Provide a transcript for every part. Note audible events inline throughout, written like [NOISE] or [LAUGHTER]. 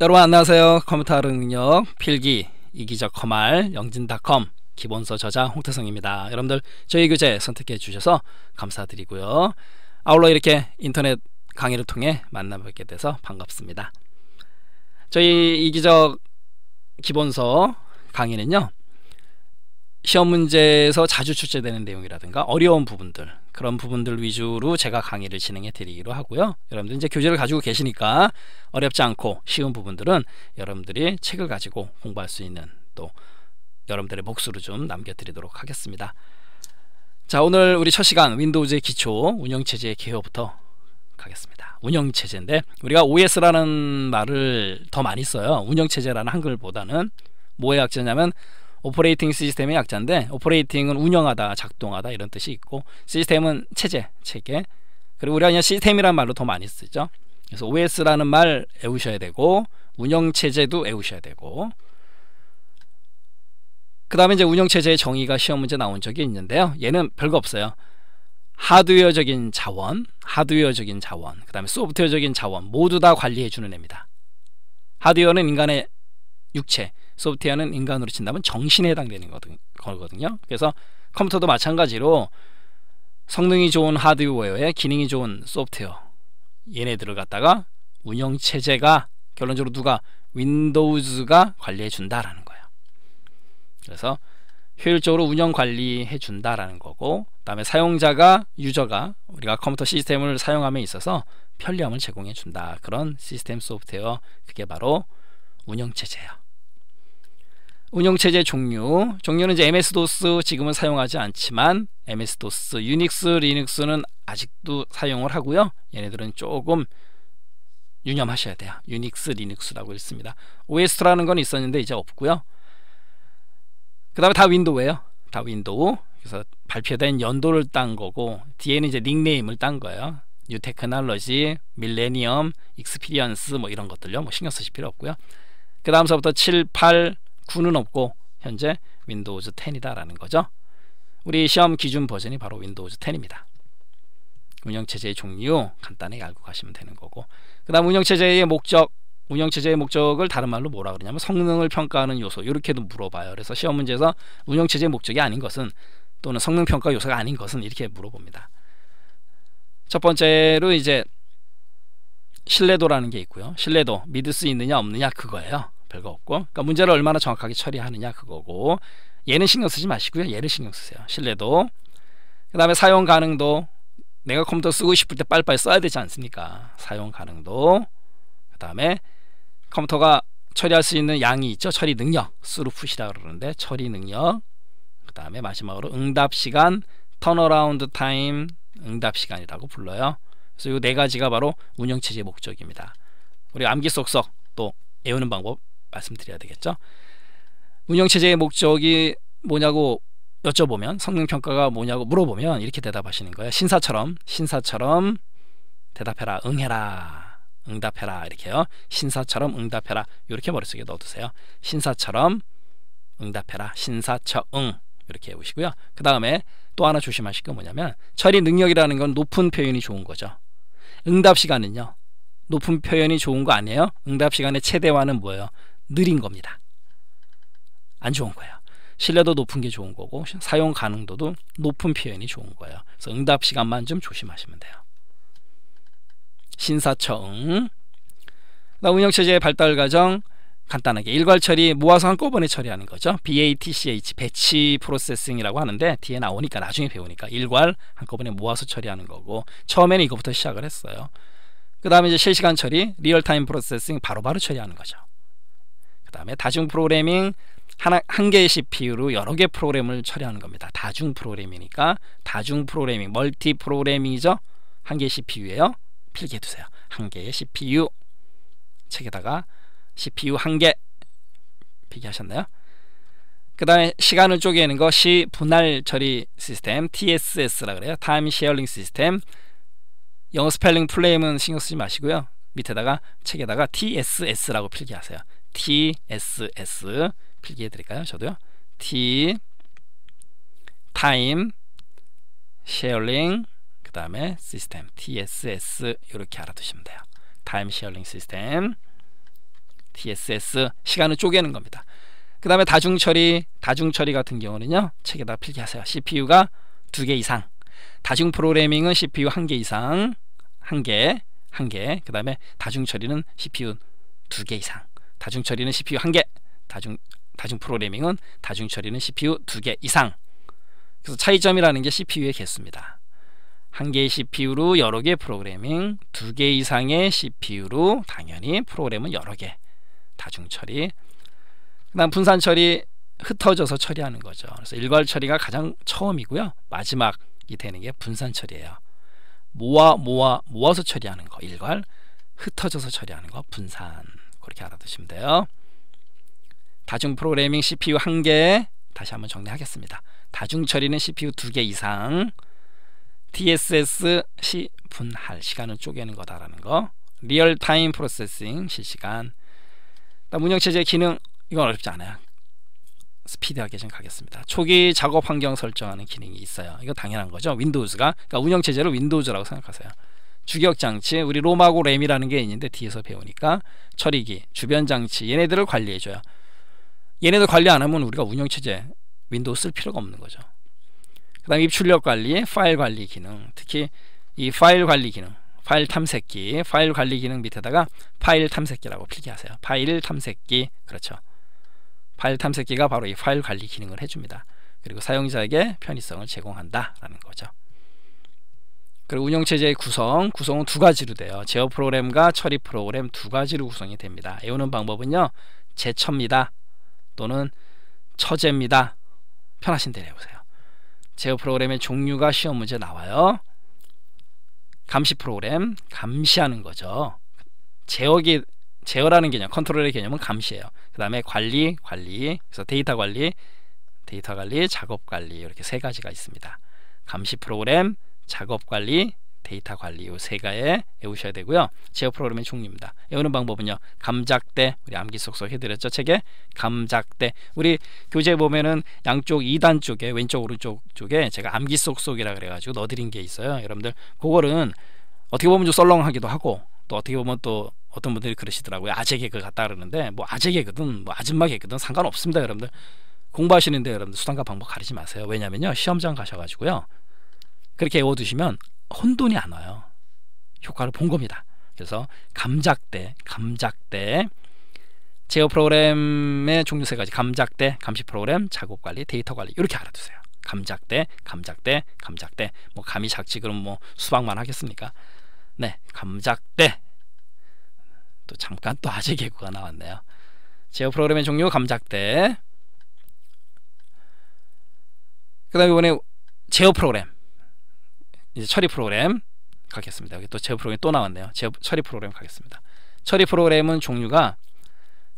여러분 안녕하세요. 컴퓨터 하루 능력 필기 이기적 커말 영진닷컴 기본서 저자 홍태성입니다. 여러분들 저희 교재 선택해 주셔서 감사드리고요. 아울러 이렇게 인터넷 강의를 통해 만나뵙게 돼서 반갑습니다. 저희 이기적 기본서 강의는요. 시험 문제에서 자주 출제되는 내용이라든가 어려운 부분들 그런 부분들 위주로 제가 강의를 진행해 드리기로 하고요. 여러분들 이제 교재를 가지고 계시니까 어렵지 않고 쉬운 부분들은 여러분들이 책을 가지고 공부할 수 있는 또 여러분들의 몫으로 좀 남겨드리도록 하겠습니다. 자 오늘 우리 첫 시간 윈도우즈의 기초 운영체제의 개요부터 가겠습니다. 운영체제인데 우리가 OS라는 말을 더 많이 써요. 운영체제라는 한글보다는 뭐에 약자냐면 오퍼레이팅 시스템의 약자인데 오퍼레이팅은 운영하다, 작동하다 이런 뜻이 있고 시스템은 체제, 체계. 그리고 우리가 그냥 시스템이란 말로 더 많이 쓰죠. 그래서 OS라는 말 외우셔야 되고 운영 체제도 외우셔야 되고 그 다음에 이제 운영 체제의 정의가 시험 문제 나온 적이 있는데요. 얘는 별거 없어요. 하드웨어적인 자원, 하드웨어적인 자원, 그 다음에 소프트웨어적인 자원 모두 다 관리해주는 애입니다. 하드웨어는 인간의 육체, 소프트웨어는 인간으로 친다면 정신에 해당되는 거거든요. 그래서 컴퓨터도 마찬가지로 성능이 좋은 하드웨어에 기능이 좋은 소프트웨어 얘네들을 갖다가 운영체제가 결론적으로 누가 윈도우즈가 관리해 준다라는 거예요. 그래서 효율적으로 운영 관리해 준다라는 거고 그다음에 사용자가 유저가 우리가 컴퓨터 시스템을 사용함에 있어서 편리함을 제공해 준다. 그런 시스템 소프트웨어 그게 바로 운영체제야. 운영체제 종류 종류는 이제 MS-DOS 지금은 사용하지 않지만 MS-DOS, 유닉스, 리눅스는 아직도 사용을 하고요. 얘네들은 조금 유념하셔야 돼요. 유닉스, 리눅스라고 있습니다. OS라는 건 있었는데 이제 없고요. 그 다음에 다 윈도우예요. 다 윈도우. 그래서 발표된 연도를 딴 거고 뒤에는 이제 닉네임을 딴 거예요. 뉴테크놀러지 밀레니엄, 익스피리언스 뭐 이런 것들요. 뭐 신경 쓰실 필요 없고요. 그 다음서부터 7, 8, 9는 없고 현재 윈도우즈 10이다라는 거죠. 우리 시험 기준 버전이 바로 윈도우즈 10입니다. 운영체제의 종류 간단히 알고 가시면 되는 거고 그 다음 운영체제의 목적 운영체제의 목적을 다른 말로 뭐라 그러냐면 성능을 평가하는 요소 이렇게도 물어봐요. 그래서 시험 문제에서 운영체제의 목적이 아닌 것은 또는 성능평가 요소가 아닌 것은 이렇게 물어봅니다. 첫 번째로 이제 신뢰도라는 게 있고요. 신뢰도 믿을 수 있느냐 없느냐 그거예요. 별거 없고 그러니까 문제를 얼마나 정확하게 처리하느냐 그거고 얘는 신경 쓰지 마시고요 얘를 신경 쓰세요 신뢰도 그 다음에 사용 가능도 내가 컴퓨터 쓰고 싶을 때 빨리빨리 써야 되지 않습니까 사용 가능도 그 다음에 컴퓨터가 처리할 수 있는 양이 있죠 처리 능력 스루풋이라 그러는데 처리 능력 그 다음에 마지막으로 응답 시간 턴어라운드 타임 응답 시간이라고 불러요 그래서 이 네 가지가 바로 운영체제 목적입니다 우리 암기 속속 또애우는 방법 말씀드려야 되겠죠. 운영체제의 목적이 뭐냐고 여쭤보면 성능평가가 뭐냐고 물어보면 이렇게 대답하시는 거예요. 신사처럼 신사처럼 대답해라 응해라 응답해라 이렇게요. 신사처럼 응답해라 이렇게 머릿속에 넣어두세요. 신사처럼 응답해라 신사처응 이렇게 해보시고요. 그 다음에 또 하나 조심하실 건 뭐냐면 처리 능력이라는 건 높은 표현이 좋은 거죠. 응답 시간은요. 높은 표현이 좋은 거 아니에요? 응답 시간의 최대화는 뭐예요? 느린 겁니다. 안 좋은 거예요. 신뢰도 높은 게 좋은 거고 사용 가능도도 높은 표현이 좋은 거예요. 그래서 응답 시간만 좀 조심하시면 돼요. 신사청 운영체제의 발달 과정 간단하게 일괄 처리 모아서 한꺼번에 처리하는 거죠. BATCH 배치 프로세싱이라고 하는데 뒤에 나오니까 나중에 배우니까 일괄 한꺼번에 모아서 처리하는 거고 처음에는 이거부터 시작을 했어요. 그 다음에 이제 실시간 처리 리얼타임 프로세싱 바로 바로 처리하는 거죠. 다음에 다중 프로그래밍 하나 한 개의 CPU로 여러 개 프로그램을 처리하는 겁니다. 다중 프로그래밍이니까 다중 프로그래밍, 멀티 프로그래밍이죠. 한 개의 CPU예요. 필기해 두세요. 한 개의 CPU 책에다가 CPU 한 개 필기하셨나요? 그 다음에 시간을 쪼개는 것이 분할 처리 시스템 TSS라 그래요. 타임 쉐어링 시스템 영어 스펠링 플레임은 신경 쓰지 마시고요. 밑에다가 책에다가 TSS라고 필기하세요. tss 필기해 드릴까요? 저도요. t time sharing 그 다음에 시스템 tss 이렇게 알아두시면 돼요. time sharing 시스템 tss 시간을 쪼개는 겁니다. 그 다음에 다중처리 다중처리 같은 경우는요. 책에다 필기하세요. cpu가 두 개 이상 다중 프로그래밍은 CPU 한 개 이상, 한 개, 한 개. 그 다음에 다중 처리는 CPU 두 개 이상. 다중 처리는 CPU 한 개, 다중 다중 프로그래밍은 다중 처리는 CPU 두 개 이상. 그래서 차이점이라는 게 CPU의 개수입니다. 한 개의 CPU로 여러 개의 프로그래밍, 두 개 이상의 CPU로 당연히 프로그램은 여러 개. 다중 처리. 그다음 분산 처리 흩어져서 처리하는 거죠. 그래서 일괄 처리가 가장 처음이고요. 마지막이 되는 게 분산 처리예요. 모아 모아 모아서 처리하는 거 일괄 흩어져서 처리하는 거 분산 그렇게 알아두시면 돼요. 다중 프로그래밍 CPU 한 개 다시 한번 정리하겠습니다. 다중 처리는 CPU 두 개 이상 TSS 시 분할 시간을 쪼개는 거다라는 거 리얼타임 프로세싱 실시간 운영체제 기능 이건 어렵지 않아요. 스피드하게 좀 가겠습니다. 초기 작업 환경 설정하는 기능이 있어요. 이거 당연한 거죠. 윈도우즈가 그러니까 운영체제를 윈도우즈라고 생각하세요. 주격 장치 우리 로마고 램이라는 게 있는데 뒤에서 배우니까 처리기 주변 장치 얘네들을 관리해줘요 얘네들 관리 안 하면 우리가 운영체제 윈도우 쓸 필요가 없는 거죠 그 다음 입출력 관리 파일 관리 기능 특히 이 파일 관리 기능 파일 탐색기 파일 관리 기능 밑에다가 파일 탐색기라고 필기하세요 파일 탐색기 그렇죠 파일 탐색기가 바로 이 파일 관리 기능을 해줍니다 그리고 사용자에게 편의성을 제공한다 라는 거죠 그리고 운영체제의 구성, 구성은 두 가지로 돼요. 제어 프로그램과 처리 프로그램 두 가지로 구성이 됩니다. 외우는 방법은요. 제처입니다. 또는 처제입니다. 편하신 대로 해보세요. 제어 프로그램의 종류가 시험 문제 나와요. 감시 프로그램, 감시하는 거죠. 제어기, 제어라는 개념, 컨트롤의 개념은 감시예요. 그 다음에 관리, 관리, 그래서 데이터 관리, 데이터 관리, 작업 관리 이렇게 세 가지가 있습니다. 감시 프로그램, 작업관리, 데이터 관리 요 세가지 외우셔야 되고요. 제어 프로그램의 종류입니다. 외우는 방법은요. 감작대 우리 암기 속속 해드렸죠 책에 감작대 우리 교재 보면은 양쪽 2단 쪽에 왼쪽 오른쪽 쪽에 제가 암기 속속이라 그래가지고 넣어드린 게 있어요. 여러분들 그거는 어떻게 보면 좀 썰렁하기도 하고 또 어떻게 보면 또 어떤 분들이 그러시더라고요. 아재 개그 같다 그러는데 뭐 아재 개그든 뭐 아줌마 개그든 상관없습니다 여러분들. 공부하시는데 여러분들 수단과 방법 가리지 마세요. 왜냐면요. 시험장 가셔가지고요. 그렇게 외워두시면 혼돈이 안 와요. 효과를 본 겁니다. 그래서 감작대, 감작대 제어 프로그램의 종류 세 가지 감작대, 감시 프로그램, 작업 관리, 데이터 관리 이렇게 알아두세요. 감작대, 감작대, 감작대 뭐 감이 작지 그럼 뭐 수박만 하겠습니까? 네, 감작대 또 잠깐 또 아재 개구가 나왔네요. 제어 프로그램의 종류 감작대 그 다음에 이번에 제어 프로그램 이제 처리 프로그램 가겠습니다. 여기 또제 프로그램 또 나왔네요. 제 처리 프로그램 가겠습니다. 처리 프로그램은 종류가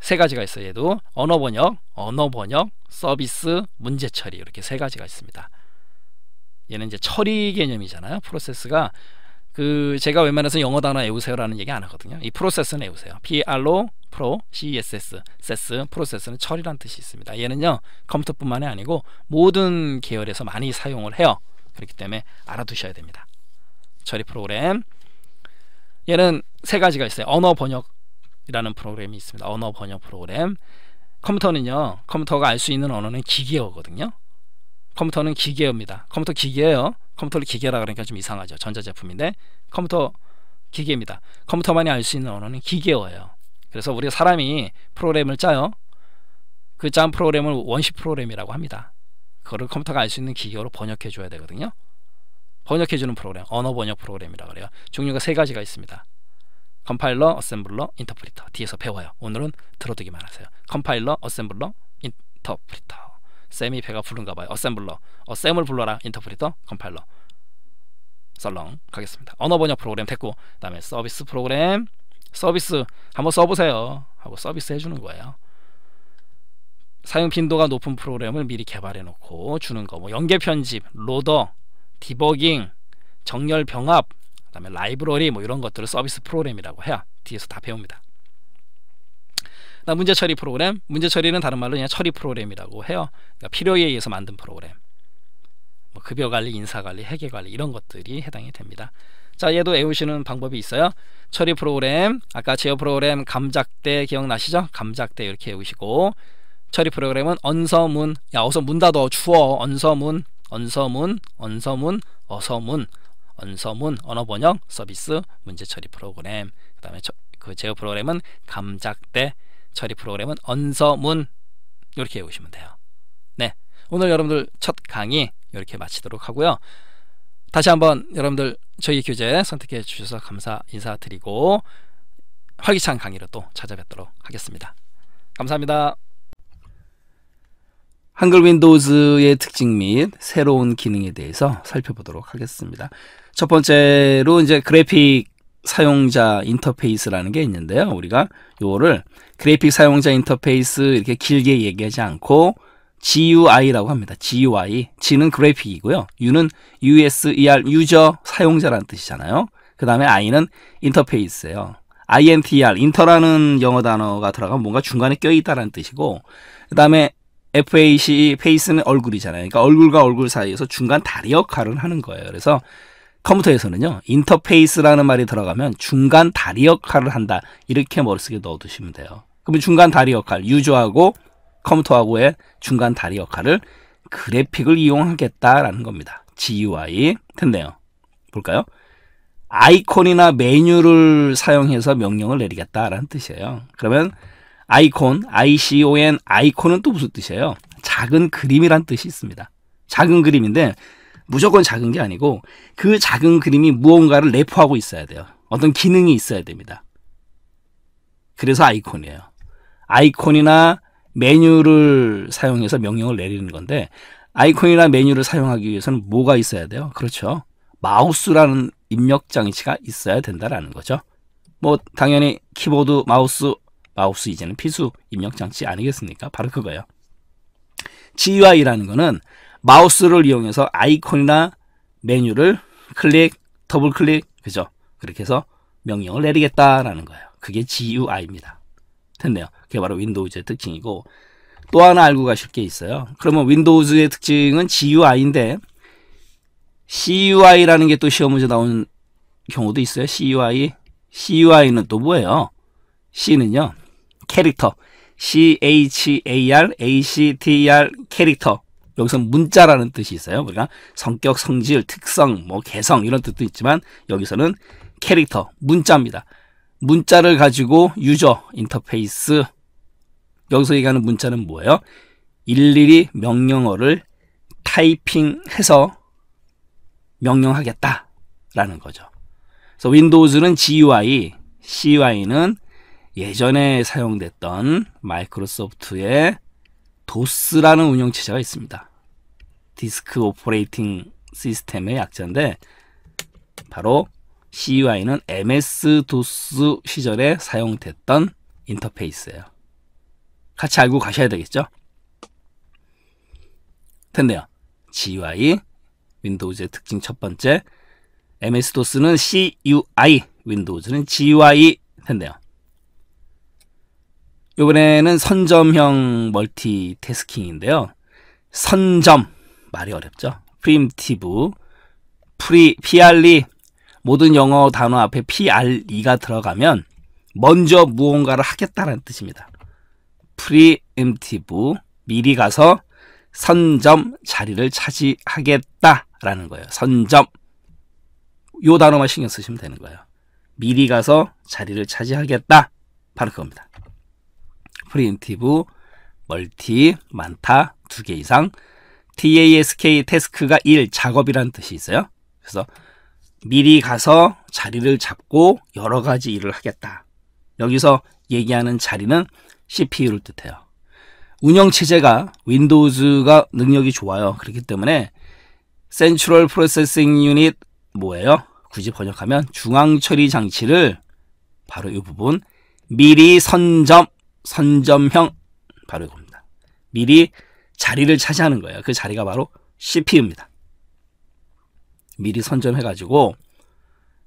세 가지가 있어요. 얘도 언어 번역, 언어 번역, 서비스, 문제 처리 이렇게 세 가지가 있습니다. 얘는 이제 처리 개념이잖아요. 프로세스가 그 제가 웬만해서 영어 단어 외우세요라는 얘기 안 하거든요. 이 프로세스는 외우세요. PR로 프로, CESS, 세스 프로세스는 처리란 뜻이 있습니다. 얘는요 컴퓨터뿐만이 아니고 모든 계열에서 많이 사용을 해요. 그렇기 때문에 알아두셔야 됩니다. 처리 프로그램 얘는 세 가지가 있어요. 언어 번역이라는 프로그램이 있습니다. 언어 번역 프로그램 컴퓨터는요. 컴퓨터가 알 수 있는 언어는 기계어거든요. 컴퓨터는 기계입니다. 어 컴퓨터 기계예요. 컴퓨터를 기계라 그러니까 좀 이상하죠. 전자제품인데 컴퓨터 기계입니다. 컴퓨터만이 알 수 있는 언어는 기계어예요. 그래서 우리가 사람이 프로그램을 짜요. 그 짠 프로그램을 원시 프로그램이라고 합니다. 그걸 컴퓨터가 알 수 있는 기계로 번역해 줘야 되거든요. 번역해 주는 프로그램, 언어 번역 프로그램이라고 그래요. 종류가 세 가지가 있습니다. 컴파일러, 어셈블러, 인터프리터. 뒤에서 배워요. 오늘은 들어두기만 하세요. 컴파일러, 어셈블러, 인터프리터. 쌤이 배가 부른가 봐요. 어셈블러. 어, 쌤을 불러라. 인터프리터, 컴파일러. 썰렁 가겠습니다. 언어 번역 프로그램 됐고 그다음에 서비스 프로그램 서비스 한번 써보세요 하고 서비스 해주는 거예요. 사용 빈도가 높은 프로그램을 미리 개발해 놓고 주는 거 뭐 연계 편집, 로더, 디버깅, 정렬 병합, 그다음에 라이브러리 뭐 이런 것들을 서비스 프로그램이라고 해야 뒤에서 다 배웁니다. 나 문제 처리 프로그램, 문제 처리는 다른 말로 그냥 처리 프로그램이라고 해요. 그러니까 필요에 의해서 만든 프로그램. 뭐 급여 관리, 인사 관리, 회계 관리 이런 것들이 해당이 됩니다. 자, 얘도 외우시는 방법이 있어요. 처리 프로그램, 아까 제어 프로그램 감작대 기억나시죠? 감작대 이렇게 외우시고 처리 프로그램은 언서문 야 어서 문 닫어 주어 언서문 언서문 언서문 어서문 언서문 언어 번역 서비스 문제 처리 프로그램 그다음에 그 제어 프로그램은 감작대 처리 프로그램은 언서문 이렇게 외우시면 돼요. 네. 오늘 여러분들 첫 강의 이렇게 마치도록 하고요. 다시 한번 여러분들 저희 교재 선택해 주셔서 감사 인사드리고 활기찬 강의로 또 찾아뵙도록 하겠습니다. 감사합니다. 한글 윈도우즈의 특징 및 새로운 기능에 대해서 살펴보도록 하겠습니다. 첫 번째로 이제 그래픽 사용자 인터페이스라는 게 있는데요. 우리가 요거를 그래픽 사용자 인터페이스 이렇게 길게 얘기하지 않고 GUI라고 합니다. GUI. G는 그래픽이고요. U는 USER, 유저, 사용자라는 뜻이잖아요. 그 다음에 I는 인터페이스예요. INTR, 인터라는 영어 단어가 들어가면 뭔가 중간에 껴있다라는 뜻이고 그 다음에 FAC e 페이스는 얼굴이잖아요. 그러니까 얼굴과 얼굴 사이에서 중간 다리 역할을 하는 거예요. 그래서 컴퓨터에서는요. 인터페이스라는 말이 들어가면 중간 다리 역할을 한다. 이렇게 머릿속에 넣어두시면 돼요. 그러면 중간 다리 역할, 유저하고 컴퓨터하고의 중간 다리 역할을 그래픽을 이용하겠다라는 겁니다. GUI 텐데요. 볼까요? 아이콘이나 메뉴를 사용해서 명령을 내리겠다라는 뜻이에요. 그러면 아이콘, ICON, 아이콘은 또 무슨 뜻이에요? 작은 그림이란 뜻이 있습니다. 작은 그림인데 무조건 작은 게 아니고 그 작은 그림이 무언가를 내포하고 있어야 돼요. 어떤 기능이 있어야 됩니다. 그래서 아이콘이에요. 아이콘이나 메뉴를 사용해서 명령을 내리는 건데 아이콘이나 메뉴를 사용하기 위해서는 뭐가 있어야 돼요? 그렇죠. 마우스라는 입력 장치가 있어야 된다라는 거죠. 뭐 당연히 키보드, 마우스, 마우스 이제는 필수 입력 장치 아니겠습니까? 바로 그거예요. GUI라는 거는 마우스를 이용해서 아이콘이나 메뉴를 클릭, 더블 클릭, 그죠? 그렇게 해서 명령을 내리겠다라는 거예요. 그게 GUI입니다. 됐네요. 그게 바로 윈도우즈의 특징이고 또 하나 알고 가실 게 있어요. 그러면 윈도우즈의 특징은 GUI인데 CUI라는 게 또 시험 문제 나오는 경우도 있어요. CUI. CUI는 또 뭐예요? C는요. 캐릭터 CHAR, a c t r 캐릭터 여기서 문자라는 뜻이 있어요. 우리가 그러니까 성격, 성질, 특성, 뭐 개성 이런 뜻도 있지만 여기서는 캐릭터, 문자입니다. 문자를 가지고 유저 인터페이스 여기서 얘기하는 문자는 뭐예요? 일일이 명령어를 타이핑해서 명령하겠다라는 거죠. 그래서 윈도우즈는 GUI, CUI는 예전에 사용됐던 마이크로소프트의 도스라는 운영체제가 있습니다. 디스크 오퍼레이팅 시스템의 약자인데 바로 CUI는 MS 도스 시절에 사용됐던 인터페이스예요. 같이 알고 가셔야 되겠죠? 텐데요. GUI 윈도우즈의 특징 첫 번째 MS 도스는 CUI 윈도우즈는 GUI 텐데요. 이번에는 선점형 멀티태스킹인데요. 선점 말이 어렵죠. 프림티브 프리 PRE 모든 영어 단어 앞에 PRE가 들어가면 먼저 무언가를 하겠다는 뜻입니다. 프리엠티브 미리 가서 선점 자리를 차지하겠다라는 거예요. 선점 요 단어만 신경 쓰시면 되는 거예요. 미리 가서 자리를 차지하겠다 바로 그겁니다. 프린티브 멀티, 많다, 두 개 이상. TASK 태스크가 일 작업이란 뜻이 있어요. 그래서 미리 가서 자리를 잡고 여러 가지 일을 하겠다. 여기서 얘기하는 자리는 CPU를 뜻해요. 운영체제가 윈도우즈가 능력이 좋아요. 그렇기 때문에 Central Processing Unit 뭐예요? 굳이 번역하면 중앙처리 장치를 바로 이 부분 미리 선점 선점형 바로 이겁니다 미리 자리를 차지하는 거예요. 그 자리가 바로 CP입니다. u 미리 선점해가지고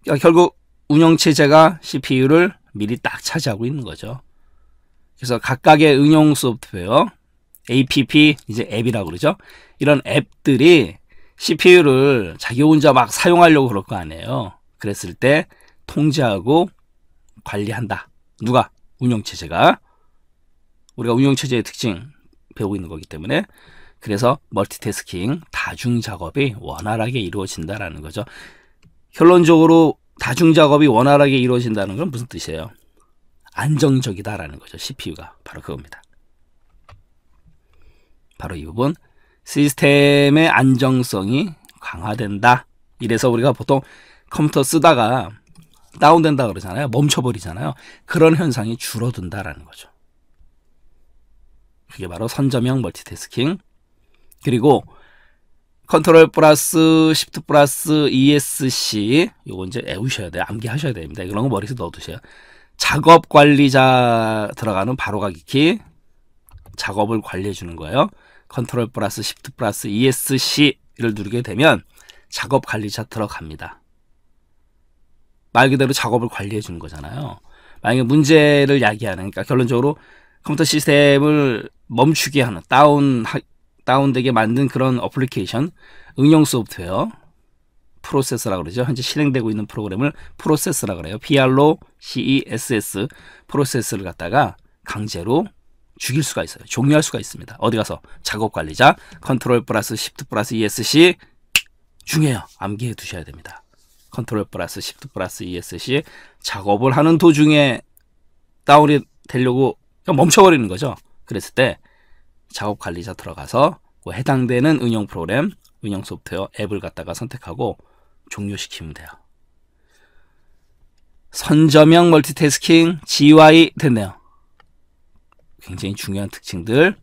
그러니까 결국 운영체제가 CPU를 미리 딱 차지하고 있는 거죠. 그래서 각각의 응용 소프트웨어, APP, 이제 앱이라고 그러죠. 이런 앱들이 CPU를 자기 혼자 막 사용하려고 그럴 거 아니에요. 그랬을 때 통제하고 관리한다. 누가? 운영체제가. 우리가 운영체제의 특징 배우고 있는 거기 때문에 그래서 멀티태스킹, 다중 작업이 원활하게 이루어진다라는 거죠. 결론적으로 다중 작업이 원활하게 이루어진다는 건 무슨 뜻이에요? 안정적이다라는 거죠. CPU가 바로 그겁니다. 바로 이 부분 시스템의 안정성이 강화된다. 이래서 우리가 보통 컴퓨터 쓰다가 다운된다 그러잖아요. 멈춰버리잖아요. 그런 현상이 줄어든다라는 거죠. 그게 바로 선점형 멀티태스킹. 그리고 컨트롤 플러스 시프트 플러스 ESC 요거 이제 애우셔야 돼요. 암기하셔야 됩니다. 이런 거 머릿속에 넣어두세요. 작업 관리자 들어가는 바로가기 키 작업을 관리해 주는 거예요. 컨트롤 플러스 시프트 플러스 ESC를 누르게 되면 작업 관리자 들어갑니다. 말 그대로 작업을 관리해 주는 거잖아요. 만약에 문제를 야기하는 그러니까 결론적으로 컴퓨터 시스템을 멈추게 하는 다운 다운되게 만든 그런 어플리케이션 응용 소프트웨어 프로세스라 그러죠. 현재 실행되고 있는 프로그램을 프로세스라 그래요. PROCESS 프로세스를 갖다가 강제로 죽일 수가 있어요. 종료할 수가 있습니다. 어디 가서 작업 관리자 컨트롤 플러스 시프트 플러스 ESC 중요해요. 암기해 두셔야 됩니다. 컨트롤 플러스 시프트 플러스 ESC 작업을 하는 도중에 다운이 되려고 멈춰버리는 거죠. 그랬을 때 작업 관리자 들어가서 그 해당되는 응용 프로그램, 응용 소프트웨어 앱을 갖다가 선택하고 종료시키면 돼요. 선점형 멀티태스킹 g u i 됐네요. 굉장히 중요한 특징들.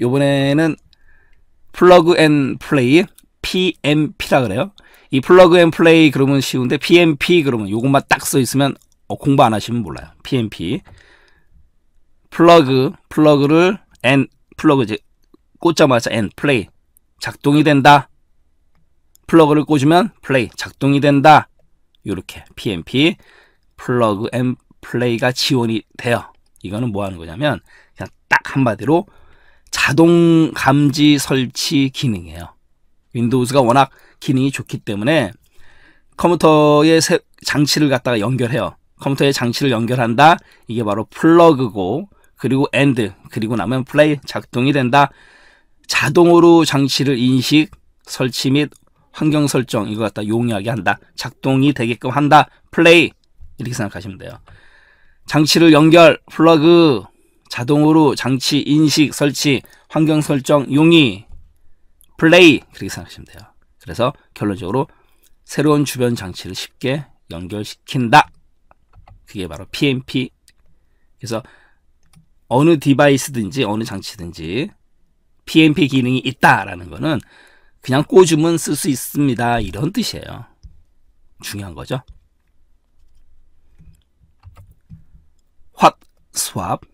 요번에는 플러그 앤 플레이 PMP라 그래요. 이 플러그 앤 플레이 그러면 쉬운데 PMP 그러면 요것만 딱 써 있으면 어, 공부 안 하시면 몰라요. PMP. 플러그 플러그를 n 플러그 이제 꽂자마자 n 플레이 작동이 된다. 플러그를 꽂으면 플레이 작동이 된다. 이렇게 PMP 플러그 a n 플레이가 지원이 돼요. 이거는 뭐 하는 거냐면 그냥 딱 한마디로 자동 감지 설치 기능이에요. 윈도우즈가 워낙 기능이 좋기 때문에 컴퓨터에 장치를 갖다가 연결해요. 컴퓨터에 장치를 연결한다. 이게 바로 플러그고 그리고 end 그리고 나면 play 작동이 된다. 자동으로 장치를 인식, 설치 및 환경 설정 이거 갖다 용이하게 한다. 작동이 되게끔 한다. play 이렇게 생각하시면 돼요. 장치를 연결, 플러그, 자동으로 장치 인식, 설치, 환경 설정, 용이, 플레이 그렇게 생각하시면 돼요. 그래서 결론적으로 새로운 주변 장치를 쉽게 연결시킨다. 그게 바로 PMP. 그래서 어느 디바이스든지 어느 장치든지 PMP 기능이 있다라는 거는 그냥 꽂으면 쓸 수 있습니다. 이런 뜻이에요. 중요한 거죠. 홧, swap.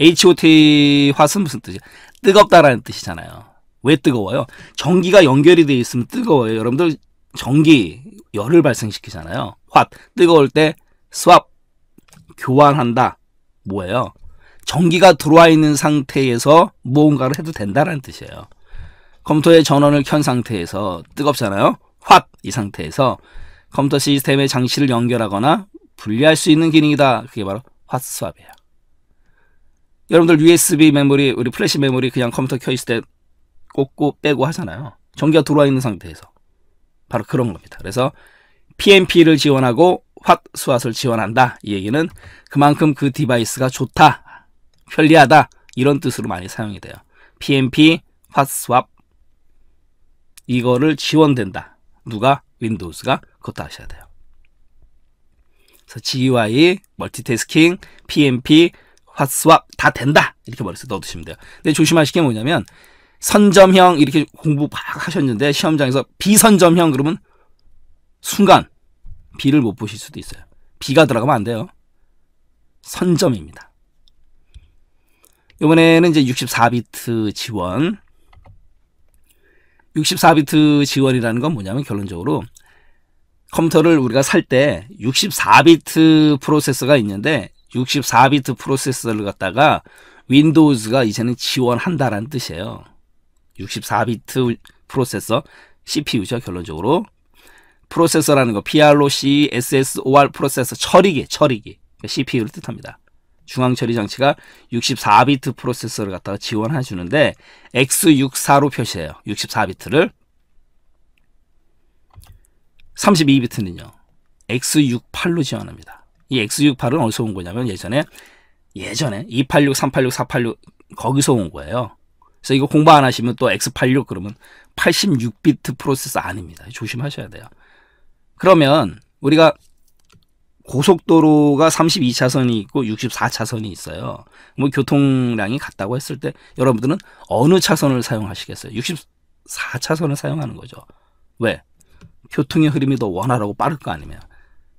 HOT 홧은 무슨 뜻이야? 뜨겁다라는 뜻이잖아요. 왜 뜨거워요? 전기가 연결이 되어 있으면 뜨거워요. 여러분들 전기 열을 발생시키잖아요. 홧 뜨거울 때 swap 교환한다. 뭐예요? 전기가 들어와 있는 상태에서 무언가를 해도 된다라는 뜻이에요. 컴퓨터의 전원을 켠 상태에서 뜨겁잖아요. 확 이 상태에서 컴퓨터 시스템의 장치를 연결하거나 분리할 수 있는 기능이다. 그게 바로 핫스왑이에요. 여러분들 USB 메모리, 우리 플래시 메모리 그냥 컴퓨터 켜 있을 때 꽂고 빼고 하잖아요. 전기가 들어와 있는 상태에서 바로 그런 겁니다. 그래서 PMP를 지원하고 핫스왑을 지원한다. 이 얘기는 그만큼 그 디바이스가 좋다. 편리하다 이런 뜻으로 많이 사용이 돼요. PMP, 팟스왑 이거를 지원된다. 누가? 윈도우즈가 그것도 아셔야 돼요. 그래서 GUI, 멀티태스킹, PMP, 화스왑다 된다. 이렇게 머릿속에 넣어두시면 돼요. 근데 조심하시게 뭐냐면 선점형 이렇게 공부 막 하셨는데 시험장에서 비선점형 그러면 순간 B를 못 보실 수도 있어요. B가 들어가면 안 돼요. 선점입니다. 이번에는 이제 64비트 지원. 64비트 지원이라는 건 뭐냐면 결론적으로 컴퓨터를 우리가 살 때 64비트 프로세서가 있는데 64비트 프로세서를 갖다가 윈도우즈가 이제는 지원한다라는 뜻이에요. 64비트 프로세서 CPU죠 결론적으로 프로세서라는 거 PROC, SSOR 프로세서 처리기, 처리기 그러니까 CPU를 뜻합니다. 중앙처리 장치가 64비트 프로세서를 갖다가 지원해 주는데 X64로 표시해요. 64비트를 32비트는요. X68로 지원합니다. 이 X68은 어디서 온 거냐면 예전에 예전에 286, 386, 486 거기서 온 거예요. 그래서 이거 공부 안 하시면 또 X86 그러면 86비트 프로세서 아닙니다. 조심하셔야 돼요. 그러면 우리가 고속도로가 32차선이 있고 64차선이 있어요. 뭐 교통량이 같다고 했을 때 여러분들은 어느 차선을 사용하시겠어요? 64차선을 사용하는 거죠. 왜? 교통의 흐름이 더 원활하고 빠를 거 아니면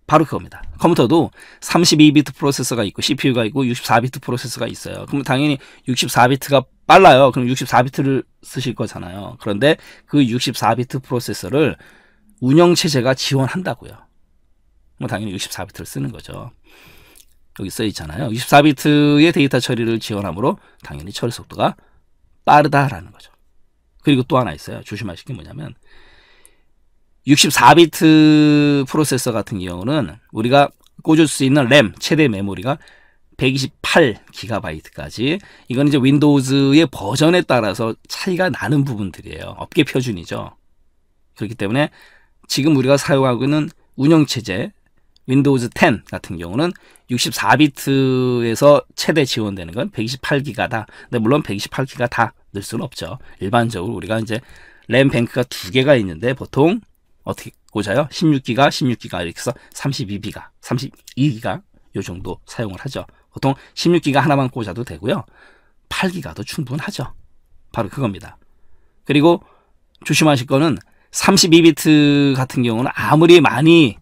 바로 그겁니다. 컴퓨터도 32비트 프로세서가 있고 CPU가 있고 64비트 프로세서가 있어요. 그럼 당연히 64비트가 빨라요. 그럼 64비트를 쓰실 거잖아요. 그런데 그 64비트 프로세서를 운영체제가 지원한다고요. 뭐 당연히 64비트를 쓰는 거죠. 여기 써 있잖아요. 64비트의 데이터 처리를 지원하므로 당연히 처리 속도가 빠르다라는 거죠. 그리고 또 하나 있어요. 조심하실 게 뭐냐면 64비트 프로세서 같은 경우는 우리가 꽂을 수 있는 램 최대 메모리가 128기가바이트까지 이건 이제 윈도우즈의 버전에 따라서 차이가 나는 부분들이에요. 업계 표준이죠. 그렇기 때문에 지금 우리가 사용하고 있는 운영체제 윈도우즈 10 같은 경우는 64비트에서 최대 지원되는 건 128기가다. 근데 물론 128기가 다 넣을 수는 없죠. 일반적으로 우리가 이제 램 뱅크가 두 개가 있는데 보통 어떻게 꽂아요? 16기가, 16기가 이렇게 해서 32기가, 32기가 요 정도 사용을 하죠. 보통 16기가 하나만 꽂아도 되고요. 8기가도 충분하죠. 바로 그겁니다. 그리고 조심하실 거는 32비트 같은 경우는 아무리 많이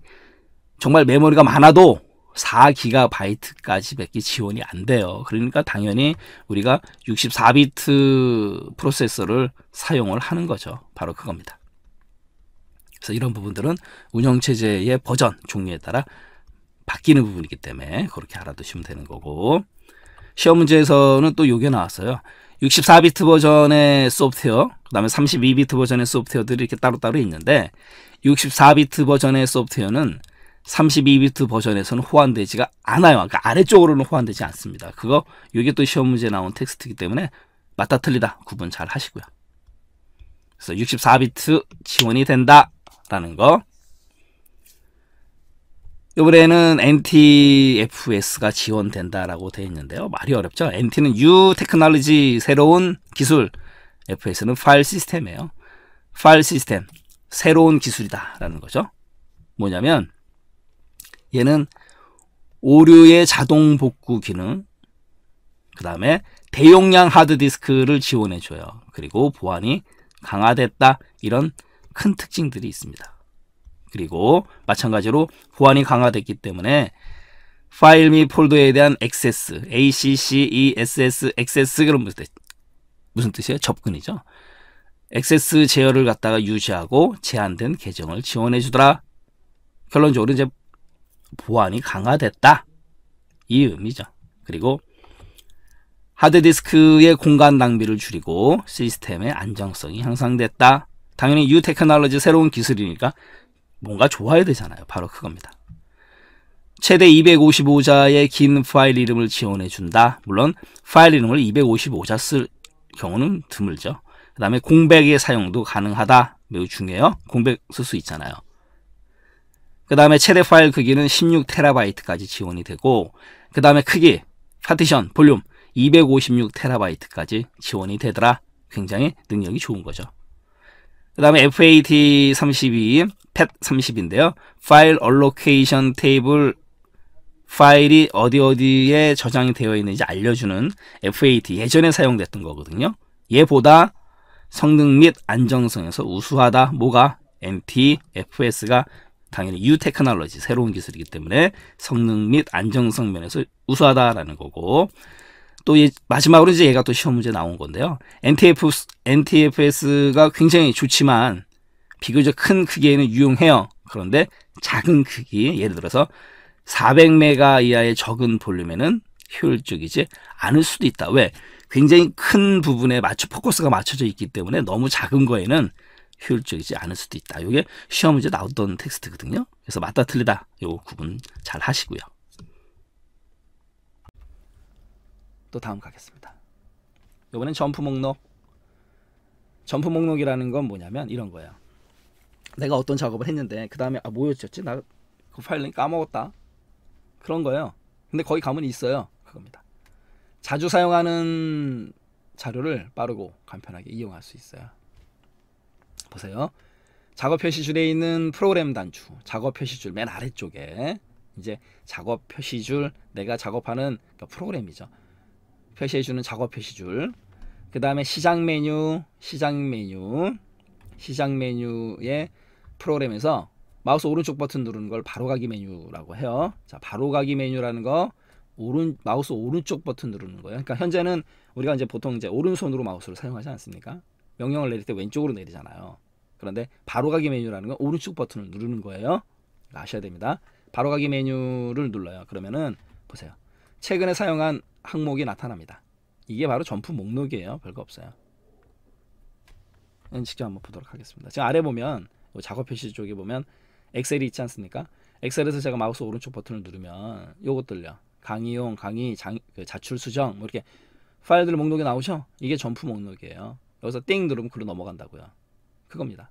정말 메모리가 많아도 4기가바이트까지 밖에 지원이 안 돼요. 그러니까 당연히 우리가 64비트 프로세서를 사용을 하는 거죠. 바로 그겁니다. 그래서 이런 부분들은 운영체제의 버전, 종류에 따라 바뀌는 부분이기 때문에 그렇게 알아두시면 되는 거고 시험 문제에서는 또 요게 나왔어요. 64비트 버전의 소프트웨어, 그 다음에 32비트 버전의 소프트웨어들이 이렇게 따로따로 있는데 64비트 버전의 소프트웨어는 32비트 버전에서는 호환되지가 않아요. 그러니까 아래쪽으로는 호환되지 않습니다. 그거 이게 또 시험 문제 나온 텍스트이기 때문에 맞다 틀리다 구분 잘 하시고요. 그래서 64비트 지원이 된다라는 거. 이번에는 NTFS가 지원된다라고 되어 있는데요. 말이 어렵죠. NT는 U 테크놀로지 새로운 기술, FS는 파일 시스템이에요. 파일 시스템 새로운 기술이다라는 거죠. 뭐냐면 얘는 오류의 자동 복구 기능, 그 다음에 대용량 하드디스크를 지원해줘요. 그리고 보안이 강화됐다. 이런 큰 특징들이 있습니다. 그리고 마찬가지로 보안이 강화됐기 때문에 파일 및 폴더에 대한 액세스, ACCESS, 액세스 그런 무슨 뜻? 무슨 뜻이에요? 접근이죠. 액세스 제어를 갖다가 유지하고 제한된 계정을 지원해 주더라. 결론적으로 이제 보안이 강화됐다. 이 의미죠. 그리고 하드디스크의 공간 낭비를 줄이고 시스템의 안정성이 향상됐다. 당연히 유 테크놀로지 새로운 기술이니까 뭔가 좋아야 되잖아요. 바로 그겁니다. 최대 255자의 긴 파일 이름을 지원해 준다. 물론 파일 이름을 255자 쓸 경우는 드물죠. 그 다음에 공백의 사용도 가능하다. 매우 중요해요. 공백 쓸 수 있잖아요. 그 다음에 최대 파일 크기는 16TB까지 지원이 되고 그 다음에 크기, 파티션, 볼륨 256TB까지 지원이 되더라. 굉장히 능력이 좋은 거죠. 그 다음에 FAT32 PET30인데요. 파일 얼로케이션 테이블 파일이 어디 어디에 저장이 되어 있는지 알려주는 FAT 예전에 사용됐던 거거든요. 얘보다 성능 및 안정성에서 우수하다. 뭐가? NT, FS가 당연히 뉴 테크놀로지 새로운 기술이기 때문에 성능 및 안정성 면에서 우수하다라는 거고 또 마지막으로 이제 얘가 또 시험 문제 나온 건데요. NTF, NTFS가 굉장히 좋지만 비교적 큰 크기에는 유용해요. 그런데 작은 크기 예를 들어서 400메가 이하의 적은 볼륨에는 효율적이지 않을 수도 있다. 왜? 굉장히 큰 부분에 맞춰 포커스가 맞춰져 있기 때문에 너무 작은 거에는 효율적이지 않을 수도 있다. 이게 시험 문제 나왔던 텍스트거든요. 그래서 맞다 틀리다 요 구분 잘 하시고요. 또 다음 가겠습니다. 이번엔 점프 목록. 점프 목록이라는 건 뭐냐면 이런 거예요. 내가 어떤 작업을 했는데 그 다음에 아 뭐였지? 나 그 파일링 까먹었다. 그런 거예요. 근데 거기 가면 있어요. 그겁니다. 자주 사용하는 자료를 빠르고 간편하게 이용할 수 있어요. 보세요. 작업 표시줄에 있는 프로그램 단추, 작업 표시줄 맨 아래쪽에 이제 작업 표시줄 내가 작업하는 그러니까 프로그램이죠. 표시해주는 작업 표시줄. 그 다음에 시작 메뉴, 시작 메뉴, 시작 메뉴의 프로그램에서 마우스 오른쪽 버튼 누르는 걸 바로가기 메뉴라고 해요. 자, 바로가기 메뉴라는 거 오른 마우스 오른쪽 버튼 누르는 거예요. 그러니까 현재는 우리가 이제 보통 이제 오른손으로 마우스를 사용하지 않습니까? 명령을 내릴 때 왼쪽으로 내리잖아요. 그런데 바로가기 메뉴라는 건 오른쪽 버튼을 누르는 거예요. 아셔야 됩니다. 바로가기 메뉴를 눌러요. 그러면은 보세요. 최근에 사용한 항목이 나타납니다. 이게 바로 점프 목록이에요. 별거 없어요. 직접 한번 보도록 하겠습니다. 지금 아래 보면 작업 표시 쪽에 보면 엑셀이 있지 않습니까? 엑셀에서 제가 마우스 오른쪽 버튼을 누르면 요것들요. 강의용, 강의, 장, 그 자출 수정 뭐 이렇게 파일들 목록에 나오죠? 이게 점프 목록이에요. 여기서 띵 누르면 글로 넘어간다고요. 그겁니다.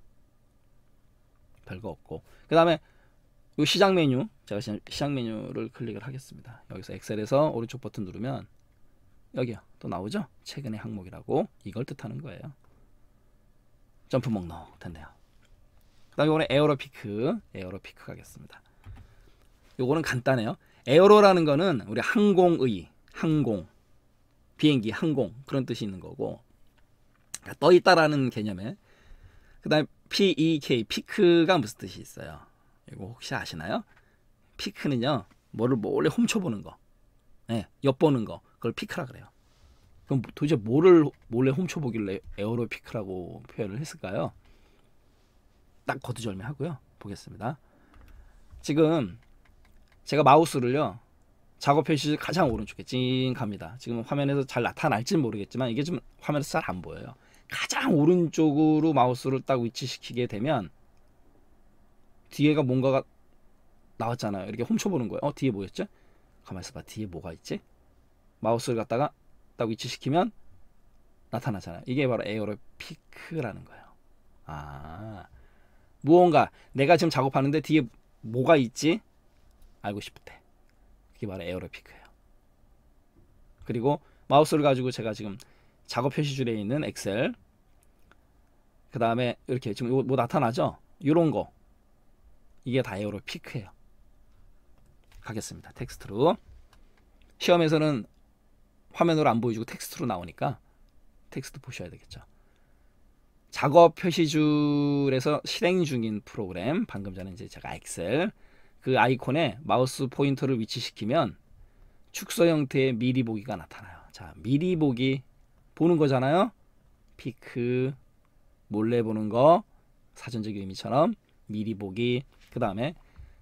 별거 없고 그 다음에 이 시작 메뉴 제가 시작 메뉴를 클릭을 하겠습니다. 여기서 엑셀에서 오른쪽 버튼 누르면 여기요 또 나오죠? 최근의 항목이라고 이걸 뜻하는 거예요. 점프 목록 된대요. 그 다음에 이번에 에어로피크 에어로피크 가겠습니다. 요거는 간단해요. 에어로라는 거는 우리 항공의 항공 비행기 항공 그런 뜻이 있는 거고 그러니까 떠 있다라는 개념에 그다음 에 PEK 피크가 무슨 뜻이 있어요? 이거 혹시 아시나요? 피크는요. 뭐를 몰래 훔쳐보는 거. 네, 엿보는 거. 그걸 피크라 그래요. 그럼 도대체 뭐를 몰래 훔쳐보길래 에어로 피크라고 표현을 했을까요? 딱 거두절미하고요. 보겠습니다. 지금 제가 마우스를요. 작업 표시 가장 오른쪽에 찡 갑니다. 지금 화면에서 잘 나타날지는 모르겠지만 이게 좀 화면에서 잘 안 보여요. 가장 오른쪽으로 마우스를 딱 위치시키게 되면 뒤에가 뭔가가 나왔잖아요. 이렇게 훔쳐보는 거예요. 어, 뒤에 뭐였죠? 가만 있어봐. 뒤에 뭐가 있지? 마우스를 갖다가 딱 위치시키면 나타나잖아요. 이게 바로 에어로 피크라는 거예요. 아, 무언가 내가 지금 작업하는데 뒤에 뭐가 있지? 알고 싶을 때. 그게 바로 에어로 피크예요. 그리고 마우스를 가지고 제가 지금 작업 표시 줄에 있는 엑셀 그 다음에 이렇게 지금 뭐 나타나죠? 이런 거 이게 다이어로 피크예요. 가겠습니다. 텍스트로 시험에서는 화면으로 안 보여주고 텍스트로 나오니까 텍스트 보셔야 되겠죠. 작업 표시 줄에서 실행 중인 프로그램 방금 전에 이제 제가 엑셀 그 아이콘에 마우스 포인터를 위치시키면 축소 형태의 미리 보기가 나타나요. 자, 미리 보기 보는 거잖아요. 피크 몰래 보는 거 사전적 의미처럼 미리 보기 그 다음에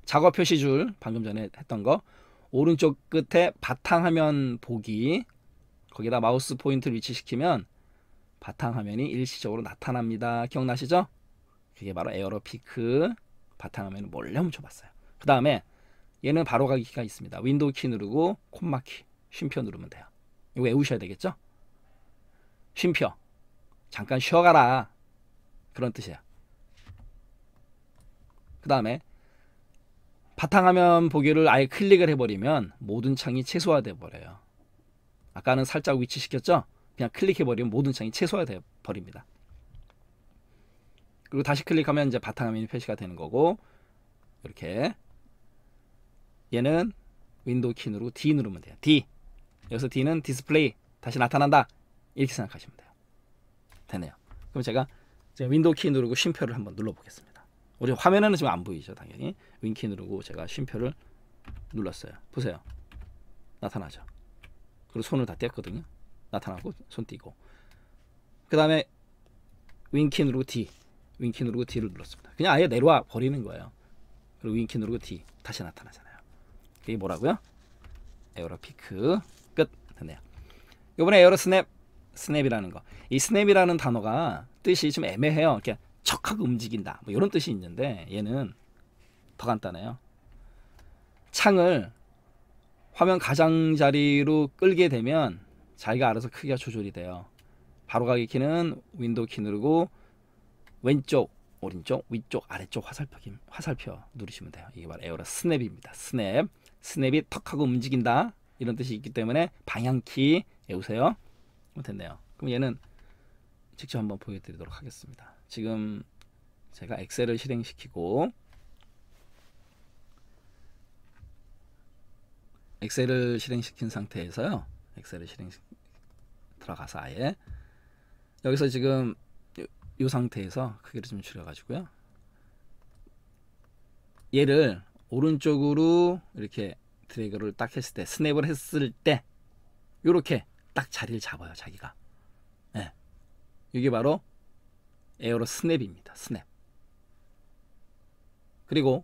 작업 표시줄 방금 전에 했던 거 오른쪽 끝에 바탕화면 보기 거기다 마우스 포인트를 위치시키면 바탕화면이 일시적으로 나타납니다. 기억나시죠? 그게 바로 에어로 피크 바탕화면을 몰래 훔쳐봤어요. 그 다음에 얘는 바로가기가 있습니다. 윈도우 키 누르고 콤마 키 쉼표 누르면 돼요. 이거 외우셔야 되겠죠? 쉼표. 잠깐 쉬어가라. 그런 뜻이야. 그 다음에 바탕화면 보기를 아예 클릭을 해버리면 모든 창이 최소화돼 버려요. 아까는 살짝 위치시켰죠? 그냥 클릭해버리면 모든 창이 최소화돼 버립니다. 그리고 다시 클릭하면 이제 바탕화면이 표시가 되는 거고 이렇게 얘는 윈도우 키 누르고 D 누르면 돼요. D 여기서 D는 디스플레이 다시 나타난다. 이렇게 생각하시면 돼요. 되네요. 그럼 제가 지금 윈도우 키 누르고 쉼표를 한번 눌러보겠습니다. 우리 화면에는 지금 안 보이죠, 당연히. 윈키 누르고 제가 쉼표를 눌렀어요. 보세요. 나타나죠. 그리고 손을 다 뗐거든요. 나타나고 손 띄고. 그 다음에 윈키 누르고 D. 윈키 누르고 D를 눌렀습니다. 그냥 아예 내려와 버리는 거예요. 그리고 윈키 누르고 D. 다시 나타나잖아요. 이게 뭐라고요? 에어로 피크. 끝. 됐네요. 이번에 에어로 스냅 스냅이라는 거. 이 스냅이라는 단어가 뜻이 좀 애매해요. 이렇게 척하고 움직인다. 뭐 이런 뜻이 있는데 얘는 더 간단해요. 창을 화면 가장자리로 끌게 되면 자기가 알아서 크기가 조절이 돼요. 바로가기 키는 윈도우 키 누르고 왼쪽, 오른쪽, 위쪽, 아래쪽 화살표, 화살표 누르시면 돼요. 이게 바로 에어로 스냅입니다. 스냅. 스냅이 턱하고 움직인다. 이런 뜻이 있기 때문에 방향키 외우세요. 됐네요. 그럼 얘는 직접 한번 보여드리도록 하겠습니다. 지금 제가 엑셀을 실행시키고 엑셀을 실행시킨 상태에서요. 엑셀을 실행 들어가서 아예 여기서 지금 이 상태에서 크기를 좀 줄여가지고요. 얘를 오른쪽으로 이렇게 드래그를 딱 했을 때 스냅을 했을 때 이렇게 딱 자리를 잡아요 자기가 예 이게 바로 에어로 스냅입니다 스냅 그리고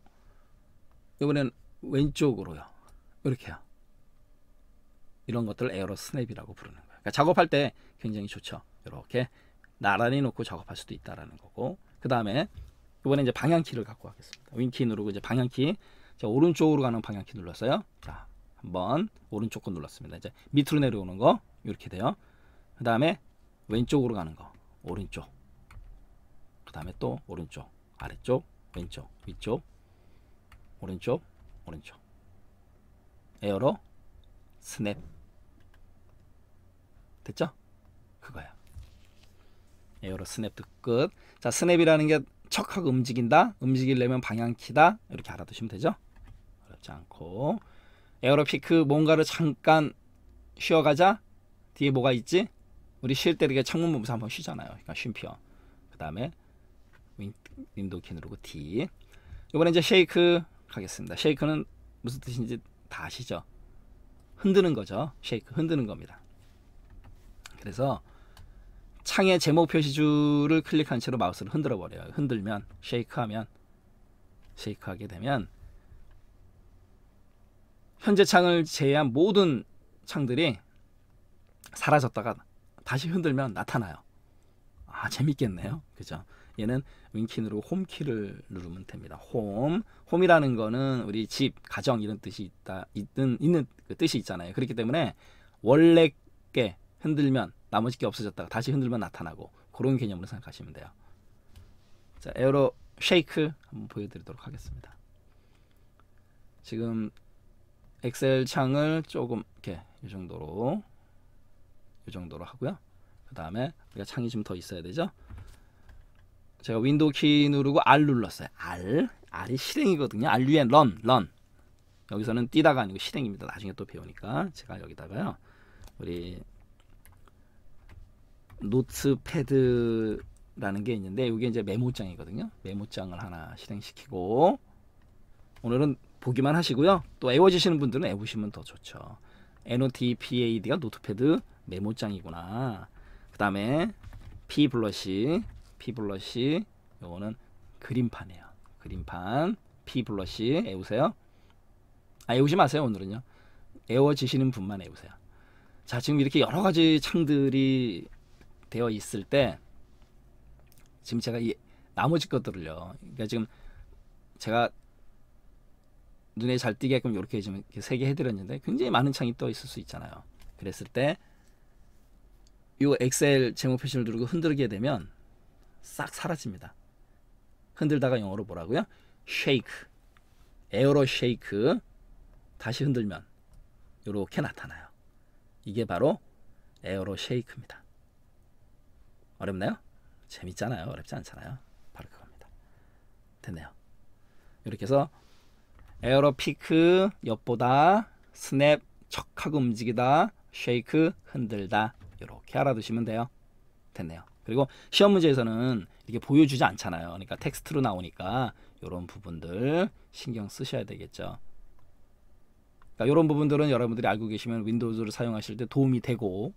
이번엔 왼쪽으로요 이렇게요 이런 것들을 에어로 스냅이라고 부르는 거예요 그러니까 작업할 때 굉장히 좋죠 이렇게 나란히 놓고 작업할 수도 있다라는 거고 그 다음에 이번에 이제 방향키를 갖고 하겠습니다 윈키 누르고 이제 방향키 자, 오른쪽으로 가는 방향키 눌렀어요 자 한번 오른쪽 거 눌렀습니다. 이제 밑으로 내려오는 거 이렇게 돼요. 그 다음에 왼쪽으로 가는 거 오른쪽 그 다음에 또 오른쪽 아래쪽 왼쪽 위쪽 오른쪽 오른쪽 에어로 스냅 됐죠? 그거야 에어로 스냅도 끝자 스냅이라는 게 척하고 움직인다 움직이려면 방향키다 이렇게 알아두시면 되죠 어렵지 않고 에어로피크 그 뭔가를 잠깐 쉬어가자. 뒤에 뭐가 있지? 우리 쉴때 이렇게 창문 보에서 한번 쉬잖아요. 그러니까 쉼표. 그 다음에 윈도우 키 누르고 D. 이번에 이제 쉐이크 가겠습니다. 쉐이크는 무슨 뜻인지 다 아시죠? 흔드는 거죠. 쉐이크 흔드는 겁니다. 그래서 창의 제목 표시줄을 클릭한 채로 마우스를 흔들어 버려요. 흔들면 쉐이크하면 쉐이크하게 되면 현재 창을 제외한 모든 창들이 사라졌다가 다시 흔들면 나타나요. 아 재밌겠네요. 그죠? 얘는 윙킨으로 홈키를 누르면 됩니다. 홈, 홈이라는 거는 우리 집, 가정 이런 뜻이 있다, 있든 있는 그 뜻이 있잖아요. 그렇기 때문에 원래 게 흔들면 나머지 게 없어졌다가 다시 흔들면 나타나고 그런 개념으로 생각하시면 돼요. 자, 에어로 쉐이크 한번 보여드리도록 하겠습니다. 지금 엑셀 창을 조금 이렇게 이 정도로 이 정도로 하고요. 그 다음에 우리가 창이 좀 더 있어야 되죠. 제가 윈도우 키 누르고 R 눌렀어요. R R이 실행이거든요. R 위에 런 런. 여기서는 뛰다가 아니고 실행입니다. 나중에 또 배우니까 제가 여기다가요. 우리 노트패드라는 게 있는데 이게 이제 메모장이거든요. 메모장을 하나 실행시키고 오늘은 보기만 하시고요. 또 외워지시는 분들은 외우시면 더 좋죠. NOTPAD가 노트패드 메모장이구나. 그 다음에 P 블러쉬 P 블러쉬 요거는 그림판이에요. 그림판, P 블러쉬 외우세요. 아 외우지 마세요 오늘은요. 외워지시는 분만 외우세요. 자 지금 이렇게 여러 가지 창들이 되어 있을 때 지금 제가 이 나머지 것들을요. 그러니까 지금 제가 눈에 잘 띄게끔 이렇게 좀 세게 해드렸는데 굉장히 많은 창이 떠 있을 수 있잖아요. 그랬을 때이 엑셀 제목 표시를 누르고 흔들게 되면 싹 사라집니다. 흔들다가 영어로 뭐라고요? shake, 에어로 shake 다시 흔들면 이렇게 나타나요. 이게 바로 에어로 쉐이크입니다. 어렵나요? 재밌잖아요. 어렵지 않잖아요. 바로 그겁니다. 됐네요. 이렇게 해서 에어로피크 옆보다 스냅 척하고 움직이다 쉐이크 흔들다 이렇게 알아두시면 돼요 됐네요 그리고 시험 문제에서는 이게 보여주지 않잖아요 그러니까 텍스트로 나오니까 이런 부분들 신경 쓰셔야 되겠죠 그러니까 이런 부분들은 여러분들이 알고 계시면 윈도우즈를 사용하실 때 도움이 되고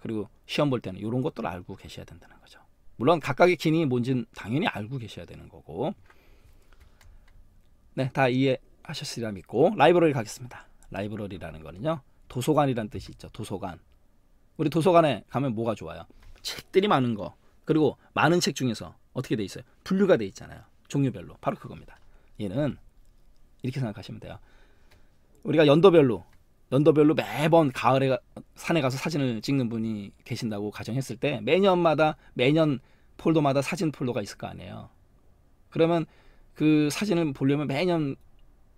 그리고 시험 볼 때는 이런 것들 을 알고 계셔야 된다는 거죠 물론 각각의 기능이 뭔지는 당연히 알고 계셔야 되는 거고 네, 다 이해하셨으리라 믿고 라이브러리 가겠습니다. 라이브러리라는 거는요. 도서관이란 뜻이 있죠. 도서관. 우리 도서관에 가면 뭐가 좋아요? 책들이 많은 거. 그리고 많은 책 중에서 어떻게 돼 있어요? 분류가 돼 있잖아요. 종류별로. 바로 그겁니다. 얘는 이렇게 생각하시면 돼요. 우리가 연도별로 연도별로 매번 가을에 산에 가서 사진을 찍는 분이 계신다고 가정했을 때 매년마다 매년 폴더마다 사진 폴더가 있을 거 아니에요. 그러면 그 사진을 보려면 매년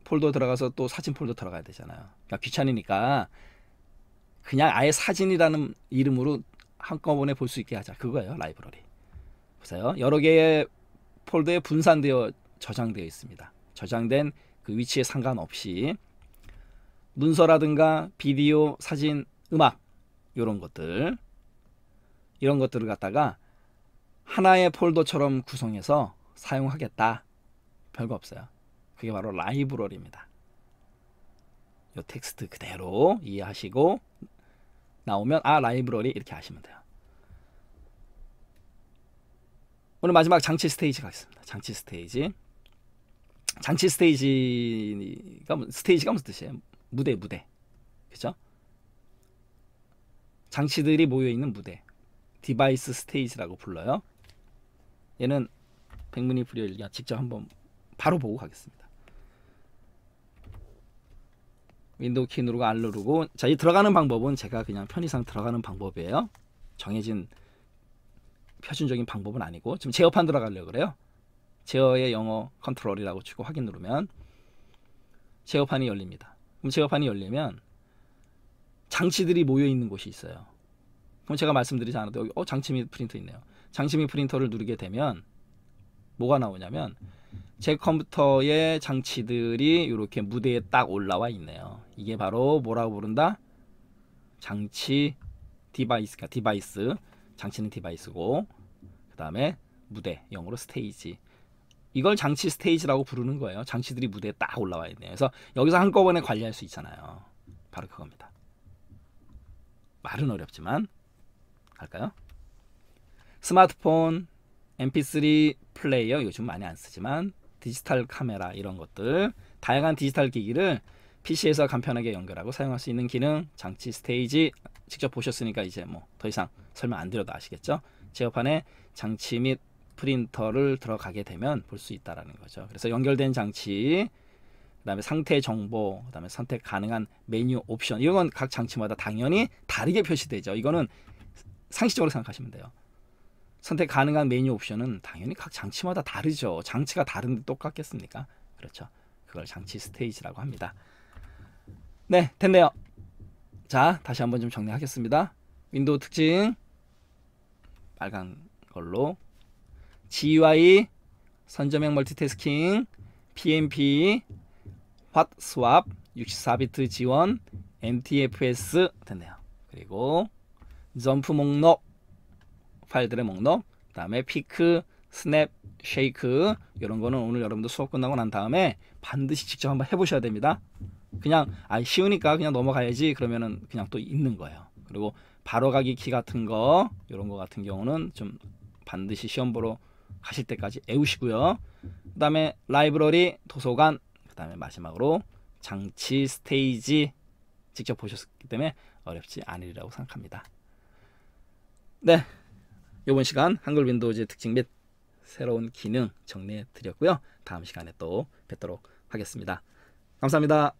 폴더 들어가서 또 사진 폴더 들어가야 되잖아요. 그러니까 귀찮으니까 그냥 아예 사진이라는 이름으로 한꺼번에 볼 수 있게 하자. 그거예요, 라이브러리. 보세요. 여러 개의 폴더에 분산되어 저장되어 있습니다. 저장된 그 위치에 상관없이 문서라든가 비디오, 사진, 음악 이런 것들 이런 것들을 갖다가 하나의 폴더처럼 구성해서 사용하겠다 별거 없어요. 그게 바로 라이브러리입니다. 이 텍스트 그대로 이해하시고 나오면 아 라이브러리 이렇게 하시면 돼요. 오늘 마지막 장치 스테이지 가겠습니다. 장치 스테이지. 장치 스테이지가 스테이지가 무슨 뜻이에요? 무대 무대. 그죠? 장치들이 모여 있는 무대. 디바이스 스테이지라고 불러요. 얘는 백문이 불여일견 직접 한번 바로 보고 가겠습니다. 윈도우 키 누르고 R 누르고 자, 이 들어가는 방법은 제가 그냥 편의상 들어가는 방법이에요. 정해진 표준적인 방법은 아니고 지금 제어판 들어가려고 그래요. 제어의 영어 컨트롤이라고 치고 확인 누르면 제어판이 열립니다. 그럼 제어판이 열리면 장치들이 모여 있는 곳이 있어요. 그럼 제가 말씀드리지 않아도 여기 어 장치 및 프린터 있네요. 장치 및 프린터를 누르게 되면 뭐가 나오냐면 제 컴퓨터의 장치들이 이렇게 무대에 딱 올라와 있네요. 이게 바로 뭐라고 부른다? 장치 디바이스가 그러니까 디바이스 장치는 디바이스고 그 다음에 무대 영어로 스테이지 이걸 장치 스테이지라고 부르는 거예요. 장치들이 무대에 딱 올라와 있네요. 그래서 여기서 한꺼번에 관리할 수 있잖아요. 바로 그겁니다. 말은 어렵지만 할까요? 스마트폰, MP3 플레이어 요즘 많이 안 쓰지만 디지털 카메라 이런 것들 다양한 디지털 기기를 PC에서 간편하게 연결하고 사용할 수 있는 기능, 장치, 스테이지 직접 보셨으니까 이제 뭐 더 이상 설명 안 드려도 아시겠죠? 제어판에 장치 및 프린터를 들어가게 되면 볼 수 있다라는 거죠. 그래서 연결된 장치, 그다음에 상태 정보, 그다음에 선택 가능한 메뉴 옵션 이런 건 각 장치마다 당연히 다르게 표시되죠. 이거는 상식적으로 생각하시면 돼요. 선택 가능한 메뉴 옵션은 당연히 각 장치마다 다르죠. 장치가 다른데 똑같겠습니까? 그렇죠. 그걸 장치 스테이지라고 합니다. 네, 됐네요. 자, 다시 한번 좀 정리하겠습니다. 윈도우 특징 빨간 걸로 GUI 선점형 멀티태스킹 PMP 핫 스왑 64비트 지원 n t f s 됐네요. 그리고 점프 목록 파일들의 목록, 그 다음에 피크, 스냅, 쉐이크 이런 거는 오늘 여러분들 수업 끝나고 난 다음에 반드시 직접 한번 해보셔야 됩니다. 그냥 아 쉬우니까 그냥 넘어가야지 그러면은 그냥 또 있는 거예요. 그리고 바로가기 키 같은 거 이런 거 같은 경우는 좀 반드시 시험 보러 가실 때까지 애우시고요. 그 다음에 라이브러리, 도서관, 그 다음에 마지막으로 장치, 스테이지 직접 보셨기 때문에 어렵지 않으리라고 생각합니다. 네, 이번 시간 한글 윈도우즈의 특징 및 새로운 기능 정리해 드렸고요. 다음 시간에 또 뵙도록 하겠습니다. 감사합니다.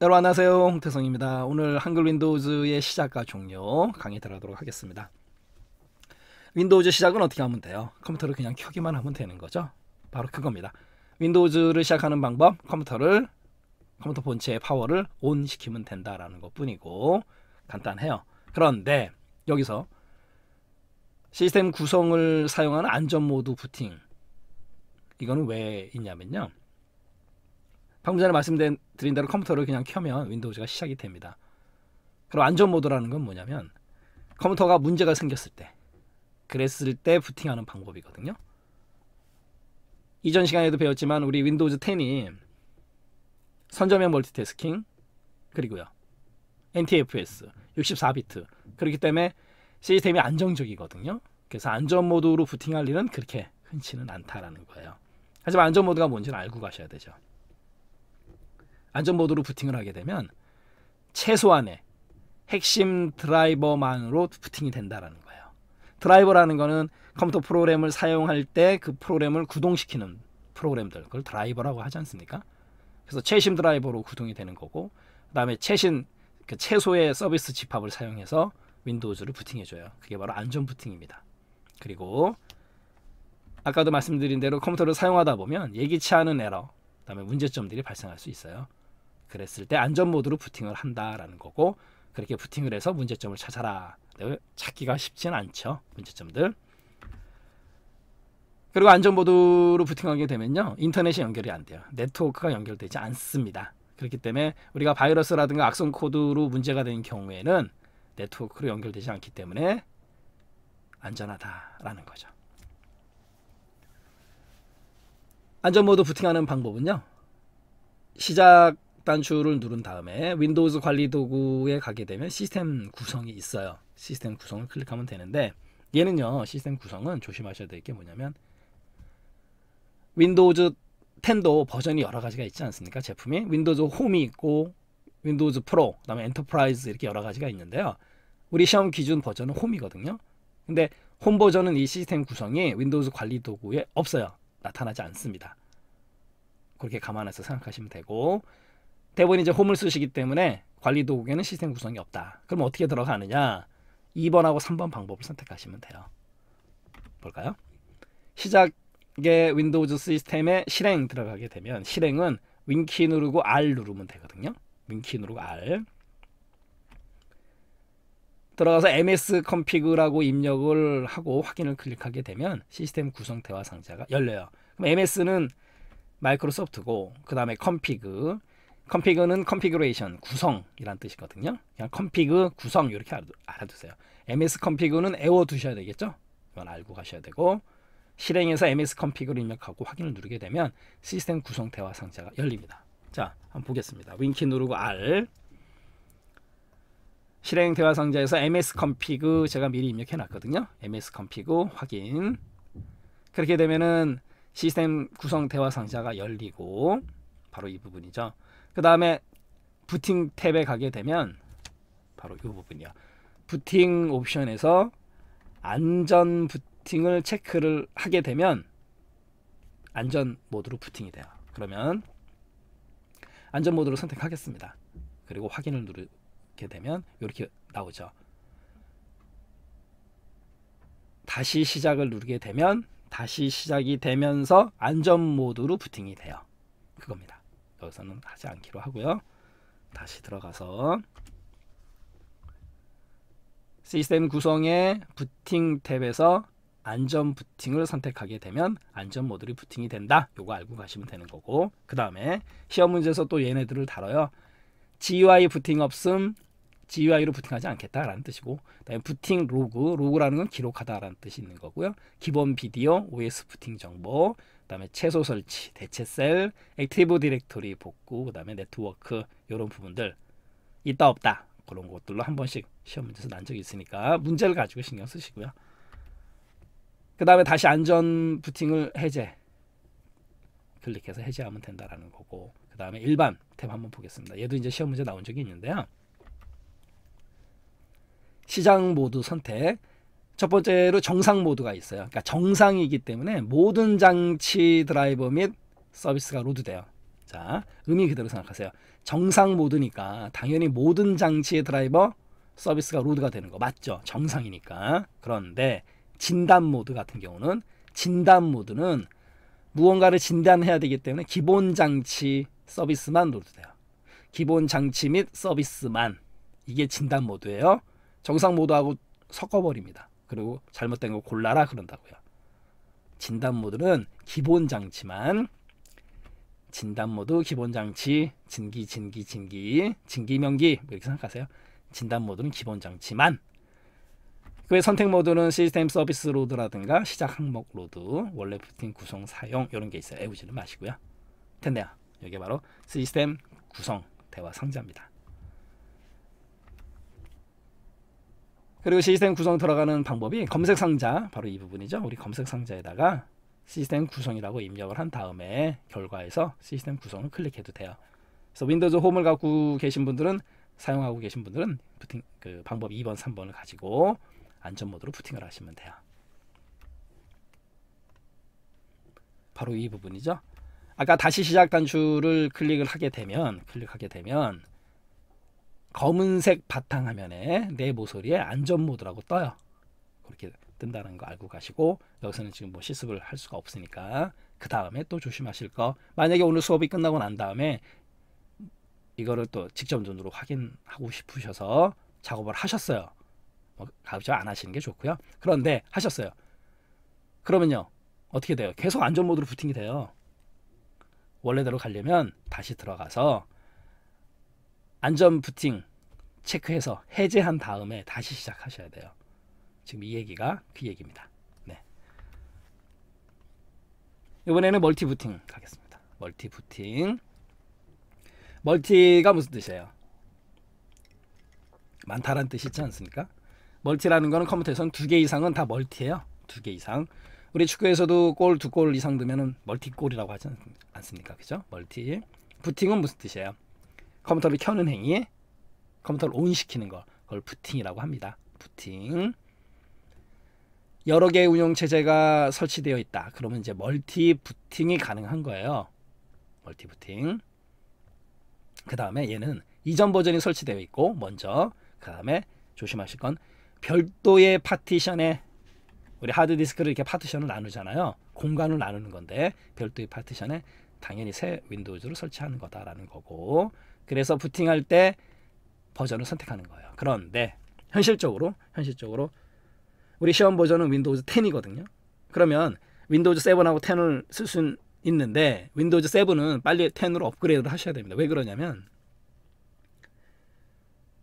여러분 안녕하세요. 홍태성입니다. 오늘 한글 윈도우즈의 시작과 종료 강의 들어가도록 하겠습니다. 윈도우즈 시작은 어떻게 하면 돼요? 컴퓨터를 그냥 켜기만 하면 되는 거죠. 바로 그겁니다. 윈도우즈를 시작하는 방법, 컴퓨터를 컴퓨터 본체의 파워를 온 시키면 된다라는 것뿐이고 간단해요. 그런데 여기서 시스템 구성을 사용한 안전 모드 부팅 이거는 왜 있냐면요. 방금 전에 말씀드린 대로 컴퓨터를 그냥 켜면 윈도우즈가 시작이 됩니다. 그럼 안전 모드라는 건 뭐냐면 컴퓨터가 문제가 생겼을 때 그랬을 때 부팅하는 방법이거든요. 이전 시간에도 배웠지만 우리 윈도우즈 10이 선점형 멀티태스킹 그리고요. NTFS 64비트. 그렇기 때문에 시스템이 안정적이거든요. 그래서 안전 모드로 부팅할 일은 그렇게 흔치는 않다라는 거예요. 하지만 안전 모드가 뭔지는 알고 가셔야 되죠. 안전 모드로 부팅을 하게 되면 최소한의 핵심 드라이버만으로 부팅이 된다라는 거예요. 드라이버라는 거는 컴퓨터 프로그램을 사용할 때 그 프로그램을 구동시키는 프로그램들 그걸 드라이버라고 하지 않습니까? 그래서 최신 드라이버로 구동이 되는 거고 그다음에 최신 그 최소의 서비스 집합을 사용해서 윈도우즈를 부팅해줘요. 그게 바로 안전 부팅입니다. 그리고 아까도 말씀드린 대로 컴퓨터를 사용하다 보면 예기치 않은 에러, 그다음에 문제점들이 발생할 수 있어요. 그랬을 때 안전 모드로 부팅을 한다라는 거고 그렇게 부팅을 해서 문제점을 찾아라. 네, 찾기가 쉽진 않죠. 문제점들. 그리고 안전 모드로 부팅하게 되면요. 인터넷이 연결이 안 돼요. 네트워크가 연결되지 않습니다. 그렇기 때문에 우리가 바이러스라든가 악성 코드로 문제가 되는 경우에는 네트워크로 연결되지 않기 때문에 안전하다라는 거죠. 안전 모드 부팅하는 방법은요. 시작 단추를 누른 다음에 윈도우즈 관리 도구에 가게 되면 시스템 구성이 있어요. 시스템 구성을 클릭하면 되는데 얘는요. 시스템 구성은 조심하셔야 될 게 뭐냐면 윈도우즈 텐도 버전이 여러 가지가 있지 않습니까? 제품이 윈도우즈 홈이 있고 윈도우즈 프로, 그다음에 엔터프라이즈 이렇게 여러 가지가 있는데요. 우리 시험 기준 버전은 홈이거든요. 근데 홈 버전은 이 시스템 구성이 윈도우즈 관리 도구에 없어요. 나타나지 않습니다. 그렇게 감안해서 생각하시면 되고 대부분 이제 홈을 쓰시기 때문에 관리 도구에는 시스템 구성이 없다. 그럼 어떻게 들어가느냐? 2번하고 3번 방법을 선택하시면 돼요. 볼까요? 시작 이게 윈도우즈 시스템에 실행 들어가게 되면 실행은 윈키 누르고 R 누르면 되거든요. 윈키 누르고 R 들어가서 ms 컴피그라고 입력을 하고 확인을 클릭하게 되면 시스템 구성 대화 상자가 열려요. 그럼 ms는 마이크로소프트고 그 다음에 컴피그 컴피그는 컴피그레이션 구성이란 뜻이거든요. 그냥 컴피그 구성 이렇게 알아두세요. ms 컴피그는 애워 두셔야 되겠죠. 이건 알고 가셔야 되고 실행에서 ms 컴픽을 입력하고 확인을 누르게 되면 시스템 구성 대화 상자가 열립니다. 자, 한번 보겠습니다. 윙키 누르고 R 실행 대화 상자에서 ms 컴피그 제가 미리 입력해 놨거든요. ms 컴피그 확인. 그렇게 되면은 시스템 구성 대화 상자가 열리고 바로 이 부분이죠. 그다음에 부팅 탭에 가게 되면 바로 이 부분이요. 부팅 옵션에서 안전 부 부팅을 체크를 하게 되면 안전 모드로 부팅이 돼요. 그러면 안전 모드로 선택하겠습니다. 그리고 확인을 누르게 되면 이렇게 나오죠. 다시 시작을 누르게 되면 다시 시작이 되면서 안전 모드로 부팅이 돼요. 그겁니다. 여기서는 하지 않기로 하고요. 다시 들어가서 시스템 구성의 부팅 탭에서 안전 부팅을 선택하게 되면 안전 모듈이 부팅이 된다. 요거 알고 가시면 되는 거고 그 다음에 시험 문제에서 또 얘네들을 다뤄요. GUI 부팅 없음 GUI로 부팅하지 않겠다라는 뜻이고 그다음에 부팅 로그, 로그라는 건 기록하다라는 뜻이 있는 거고요. 기본 비디오, OS 부팅 정보, 그다음에 최소 설치, 대체 셀, 액티브 디렉토리 복구, 그다음에 네트워크 이런 부분들 있다 없다 그런 것들로 한 번씩 시험 문제에서 난 적이 있으니까 문제를 가지고 신경 쓰시고요. 그 다음에 다시 안전 부팅을 해제 클릭해서 해제하면 된다라는 거고 그 다음에 일반 탭 한번 보겠습니다. 얘도 이제 시험 문제 나온 적이 있는데요. 시장 모드 선택 첫 번째로 정상 모드가 있어요. 그러니까 정상이기 때문에 모든 장치 드라이버 및 서비스가 로드돼요. 자, 의미 그대로 생각하세요. 정상 모드니까 당연히 모든 장치의 드라이버 서비스가 로드가 되는 거 맞죠? 정상이니까. 그런데 진단 모드 같은 경우는 진단 모드는 무언가를 진단해야 되기 때문에 기본 장치 서비스만 누도돼요 기본 장치 및 서비스만 이게 진단 모드예요. 정상 모드하고 섞어버립니다. 그리고 잘못된 거 골라라 그런다고요. 진단 모드는 기본 장치만 진단 모드, 기본 장치, 진기, 진기, 진기, 진기, 명기 뭐 이렇게 생각하세요. 진단 모드는 기본 장치만 그외 선택 모드는 시스템 서비스 로드라든가 시작 항목 로드, 원래 부팅 구성 사용 이런 게 있어요. 애우지는 마시고요. 텐데요. 이게 바로 시스템 구성 대화 상자입니다. 그리고 시스템 구성 들어가는 방법이 검색 상자 바로 이 부분이죠. 우리 검색 상자에다가 시스템 구성이라고 입력을 한 다음에 결과에서 시스템 구성을 클릭해도 돼요. 그래서 윈도우즈 홈을 갖고 계신 분들은 사용하고 계신 분들은 부팅 그 방법 2번, 3번을 가지고 안전 모드로 부팅을 하시면 돼요. 바로 이 부분이죠. 아까 다시 시작 단추를 클릭을 하게 되면 클릭하게 되면 검은색 바탕 화면에 내 모서리에 안전 모드라고 떠요. 그렇게 뜬다는 거 알고 가시고 여기서는 지금 뭐 실습을 할 수가 없으니까 그 다음에 또 조심하실 거 만약에 오늘 수업이 끝나고 난 다음에 이거를 또 직접 눈으로 확인하고 싶으셔서 작업을 하셨어요. 뭐 가급적안 하시는 게 좋고요. 그런데 하셨어요. 그러면요 어떻게 돼요? 계속 안전 모드로 부팅이 돼요. 원래대로 가려면 다시 들어가서 안전 부팅 체크해서 해제한 다음에 다시 시작하셔야 돼요. 지금 이 얘기가 그 얘기입니다. 네. 이번에는 멀티 부팅 가겠습니다. 멀티 부팅. 멀티가 무슨 뜻이에요? 많다란 뜻이 있지 않습니까? 멀티라는 거는 컴퓨터에서는 두개 이상은 다 멀티예요. 두 개 이상. 우리 축구에서도 골 두 골 이상 되면은 멀티골이라고 하지 않습니까? 그죠? 멀티. 부팅은 무슨 뜻이에요? 컴퓨터를 켜는 행위, 컴퓨터를 온시키는 거. 그걸 부팅이라고 합니다. 부팅. 여러 개의 운영 체제가 설치되어 있다. 그러면 이제 멀티 부팅이 가능한 거예요. 멀티 부팅. 그 다음에 얘는 이전 버전이 설치되어 있고 먼저 그 다음에 조심하실 건 별도의 파티션에 우리 하드디스크를 이렇게 파티션을 나누잖아요. 공간을 나누는 건데 별도의 파티션에 당연히 새 윈도우즈를 설치하는 거다라는 거고 그래서 부팅할 때 버전을 선택하는 거예요. 그런데 현실적으로 현실적으로 우리 시험 버전은 윈도우즈 10이거든요. 그러면 윈도우즈 7하고 10을 쓸 수 있는데 윈도우즈 7은 빨리 10으로 업그레이드를 하셔야 됩니다. 왜 그러냐면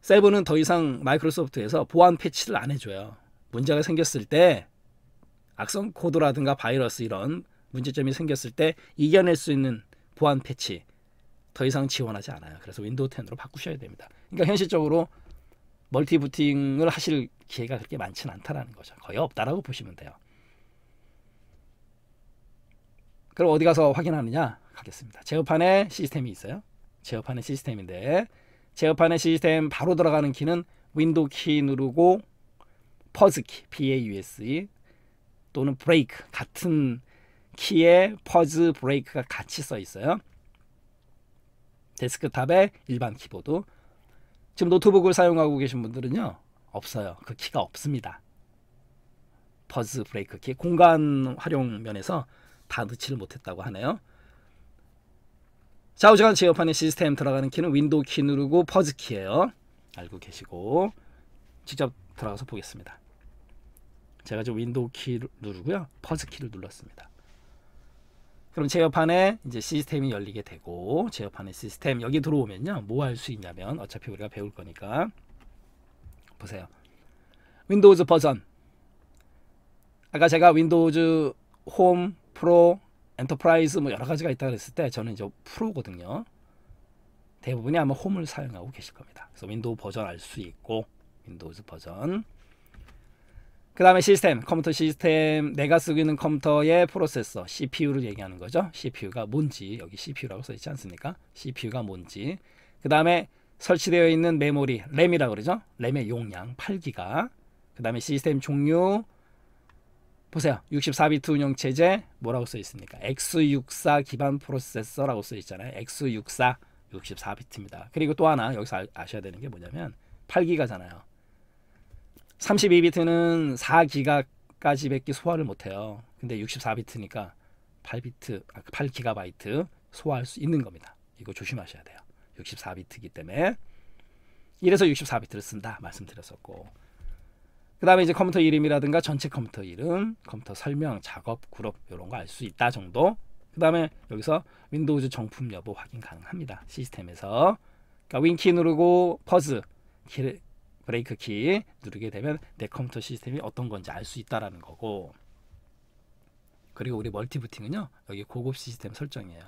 세븐은 더 이상 마이크로소프트에서 보안 패치를 안 해줘요. 문제가 생겼을 때 악성 코드라든가 바이러스 이런 문제점이 생겼을 때 이겨낼 수 있는 보안 패치 더 이상 지원하지 않아요. 그래서 윈도우 10으로 바꾸셔야 됩니다. 그러니까 현실적으로 멀티 부팅을 하실 기회가 그렇게 많지는 않다라는 거죠. 거의 없다라고 보시면 돼요. 그럼 어디 가서 확인하느냐? 가겠습니다. 제어판에 시스템이 있어요. 제어판에 시스템인데 제어판의 시스템 바로 들어가는 키는 윈도우 키 누르고 퍼즈 키 BAUSE 또는 브레이크 같은 키에 퍼즈 브레이크가 같이 써 있어요. 데스크탑에 일반 키보드 지금 노트북을 사용하고 계신 분들은요 없어요. 그 키가 없습니다. 퍼즈 브레이크 키 공간 활용 면에서 다 넣지를 못했다고 하네요. 좌우지간 제어판의 시스템 들어가는 키는 윈도우 키 누르고 퍼즈 키예요. 알고 계시고 직접 들어가서 보겠습니다. 제가 지금 윈도우 키를 누르고요. 퍼즈 키를 눌렀습니다. 그럼 제어판에 이제 시스템이 열리게 되고 제어판의 시스템 여기 들어오면요. 뭐 할 수 있냐면 어차피 우리가 배울 거니까 보세요. 윈도우즈 버전 아까 제가 윈도우즈 홈 프로 엔터프라이즈 뭐 여러 가지가 있다 그랬을 때 저는 이제 프로거든요. 대부분이 아마 홈을 사용하고 계실 겁니다. 그래서 윈도우 버전 알 수 있고 윈도우즈 버전 그 다음에 시스템, 컴퓨터 시스템, 내가 쓰고 있는 컴퓨터의 프로세서, CPU를 얘기하는 거죠. CPU가 뭔지, 여기 CPU라고 써있지 않습니까? CPU가 뭔지. 그 다음에 설치되어 있는 메모리, 램이라고 그러죠. 램의 용량, 8기가. 그 다음에 시스템 종류, 보세요. 64비트 운영 체제 뭐라고 써 있습니까? x64 기반 프로세서라고 써 있잖아요. x64 64비트입니다. 그리고 또 하나 여기서 아, 아셔야 되는 게 뭐냐면 8기가잖아요. 32비트는 4기가까지 밖에 소화를 못해요. 근데 64비트니까 8비트, 아, 8기가바이트 그 소화할 수 있는 겁니다. 이거 조심하셔야 돼요. 64비트이기 때문에 이래서 64비트를 쓴다 말씀드렸었고 그 다음에 이제 컴퓨터 이름이라든가 전체 컴퓨터 이름, 컴퓨터 설명, 작업, 그룹 이런 거 알 수 있다 정도. 그 다음에 여기서 윈도우즈 정품 여부 확인 가능합니다. 시스템에서. 그러니까 윈키 누르고 퍼즈, 키, 브레이크 키 누르게 되면 내 컴퓨터 시스템이 어떤 건지 알 수 있다라는 거고 그리고 우리 멀티부팅은요. 여기 고급 시스템 설정이에요.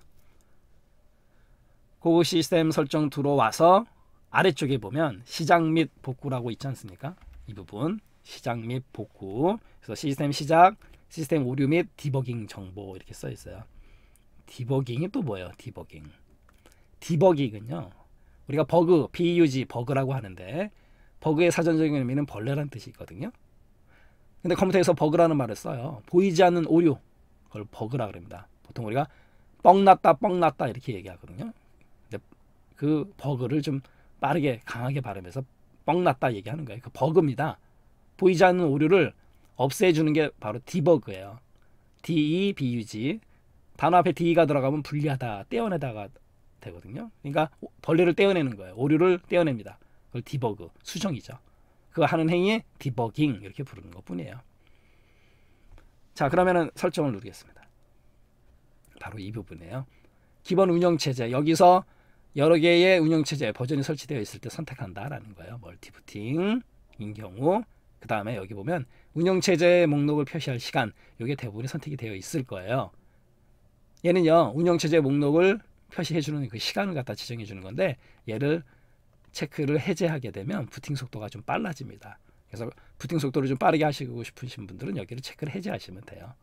고급 시스템 설정 들어와서 아래쪽에 보면 시작 및 복구라고 있지 않습니까? 이 부분 시작 및 복구 그래서 시스템 시작 시스템 오류 및 디버깅 정보 이렇게 써 있어요 디버깅이 또 뭐예요 디버깅 디버깅은요 우리가 버그 BUG e 버그라고 하는데 버그의 사전적인 의미는 벌레란 뜻이거든요 있 근데 컴퓨터에서 버그라는 말을 써요 보이지 않는 오류 그걸 버그라 그럽니다 보통 우리가 뻥났다 뻥났다 이렇게 얘기하거든요 근데 그 버그를 좀 빠르게 강하게 발음해서 뻥났다 얘기하는 거예요 그 버그입니다 보이지 않는 오류를 없애주는 게 바로 디버그예요. DEBUG 단어 앞에 d 가 들어가면 분리하다, 떼어내다가 되거든요. 그러니까 벌레를 떼어내는 거예요. 오류를 떼어냅니다. 그걸 디버그, 수정이죠. 그거 하는 행위 디버깅 이렇게 부르는 것뿐이에요. 자, 그러면은 설정을 누르겠습니다. 바로 이 부분이에요. 기본 운영체제 여기서 여러 개의 운영체제 버전이 설치되어 있을 때 선택한다라는 거예요. 멀티부팅인 경우 그 다음에 여기 보면 운영체제 목록을 표시할 시간 이게 대부분이 선택이 되어 있을 거예요. 얘는요 운영체제 목록을 표시해주는 그 시간을 갖다 지정해주는 건데 얘를 체크를 해제하게 되면 부팅 속도가 좀 빨라집니다. 그래서 부팅 속도를 좀 빠르게 하시고 싶으신 분들은 여기를 체크를 해제하시면 돼요.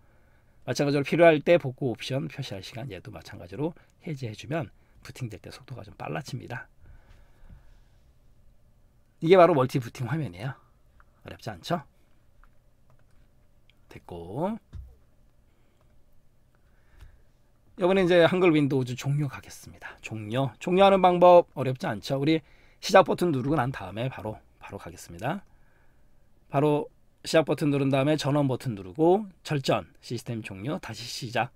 마찬가지로 필요할 때 복구 옵션 표시할 시간 얘도 마찬가지로 해제해주면 부팅될 때 속도가 좀 빨라집니다. 이게 바로 멀티 부팅 화면이에요. 어렵지 않죠? 됐고 이번에 이제 한글 윈도우즈 종료 가겠습니다. 종료. 종료하는 방법 어렵지 않죠? 우리 시작 버튼 누르고 난 다음에 바로 바로 가겠습니다. 바로 시작 버튼 누른 다음에 전원 버튼 누르고 철전 시스템 종료 다시 시작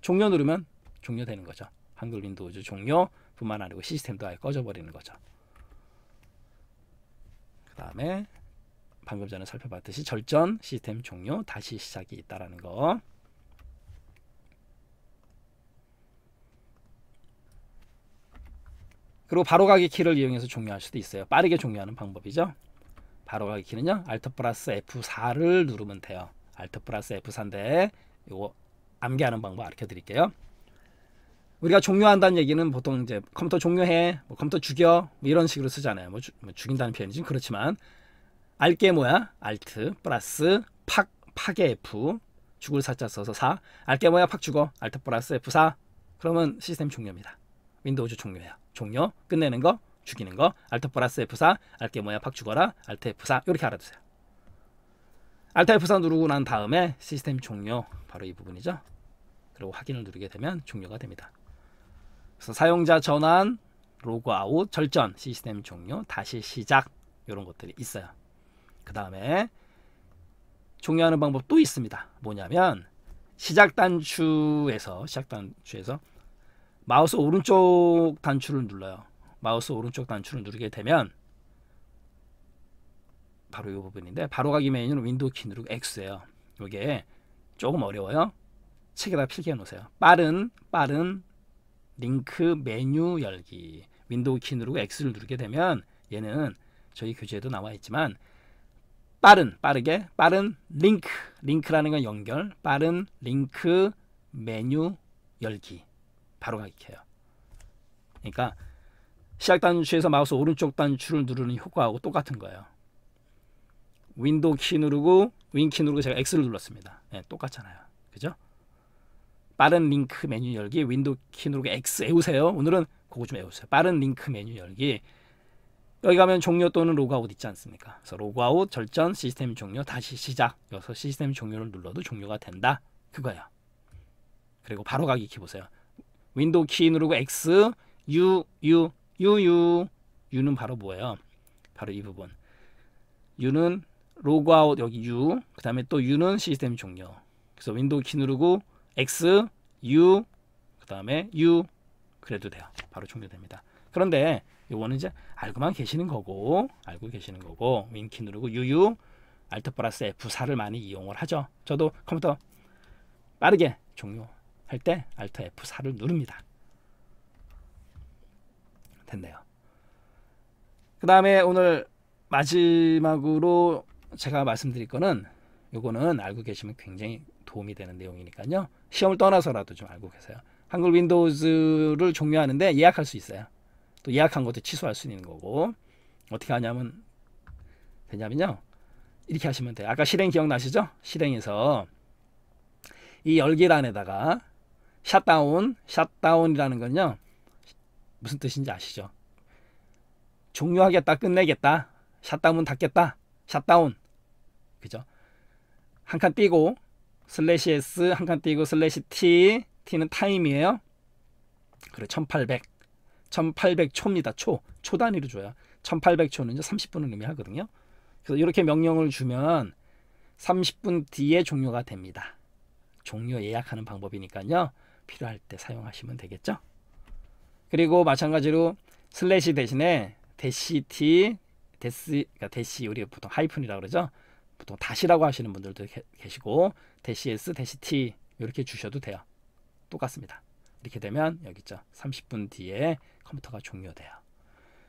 종료 누르면 종료되는 거죠. 한글 윈도우즈 종료 뿐만 아니고 시스템도 아예 꺼져버리는 거죠. 그 다음에 방금 전에 살펴봤듯이 절전 시스템 종료 다시 시작이 있다라는 거. 그리고 바로가기 키를 이용해서 종료할 수도 있어요. 빠르게 종료하는 방법이죠. 바로가기 키는요. Alt 플러스 F4를 누르면 돼요. Alt 플러스 F4인데 이거 암기하는 방법 알려드릴게요. 우리가 종료한다는 얘기는 보통 이제 컴퓨터 종료해, 뭐 컴퓨터 죽여 뭐 이런 식으로 쓰잖아요. 뭐, 주, 뭐 죽인다는 표현이지 그렇지만 알게 뭐야? 알트 플러스 팍 팍의 F 죽을 사자 써서 4 알게 뭐야? 팍 죽어 알트 플러스 F4 그러면 시스템 종료입니다. 윈도우즈 종료야. 종료 끝내는 거 죽이는 거 알트 플러스 F4 알게 뭐야? 팍 죽어라 알트 F4 이렇게 알아두세요. 알트 F4 누르고 난 다음에 시스템 종료 바로 이 부분이죠. 그리고 확인을 누르게 되면 종료가 됩니다. 그래서 사용자 전환, 로그아웃, 절전, 시스템 종료, 다시 시작 이런 것들이 있어요. 그 다음에 종료하는 방법도 있습니다. 뭐냐면 시작 단추에서 시작 단추에서 마우스 오른쪽 단추를 눌러요. 마우스 오른쪽 단추를 누르게 되면 바로 이 부분인데 바로가기 메뉴는 윈도우 키 누르고 X예요. 이게 조금 어려워요. 책에다 필기해 놓으세요. 빠른 빠른 링크 메뉴 열기 윈도우 키 누르고 X를 누르게 되면 얘는 저희 교재에도 나와 있지만 빠른 빠르게 빠른 링크 링크라는 건 연결 빠른 링크 메뉴 열기 바로 가기해요 그러니까 시작 단추에서 마우스 오른쪽 단추를 누르는 효과하고 똑같은 거예요. 윈도우 키 누르고 윈키 누르고 제가 X를 눌렀습니다. 네, 똑같잖아요. 그죠? 빠른 링크 메뉴 열기 윈도우 키 누르고 X 외우세요. 오늘은 그거 좀 외우세요. 빠른 링크 메뉴 열기 여기 가면 종료 또는 로그아웃 있지 않습니까? 그래서 로그아웃, 절전, 시스템 종료, 다시 시작. 여기서 시스템 종료를 눌러도 종료가 된다. 그거야. 그리고 바로 가기 키 보세요. 윈도우 키 누르고 X, U, U, U, U. U는 바로 뭐예요? 바로 이 부분. U는 로그아웃 여기 U. 그 다음에 또 U는 시스템 종료. 그래서 윈도우 키 누르고 X, U, 그 다음에 U. 그래도 돼요. 바로 종료됩니다. 그런데 요거는 이제 알고만 계시는 거고 알고 계시는 거고 윈키 누르고 유유 알트 플러스 F4를 많이 이용을 하죠. 저도 컴퓨터 빠르게 종료할 때 알트 F4를 누릅니다. 됐네요. 그 다음에 오늘 마지막으로 제가 말씀드릴 거는 요거는 알고 계시면 굉장히 도움이 되는 내용이니까요. 시험을 떠나서라도 좀 알고 계세요. 한글 윈도우즈를 종료하는데 예약할 수 있어요. 또 예약한 것도 취소할 수 있는 거고 어떻게 하냐면 되냐면요 이렇게 하시면 돼요 아까 실행 기억나시죠 실행에서 이 열기란에다가 샷다운 샷다운이라는 건요 무슨 뜻인지 아시죠 종료하겠다 끝내겠다 샷다운 닫겠다 샷다운 그죠 한 칸 띄고 슬래시 s 한 칸 띄고 슬래시 t t는 타임이에요 그래 1800 1800초입니다. 초. 초 단위로 줘야 1800초는 이제 30분을 의미하거든요. 그래서 이렇게 명령을 주면 30분 뒤에 종료가 됩니다. 종료 예약하는 방법이니까요. 필요할 때 사용하시면 되겠죠. 그리고 마찬가지로 슬래시 대신에 대시티 대시 그러니까 대시 우리 보통 하이픈이라고 그러죠. 보통 다시라고 하시는 분들도 계시고 대시 s 대시 t 이렇게 주셔도 돼요. 똑같습니다. 이렇게 되면 여기 있죠. 30분 뒤에 컴퓨터가 종료돼요.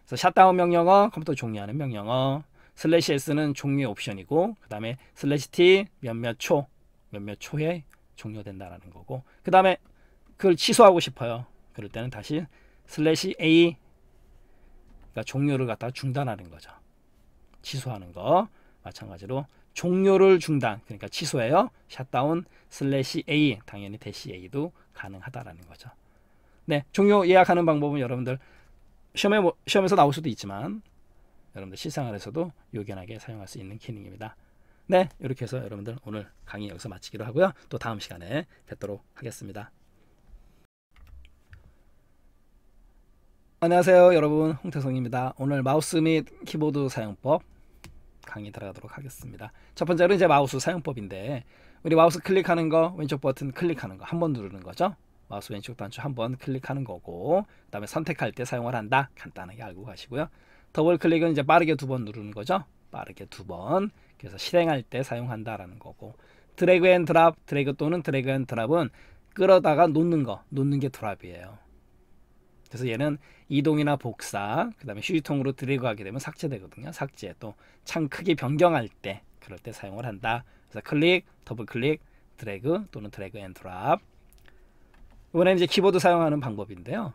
그래서 샷다운 명령어, 컴퓨터 종료하는 명령어, 슬래시 S는 종료의 옵션이고 그 다음에 슬래시 T 몇몇 초, 몇몇 초에 종료된다라는 거고 그 다음에 그걸 취소하고 싶어요. 그럴 때는 다시 슬래시 A 그러니까 종료를 갖다가 중단하는 거죠. 취소하는 거 마찬가지로 종료를 중단 그러니까 취소해요. 샷다운 슬래시 A 당연히 대시 A도 가능하다라는 거죠. 네, 종료 예약하는 방법은 여러분들 시험에 뭐, 시험에서 나올 수도 있지만 여러분들 실생활에서도 요긴하게 사용할 수 있는 기능입니다. 네, 이렇게 해서 여러분들 오늘 강의 여기서 마치기로 하고요. 또 다음 시간에 뵙도록 하겠습니다. 안녕하세요, 여러분. 홍태성입니다. 오늘 마우스 및 키보드 사용법 강의 들어가도록 하겠습니다. 첫 번째로 이제 마우스 사용법인데 우리 마우스 클릭하는 거, 왼쪽 버튼 클릭하는 거 한번 누르는 거죠. 마우스 왼쪽 단추 한 번 클릭하는 거고 그 다음에 선택할 때 사용을 한다 간단하게 알고 가시고요 더블 클릭은 이제 빠르게 두 번 누르는 거죠 빠르게 두번 그래서 실행할 때 사용한다라는 거고 드래그 앤 드랍 드래그 또는 드래그 앤 드랍은 끌어다가 놓는 거 놓는 게 드랍이에요 그래서 얘는 이동이나 복사 그 다음에 휴지통으로 드래그 하게 되면 삭제되거든요 삭제 또 창 크기 변경할 때 그럴 때 사용을 한다 그래서 클릭 더블 클릭 드래그 또는 드래그 앤 드랍 이번에는 이제 키보드 사용하는 방법인데요.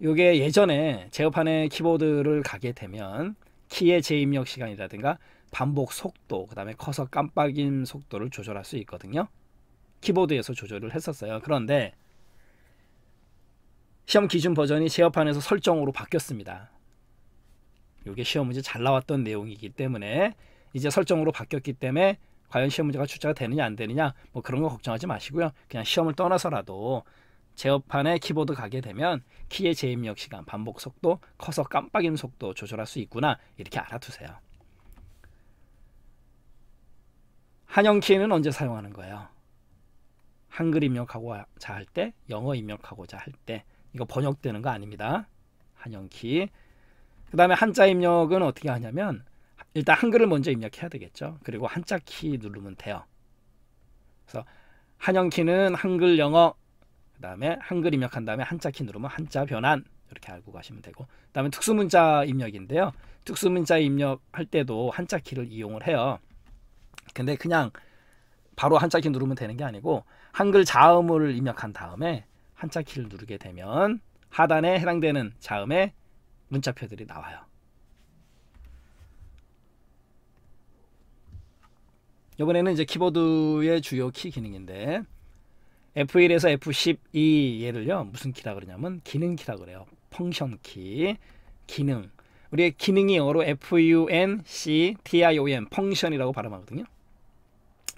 이게 예전에 제어판에 키보드를 가게 되면 키의 재입력 시간이라든가 반복 속도, 그 다음에 커서 깜빡임 속도를 조절할 수 있거든요. 키보드에서 조절을 했었어요. 그런데 시험 기준 버전이 제어판에서 설정으로 바뀌었습니다. 이게 시험 문제 잘 나왔던 내용이기 때문에 이제 설정으로 바뀌었기 때문에 과연 시험 문제가 출제가 되느냐 안 되느냐 뭐 그런 거 걱정하지 마시고요. 그냥 시험을 떠나서라도 제어판에 키보드 가게 되면 키의 재입력 시간, 반복 속도, 커서 깜빡임 속도 조절할 수 있구나 이렇게 알아두세요. 한영 키는 언제 사용하는 거예요? 한글 입력하고자 할 때, 영어 입력하고자 할 때 이거 번역되는 거 아닙니다. 한영 키. 그 다음에 한자 입력은 어떻게 하냐면 일단 한글을 먼저 입력해야 되겠죠. 그리고 한자 키 누르면 돼요. 그래서 한영 키는 한글, 영어 그 다음에 한글 입력한 다음에 한자 키 누르면 한자 변환 이렇게 알고 가시면 되고 그 다음에 특수문자 입력인데요 특수문자 입력할 때도 한자 키를 이용을 해요 근데 그냥 바로 한자 키 누르면 되는 게 아니고 한글 자음을 입력한 다음에 한자 키를 누르게 되면 하단에 해당되는 자음의 문자표들이 나와요 이번에는 이제 키보드의 주요 키 기능인데 F1에서 F12 얘를요 무슨 키라 그러냐면 기능 키라 그래요 펑션 키 기능 우리의 기능이 영어로 F-U-N-C-T-I-O-N 펑션이라고 발음하거든요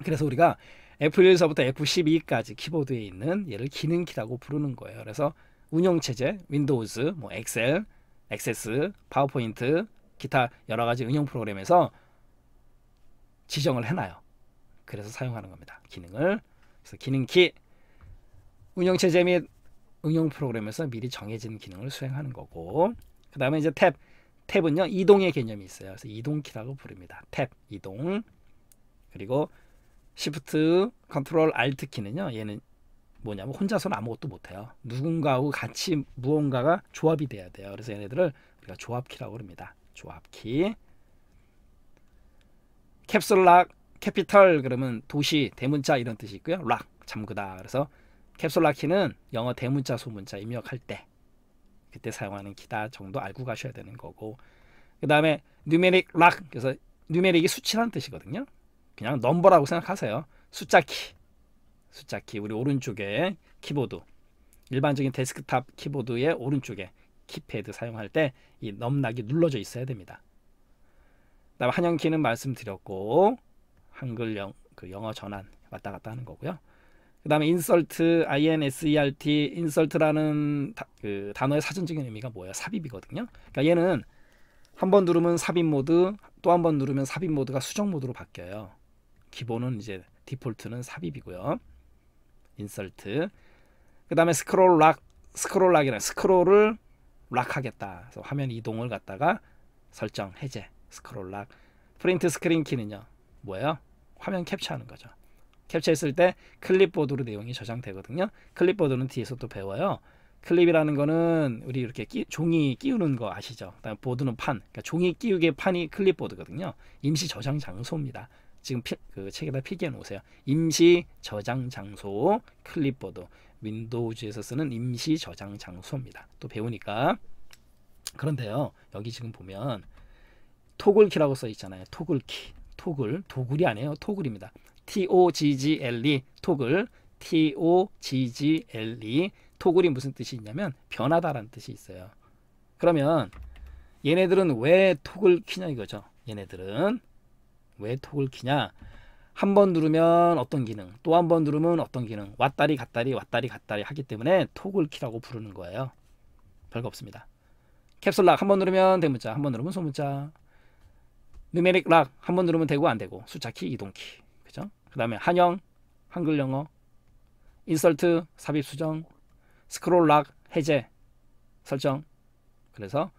그래서 우리가 F1에서부터 F12까지 키보드에 있는 얘를 기능 키라고 부르는 거예요 그래서 운영체제 윈도우즈 뭐 엑셀 액세스 파워포인트 기타 여러가지 응용 프로그램에서 지정을 해놔요 그래서 사용하는 겁니다 기능을 그래서 기능키 운영체제 및 응용 프로그램에서 미리 정해진 기능을 수행하는 거고 그 다음에 이제 탭 탭은요 이동의 개념이 있어요 그래서 이동키라고 부릅니다 탭 이동 그리고 시프트 컨트롤 알트 키는요 얘는 뭐냐면 혼자서는 아무것도 못해요 누군가하고 같이 무언가가 조합이 돼야 돼요 그래서 얘네들을 우리가 조합키라고 부릅니다 조합키 캡슐 락 캐피털 그러면 도시 대문자 이런 뜻이 있고요 락 잠그다 그래서 캡솔라키는 영어 대문자 소문자 입력할 때 그때 사용하는 키다 정도 알고 가셔야 되는 거고 그 다음에 뉴메릭락 그래서 뉴메릭이 수치란 뜻이거든요 그냥 넘버라고 생각하세요 숫자키 숫자키 우리 오른쪽에 키보드 일반적인 데스크탑 키보드의 오른쪽에 키패드 사용할 때 이 넘락이 눌러져 있어야 됩니다 그 다음 에 한영키는 말씀드렸고 한글 영, 그 영어 전환 왔다 갔다 하는 거고요 그다음에 insert, insert, insert라는 다, 그 단어의 사전적인 의미가 뭐예요 삽입이거든요. 그러니까 얘는 한 번 누르면 삽입 모드, 또 한 번 누르면 삽입 모드가 수정 모드로 바뀌어요. 기본은 이제 디폴트는 삽입이고요. 인설트. 그다음에 스크롤 락, 스크롤 락이란 스크롤을 락하겠다. 그래서 화면 이동을 갖다가 설정 해제, 스크롤 락. 프린트 스크린 키는요. 뭐예요? 화면 캡처하는 거죠. 캡처했을 때 클립보드로 내용이 저장되거든요. 클립보드는 뒤에서 또 배워요. 클립이라는 거는 우리 이렇게 끼, 종이 끼우는 거 아시죠? 그다음 보드는 판, 그러니까 종이 끼우게 판이 클립보드거든요. 임시 저장 장소입니다. 지금 피, 그 책에다 필기해 놓으세요. 임시 저장 장소 클립보드. 윈도우즈에서 쓰는 임시 저장 장소입니다. 또 배우니까 그런데요. 여기 지금 보면 토글키라고 써 있잖아요. 토글키. 토글, 도굴이 아니에요. 토글입니다. TOGGLE 토글 TOGGLE 토글이 무슨 뜻이 있냐면 변하다라는 뜻이 있어요. 그러면 얘네들은 왜 톡을 키냐 이거죠. 얘네들은 왜 톡을 키냐. 한 번 누르면 어떤 기능, 또 한 번 누르면 어떤 기능, 왔다리 갔다리 왔다리 갔다리 하기 때문에 톡을 키라고 부르는 거예요. 별거 없습니다. 캡슐락 한 번 누르면 대문자, 한 번 누르면 소문자. 누메릭 락한 번 누르면 되고 안 되고, 숫자 키, 이동 키. 그 다음에 한영, 한글 영어, 인설트, 삽입 수정, 스크롤 락, 해제, 설정. 그래서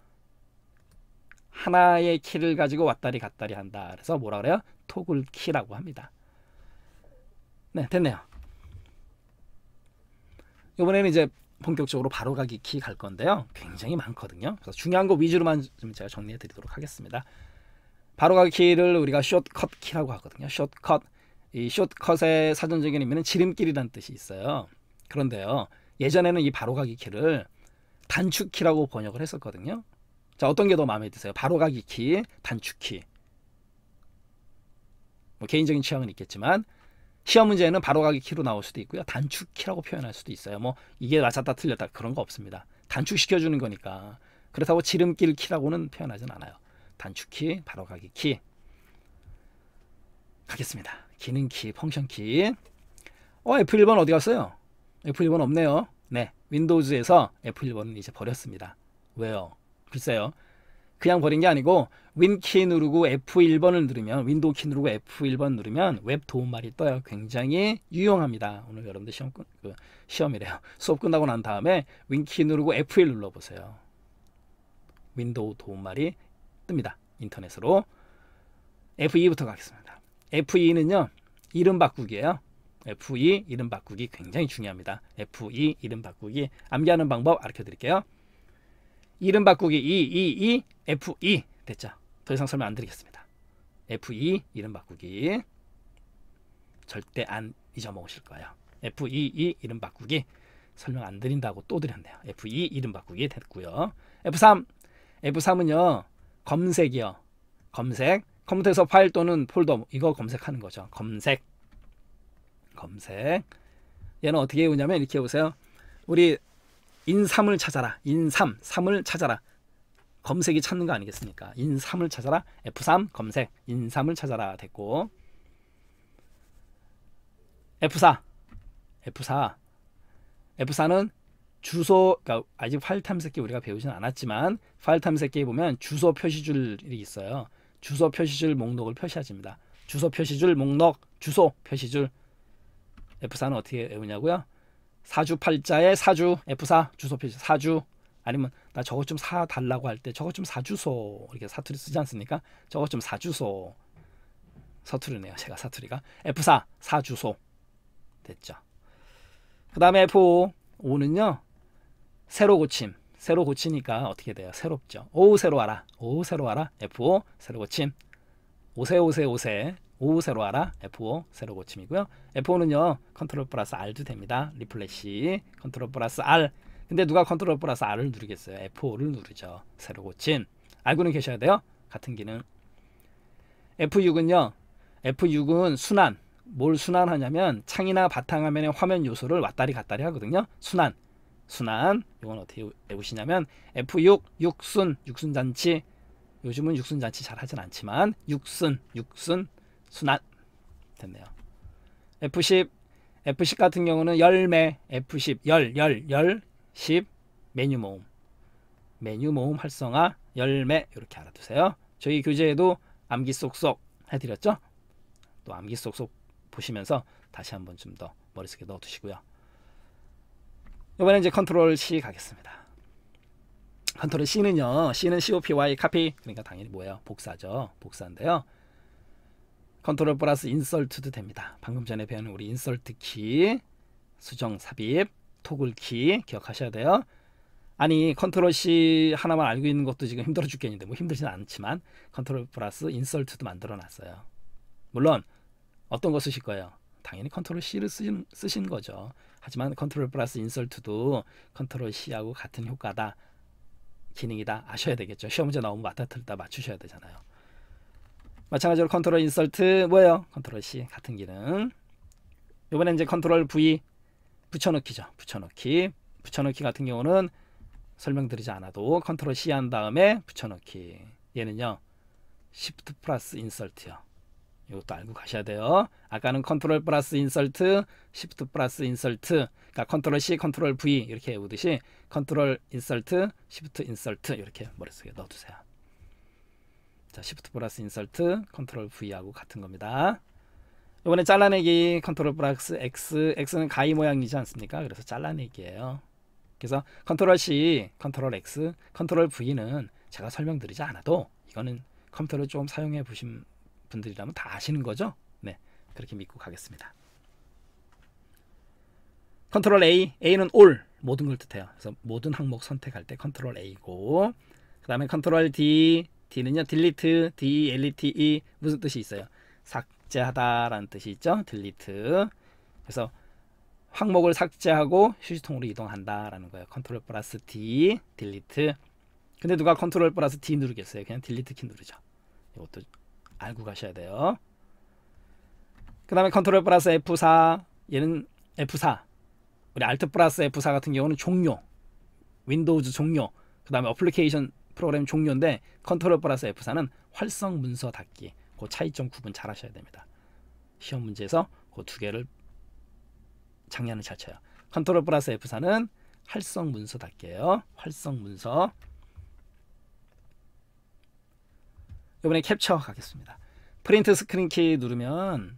하나의 키를 가지고 왔다리 갔다리 한다. 그래서 뭐라 그래요? 토글 키라고 합니다. 네, 됐네요. 이번에는 이제 본격적으로 바로가기 키 갈 건데요. 굉장히 많거든요. 그래서 중요한 거 위주로만 좀 제가 정리해 드리도록 하겠습니다. 바로가기 키를 우리가 숏컷 키라고 하거든요. 숏컷. 이 숏컷의 사전적인 의미는 지름길이란 뜻이 있어요. 그런데요. 예전에는 이 바로가기 키를 단축키라고 번역을 했었거든요. 자, 어떤 게 더 마음에 드세요? 바로가기 키, 단축키. 뭐 개인적인 취향은 있겠지만 시험 문제에는 바로가기 키로 나올 수도 있고요. 단축키라고 표현할 수도 있어요. 뭐 이게 맞았다 틀렸다 그런 거 없습니다. 단축시켜 주는 거니까. 그렇다고 지름길 키라고는 표현하진 않아요. 단축키, 바로가기 키. 가겠습니다. 기능키, 펑션키. 어, F1번 어디 갔어요? F1번 없네요. 네, 윈도우즈에서 F1번은 이제 버렸습니다. 왜요? 글쎄요. 그냥 버린 게 아니고 윈키 누르고 F1번을 누르면 윈도우 키 누르고 F1번 누르면 웹 도움말이 떠요. 굉장히 유용합니다. 오늘 여러분들 시험 끝, 그 시험이래요. [LAUGHS] 수업 끝나고 난 다음에 윈키 누르고 F1 눌러보세요. 윈도우 도움말이 뜹니다. 인터넷으로 F2부터 e 가겠습니다. f e 는요 이름 바꾸기예요. f e 이름 바꾸기 굉장히 중요합니다. f e 이름 바꾸기 암기하는 방법 알려 드릴게요. 이름 바꾸기 2, 2, 2, f e 됐죠. 더 이상 설명 안 드리겠습니다. f e 이름 바꾸기 절대 안 잊어먹으실 거예요. f e 2 e 이름 바꾸기 설명 안 드린다고 또 드렸네요. f e 이름 바꾸기 됐고요. F3 F3은요. 검색이요. 검색 컴퓨터에서 파일 또는 폴더 이거 검색하는 거죠. 검색 검색 얘는 어떻게 외우냐면 이렇게 보세요. 우리 인삼을 찾아라. 인삼, 삼을 찾아라. 검색이 찾는 거 아니겠습니까? 인삼을 찾아라. F3 검색. 인삼을 찾아라 됐고. F4. F4. F4는 주소 그러니까 아직 파일 탐색기 우리가 배우진 않았지만 파일 탐색기에 보면 주소 표시줄이 있어요. 주소 표시줄 목록을 표시하십니다. 주소 표시줄 목록 주소 표시줄 F4는 어떻게 외우냐고요? 4주8자에4주 F4 주소 표시 4주 아니면 나 저것 좀사 달라고 할 때 저것 좀 사주소 이렇게 사투리 쓰지 않습니까? 저것 좀 사주소 사투리네요. 제가 사투리가 F4 사주소 됐죠. 그 다음에 f 5는요. 새로 고침 새로 고치니까 어떻게 돼요? 새롭죠. 오우 새로 와라. 오우 새로 와라. F5 새로 고침. 오세 오세 오세 오우 새로 와라. F5 새로 고침이고요. F5는요. 컨트롤 플러스 R도 됩니다. 리플래시 컨트롤 플러스 R 근데 누가 컨트롤 플러스 R을 누르겠어요? F5를 누르죠. 새로 고침. 알고는 계셔야 돼요. 같은 기능. F6은요. F6은 순환. 뭘 순환하냐면 창이나 바탕화면의 화면 요소를 왔다리 갔다리 하거든요. 순환. 순환 이건 어떻게 외우시냐면 F6 육순 육순잔치 요즘은 육순잔치 잘 하진 않지만 육순 육순 순환 됐네요 F10 F10 같은 경우는 열매 F10 열 열열10 메뉴 모음 메뉴 모음 활성화 열매 이렇게 알아두세요 저희 교재에도 암기 속속 해드렸죠 또 암기 속속 보시면서 다시 한번 좀 더 머릿속에 넣어두시고요 이번에 이제 컨트롤 C 가겠습니다. 컨트롤 C는요. C는 COPY 카피 그러니까 당연히 뭐예요? 복사죠. 복사인데요. 컨트롤 플러스 인설트도 됩니다. 방금 전에 배운 우리 인설트 키, 수정 삽입, 토글 키 기억하셔야 돼요. 아니 컨트롤 C 하나만 알고 있는 것도 지금 힘들어 죽겠는데 뭐 힘들진 않지만 컨트롤 플러스 인설트도 만들어 놨어요. 물론 어떤 거 쓰실 거예요? 당연히 컨트롤 C를 쓰신, 쓰신 거죠. 하지만 컨트롤 플러스 인설트도 컨트롤 C하고 같은 효과다. 기능이다. 아셔야 되겠죠. 시험 문제 나오면 왔다 틀다 맞추셔야 되잖아요. 마찬가지로 컨트롤 인설트 뭐예요? 컨트롤 C 같은 기능. 이번엔 이제 컨트롤 V 붙여넣기죠. 붙여넣기. 붙여넣기 같은 경우는 설명드리지 않아도 컨트롤 C 한 다음에 붙여넣기. 얘는요. Shift 플러스 인설트요. 이것도 알고 가셔야 돼요. 아까는 컨트롤 플러스 인설트, 시프트 플러스 인설트, 그러니까 컨트롤 C, 컨트롤 V 이렇게 외우듯이 컨트롤 인설트, 시프트 인설트 이렇게 머릿속에 넣어두세요. 자, 시프트 플러스 인설트, 컨트롤 V하고 같은 겁니다. 이번에 잘라내기 컨트롤 플러스 X, X는 가위 모양이지 않습니까? 그래서 잘라내기예요. 그래서 컨트롤 C, 컨트롤 X, 컨트롤 V는 제가 설명드리지 않아도 이거는 컴퓨터를 좀 사용해 보시면 분들이라면 다 아시는 거죠? 네, 그렇게 믿고 가겠습니다. 컨트롤 A, A는 all, 모든 걸 뜻해요. 그래서 모든 항목 선택할 때 컨트롤 A고 그 다음에 컨트롤 D, D는요 delete, D, L, E, T, E 무슨 뜻이 있어요? 삭제하다라는 뜻이 있죠. delete 그래서 항목을 삭제하고 휴지통으로 이동한다라는 거예요. 컨트롤 플러스 D, delete 근데 누가 컨트롤 플러스 D 누르겠어요? 그냥 delete 키 누르죠. 이것도 알고 가셔야 돼요. 그 다음에 컨트롤 플러스 F4 얘는 F4 우리 알트 플러스 F4 같은 경우는 종료 윈도우즈 종료 그 다음에 어플리케이션 프로그램 종료인데 컨트롤 플러스 F4는 활성 문서 닫기 그 차이점 구분 잘 하셔야 됩니다. 시험 문제에서 그 두 개를 장난을 잘 쳐요. 컨트롤 플러스 F4는 활성 문서 닫기예요. 활성 문서 이번에 캡처 가겠습니다. 프린트 스크린 키 누르면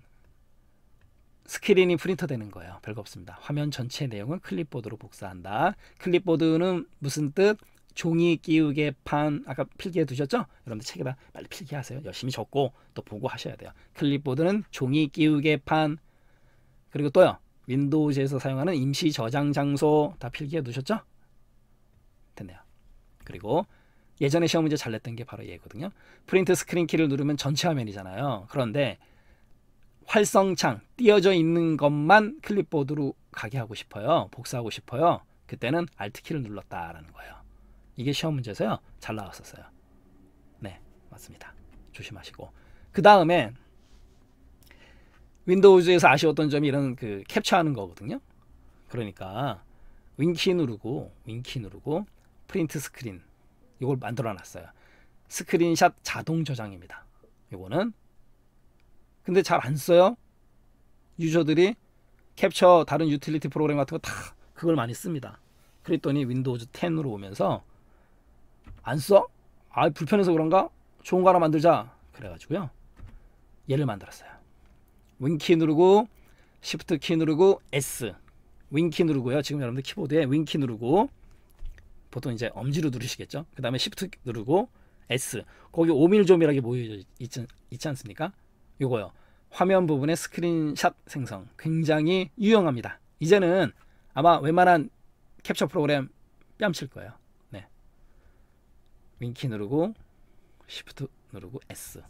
스크린이 프린터 되는 거예요. 별거 없습니다. 화면 전체 내용은 클립보드로 복사한다. 클립보드는 무슨 뜻? 종이 끼우개 판 아까 필기해 두셨죠? 여러분들 책에다 빨리 필기하세요. 열심히 적고 또 보고 하셔야 돼요. 클립보드는 종이 끼우개 판 그리고 또요. 윈도우즈에서 사용하는 임시 저장 장소 다 필기해 두셨죠? 됐네요. 그리고 예전에 시험 문제 잘 냈던 게 바로 얘거든요. 프린트 스크린 키를 누르면 전체 화면이잖아요. 그런데 활성창 띄어져 있는 것만 클립보드로 가게 하고 싶어요. 복사하고 싶어요. 그때는 Alt 키를 눌렀다라는 거예요. 이게 시험 문제에서요. 잘 나왔었어요. 네, 맞습니다. 조심하시고. 그 다음에 윈도우즈에서 아쉬웠던 점이 이런 그 캡처하는 거거든요. 그러니까 윈키 누르고 윈키 누르고 프린트 스크린 이걸 만들어 놨어요. 스크린샷 자동 저장입니다. 이거는 근데 잘 안 써요. 유저들이 캡처 다른 유틸리티 프로그램 같은 거 다 그걸 많이 씁니다. 그랬더니 윈도우즈 10으로 오면서 안 써? 아 불편해서 그런가? 좋은 거 하나 만들자. 그래가지고요. 얘를 만들었어요. 윈키 누르고 시프트 키 누르고 S 윈키 누르고요. 지금 여러분들 키보드에 윈키 누르고 보통 이제 엄지로 누르시겠죠. 그 다음에 Shift 누르고 S 거기 5밀조밀하게 모여 있 있지 않습니까? 요거요. 화면 부분에 스크린샷 생성 굉장히 유용합니다. 이제는 아마 웬만한 캡처 프로그램 뺨칠 거예요. 네. 윈키 누르고 Shift 누르고 S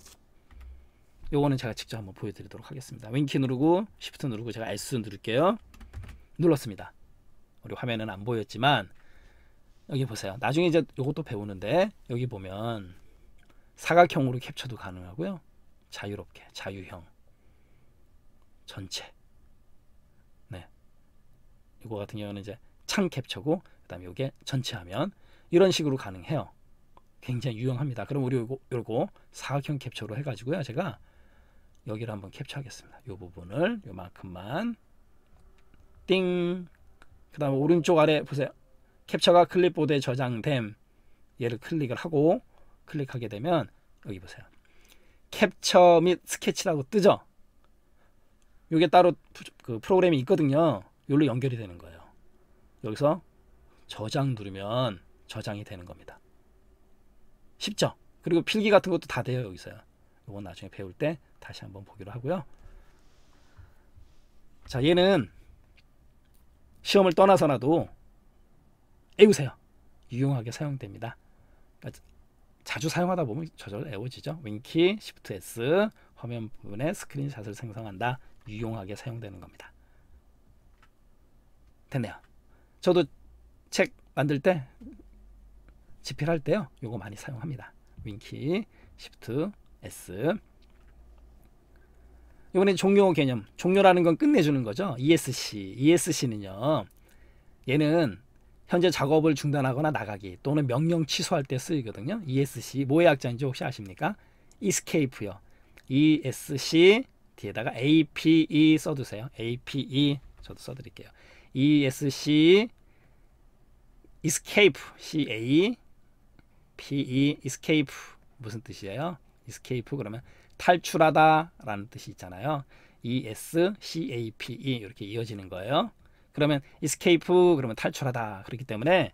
요거는 제가 직접 한번 보여드리도록 하겠습니다. 윙키 누르고 Shift 누르고 제가 S 누를게요. 눌렀습니다. 우리 화면은 안 보였지만 여기 보세요. 나중에 이제 이것도 배우는데 여기 보면 사각형으로 캡처도 가능하고요. 자유롭게 자유형 전체 네 이거 같은 경우는 이제 창 캡처고 그 다음에 이게 전체 하면 이런 식으로 가능해요. 굉장히 유용합니다. 그럼 우리 요거, 요거 사각형 캡처로 해가지고요. 제가 여기를 한번 캡처하겠습니다. 요 부분을 요만큼만띵그 다음에 오른쪽 아래 보세요. 캡처가 클립보드에 저장됨 얘를 클릭을 하고 클릭하게 되면 여기 보세요. 캡처 및 스케치라고 뜨죠. 이게 따로 그 프로그램이 있거든요. 여기로 연결이 되는 거예요. 여기서 저장 누르면 저장이 되는 겁니다. 쉽죠? 그리고 필기 같은 것도 다 돼요. 여기서요. 이건 나중에 배울 때 다시 한번 보기로 하고요. 자 얘는 시험을 떠나서라도 애우세요. 유용하게 사용됩니다. 그러니까 자주 사용하다 보면 저절로 애워지죠. 윙키, 시프트 S, 화면 부분에 스크린샷을 생성한다. 유용하게 사용되는 겁니다. 됐네요. 저도 책 만들 때 집필할 때요. 요거 많이 사용합니다. 윙키, 시프트 S. 이번에 종료 개념. 종료라는 건 끝내주는 거죠. ESC. ESC는요. 얘는 현재 작업을 중단하거나 나가기 또는 명령 취소할 때 쓰이거든요. ESC 뭐의 약자인지 혹시 아십니까? Escape요. ESC 뒤에다가 APE 써두세요. APE 저도 써드릴게요. ESC Escape C A P E Escape 무슨 뜻이에요? Escape 그러면 탈출하다라는 뜻이 있잖아요. E S C A P E 이렇게 이어지는 거예요. 그러면 escape 그러면 탈출하다. 그렇기 때문에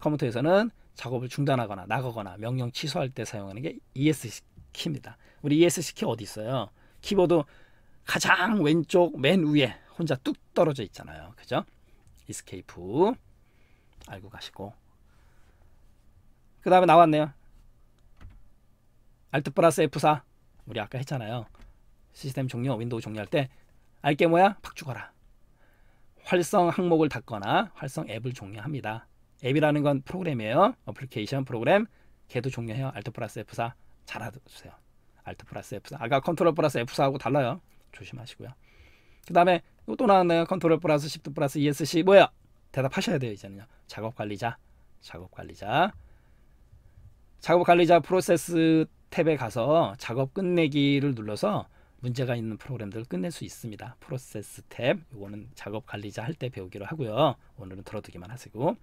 컴퓨터에서는 작업을 중단하거나 나가거나 명령 취소할 때 사용하는 게 ESC 키입니다. 우리 ESC 키 어디 있어요? 키보드 가장 왼쪽 맨 위에 혼자 뚝 떨어져 있잖아요. 그죠? escape 알고 가시고 그 다음에 나왔네요. Alt 플러스 F4 우리 아까 했잖아요. 시스템 종료 윈도우 종료할 때 알게 뭐야? 팍 죽어라. 활성 항목을 닫거나 활성 앱을 종료합니다. 앱이라는 건 프로그램이에요. 어플리케이션 프로그램 걔도 종료해요. 알트 플러스 F4 잘 알아두세요. 알트 플러스 F4 아까 컨트롤 플러스 F4하고 달라요. 조심하시고요. 그 다음에 이거 또 나왔네요. 컨트롤 플러스 Shift 플러스 ESC 뭐야? 대답하셔야 돼요. 이제는요. 작업관리자 작업관리자 작업관리자 프로세스 탭에 가서 작업 끝내기를 눌러서 문제가 있는 프로그램들을 끝낼 수 있습니다. 프로세스 탭 이거는 작업 관리자 할 때 배우기로 하고요. 오늘은 들어두기만 하시고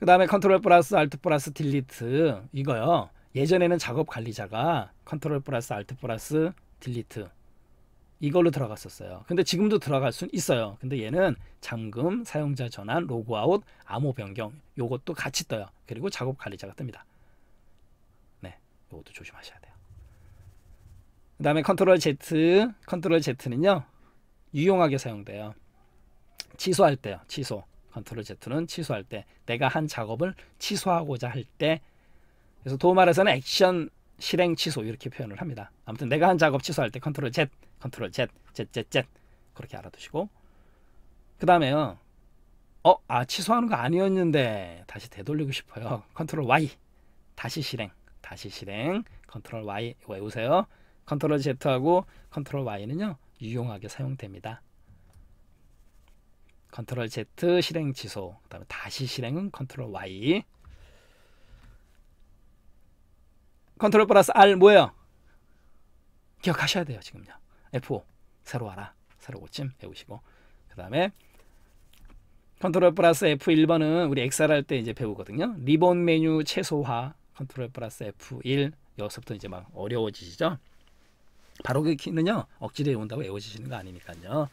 그 다음에 컨트롤 플러스 알트 플러스 딜리트 이거요. 예전에는 작업 관리자가 컨트롤 플러스 알트 플러스 딜리트 이걸로 들어갔었어요. 근데 지금도 들어갈 수는 있어요. 근데 얘는 잠금, 사용자 전환, 로그아웃, 암호 변경 이것도 같이 떠요. 그리고 작업 관리자가 뜹니다. 네, 이것도 조심하셔야 돼요. 그 다음에 컨트롤 Z, 컨트롤 Z는요. 유용하게 사용돼요. 취소할 때요. 취소. 컨트롤 Z는 취소할 때 내가 한 작업을 취소하고자 할 때 그래서 도움말에서는 액션 실행 취소 이렇게 표현을 합니다. 아무튼 내가 한 작업 취소할 때 컨트롤 Z, 컨트롤 Z, Z, Z, Z 그렇게 알아두시고 그 다음에요. 어, 아 취소하는 거 아니었는데 다시 되돌리고 싶어요. 컨트롤 Y 다시 실행, 다시 실행, 컨트롤 Y 외우세요. 컨트롤 Z하고 컨트롤 Y는요 유용하게 사용됩니다. 컨트롤 Z 실행 취소 그 다음에 다시 실행은 컨트롤 Y 컨트롤 플러스 R 뭐예요? 기억하셔야 돼요 지금요 F5 새로 와라 새로 고침 배우시고 그 다음에 컨트롤 플러스 F1번은 우리 엑셀 할 때 이제 배우거든요 리본 메뉴 최소화 컨트롤 플러스 F1 여기서부터 이제 막 어려워지시죠 바로 그 키는요 억지로 온다고 외워지시는 거 아니니까요.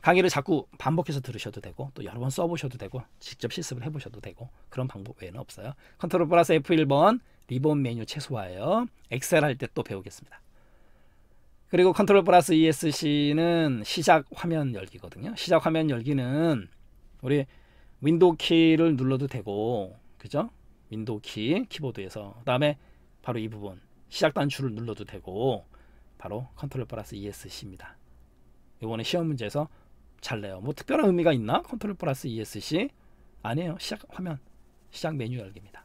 강의를 자꾸 반복해서 들으셔도 되고 또 여러 번 써보셔도 되고 직접 실습을 해보셔도 되고 그런 방법 외에는 없어요. 컨트롤 플러스 F1번 리본 메뉴 최소화예요. 엑셀 할 때 또 배우겠습니다. 그리고 컨트롤 플러스 ESC는 시작 화면 열기거든요. 시작 화면 열기는 우리 윈도우 키를 눌러도 되고 그죠? 윈도우 키 키보드에서 그 다음에 바로 이 부분 시작 단추를 눌러도 되고 바로 컨트롤 플러스 ESC입니다. 이번에 시험 문제에서 잘 내요. 뭐 특별한 의미가 있나? 컨트롤 플러스 ESC? 아니에요. 시작 화면, 시작 메뉴 열기입니다.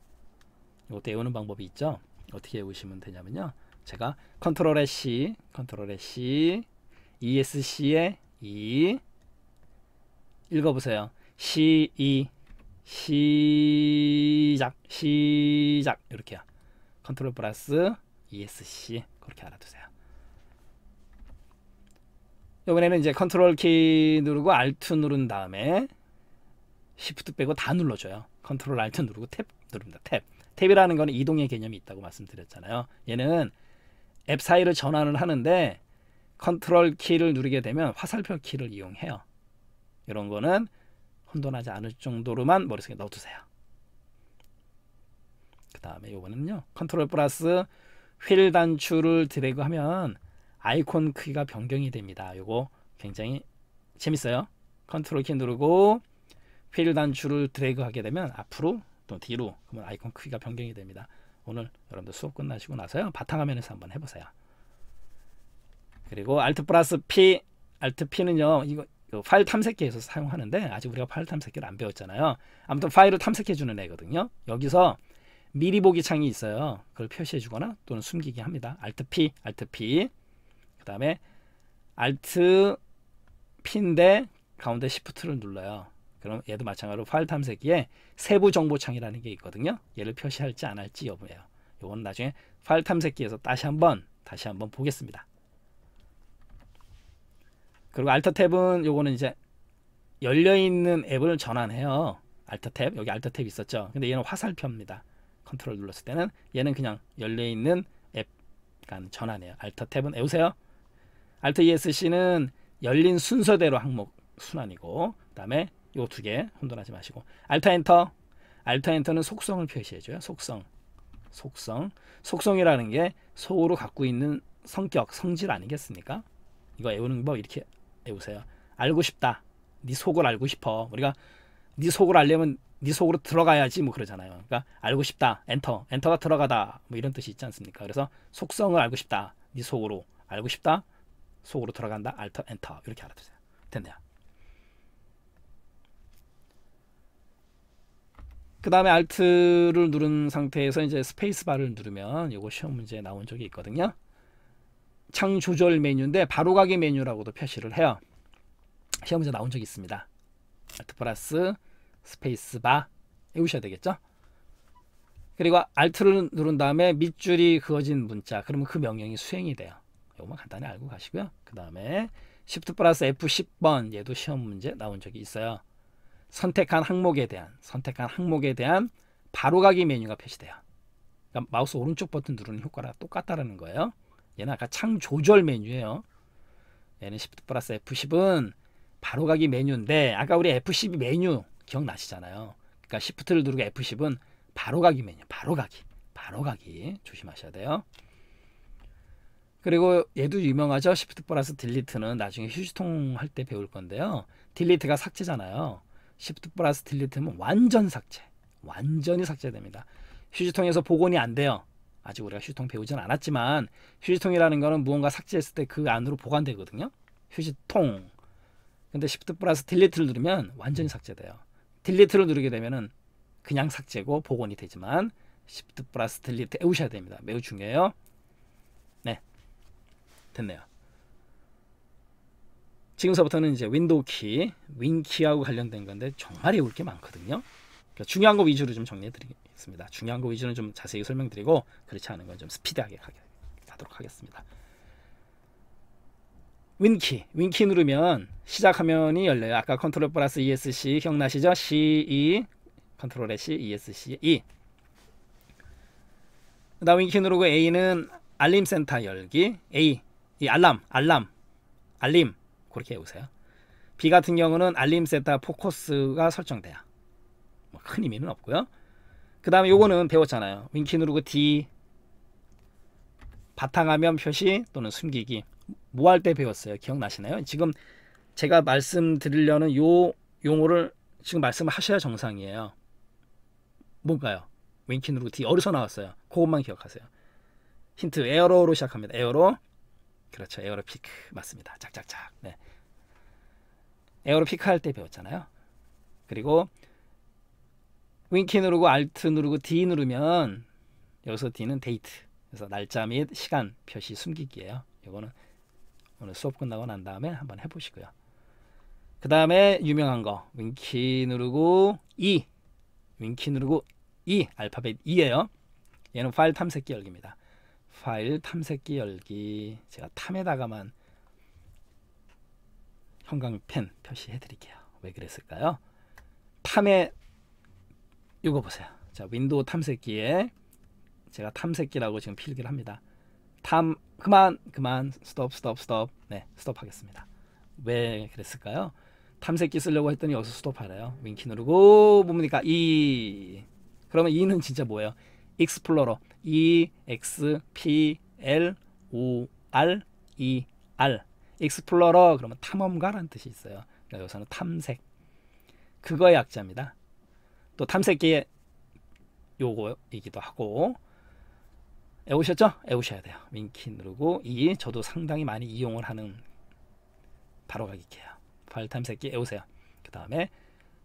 이것도 외우는 방법이 있죠. 어떻게 외우시면 되냐면요. 제가 컨트롤의 C, 컨트롤의 C, ESC의 E 읽어보세요. C, E, 시작, 시작 이렇게요. 컨트롤 플러스 ESC 그렇게 알아두세요. 이번에는 이제 컨트롤 키 누르고 알트 누른 다음에 시프트 빼고 다 눌러줘요. 컨트롤 알트 누르고 탭 누릅니다. 탭. 탭이라는 거는 이동의 개념이 있다고 말씀드렸잖아요. 얘는 앱 사이를 전환을 하는데 컨트롤 키를 누르게 되면 화살표 키를 이용해요. 이런 거는 혼돈하지 않을 정도로만 머릿속에 넣어두세요. 그 다음에 요번는요 컨트롤 플러스 휠 단추를 드래그하면 아이콘 크기가 변경이 됩니다. 이거 굉장히 재밌어요. 컨트롤 키 누르고 휠 단추를 드래그 하게 되면 앞으로 또 뒤로 그러면 아이콘 크기가 변경이 됩니다. 오늘 여러분들 수업 끝나시고 나서요. 바탕화면에서 한번 해보세요. 그리고 Alt 플러스 P Alt P는요. 이거 파일 탐색기에서 사용하는데 아직 우리가 파일 탐색기를 안 배웠잖아요. 아무튼 파일을 탐색해주는 애거든요. 여기서 미리 보기 창이 있어요. 그걸 표시해주거나 또는 숨기게 합니다. Alt P, Alt P. 그 다음에 Alt P인데 가운데 Shift를 눌러요. 그럼 얘도 마찬가지로 파일 탐색기에 세부 정보창이라는 게 있거든요. 얘를 표시할지 안 할지 여부예요. 요건 나중에 파일 탐색기에서 다시 한번 다시 한번 보겠습니다. 그리고 Alt 탭은 요거는 이제 열려 있는 앱을 전환해요. Alt 탭 여기 Alt 탭 있었죠. 근데 얘는 화살표입니다. 컨트롤 눌렀을 때는 얘는 그냥 열려 있는 앱 그러니까 전환해요. Alt 탭은 외우세요. 알트 ESC는 열린 순서대로 항목 순환이고 그다음에 요 두 개 혼돈하지 마시고 알트 엔터 알트 엔터는 속성을 표시해줘요. 속성 속성 속성이라는 게 속으로 갖고 있는 성격 성질 아니겠습니까? 이거 외우는 법 이렇게 외우세요. 알고 싶다. 네 속을 알고 싶어. 우리가 네 속을 알려면 네 속으로 들어가야지 뭐 그러잖아요. 그러니까 알고 싶다. 엔터. 엔터가 들어가다. 뭐 이런 뜻이 있지 않습니까? 그래서 속성을 알고 싶다. 네 속으로 알고 싶다. 속으로 들어간다. 알터 엔터 이렇게 알아두세요. 됐네요. 그 다음에 알트를 누른 상태에서 이제 스페이스바를 누르면 이거 시험 문제에 나온 적이 있거든요. 창 조절 메뉴인데 바로가기 메뉴라고도 표시를 해요. 시험 문제 나온 적이 있습니다. 알트 플러스 스페이스바 해우셔야 되겠죠? 그리고 알트를 누른 다음에 밑줄이 그어진 문자 그러면 그 명령이 수행이 돼요. 이것만 간단히 알고 가시고요. 그 다음에 Shift 플러스 F10번 얘도 시험 문제 나온 적이 있어요. 선택한 항목에 대한 선택한 항목에 대한 바로가기 메뉴가 표시돼요. 그러니까 마우스 오른쪽 버튼 누르는 효과랑 똑같다라는 거예요. 얘는 아까 창 조절 메뉴예요. 얘는 Shift 플러스 F10은 바로가기 메뉴인데 아까 우리 F10 메뉴 기억나시잖아요. 그러니까 Shift를 누르고 F10은 바로가기 메뉴, 바로가기, 바로가기 조심하셔야 돼요. 그리고 얘도 유명하죠. 시프트 플러스 딜리트는 나중에 휴지통 할 때 배울 건데요. 딜리트가 삭제잖아요. 시프트 플러스 딜리트는 완전 삭제. 완전히 삭제됩니다. 휴지통에서 복원이 안 돼요. 아직 우리가 휴지통 배우진 않았지만 휴지통이라는 거는 무언가 삭제했을 때 그 안으로 보관되거든요. 휴지통. 근데 시프트 플러스 딜리트를 누르면 완전히 음. 삭제돼요. 딜리트를 누르게 되면은 그냥 삭제고 복원이 되지만 시프트 플러스 딜리트 외우셔야 됩니다. 매우 중요해요. 됐네요. 지금서부터는 이제 윈도우 키, 윈키하고 관련된 건데 정말 외울 게 많거든요. 그러니까 중요한 거 위주로 좀 정리해 드리겠습니다. 중요한 거위주로좀 자세히 설명드리고 그렇지 않은 건 좀 스피드하게 하도록 하겠습니다. 윈키, 윈키 누르면 시작 화면이 열려요. 아까 컨트롤 플러스 ESC 기억나시죠? CE 컨트롤 S, ESC E. 그다음 윈키 누르고 A는 알림 센터 열기 A 이 알람, 알람, 알림 그렇게 해보세요. B 같은 경우는 알림 세타 포커스가 설정돼요. 뭐큰 의미는 없고요. 그 다음에 요거는 배웠잖아요. 윙키 누르고 D 바탕화면 표시 또는 숨기기 뭐 할 때 배웠어요? 기억나시나요? 지금 제가 말씀드리려는 요 용어를 지금 말씀을 하셔야 정상이에요. 뭔가요? 윙키 누르고 D 어디서 나왔어요? 그것만 기억하세요. 힌트 에어로로 시작합니다. 에어로 그렇죠. 에어로피크 맞습니다. 짝짝짝. 네. 에어로피크 할 때 배웠잖아요. 그리고 윙키 누르고 알트 누르고 D 누르면 여기서 D는 데이트. 그래서 날짜 및 시간 표시 숨기기예요. 이거는 오늘 수업 끝나고 난 다음에 한번 해보시고요. 그 다음에 유명한 거 윙키 누르고 E 윙키 누르고 E 알파벳 E예요. 얘는 파일 탐색기 열기입니다. 파일 탐색기 열기 제가 탐에다가만 형광펜 표시해 드릴게요 왜 그랬을까요 탐에 이거 보세요 자 윈도우 탐색기에 제가 탐색기라고 지금 필기를 합니다 탐 그만 그만 스톱 스톱 스톱 네 스톱 하겠습니다 왜 그랬을까요 탐색기 쓰려고 했더니 여기서 스톱하래요 윙키 누르고 뭡니까 이 그러면 이는 진짜 뭐예요 익스플로러 E, X, P, L, O, R, E, R 익스플로러 그러면 탐험가라는 뜻이 있어요. 그러니까 여기서는 탐색 그거의 약자입니다. 또탐색기 요거이기도 하고 애우셨죠? 애우셔야 돼요. 윙키 누르고 이 저도 상당히 많이 이용을 하는 바로 가기키요발 탐색기 애우세요. 그 다음에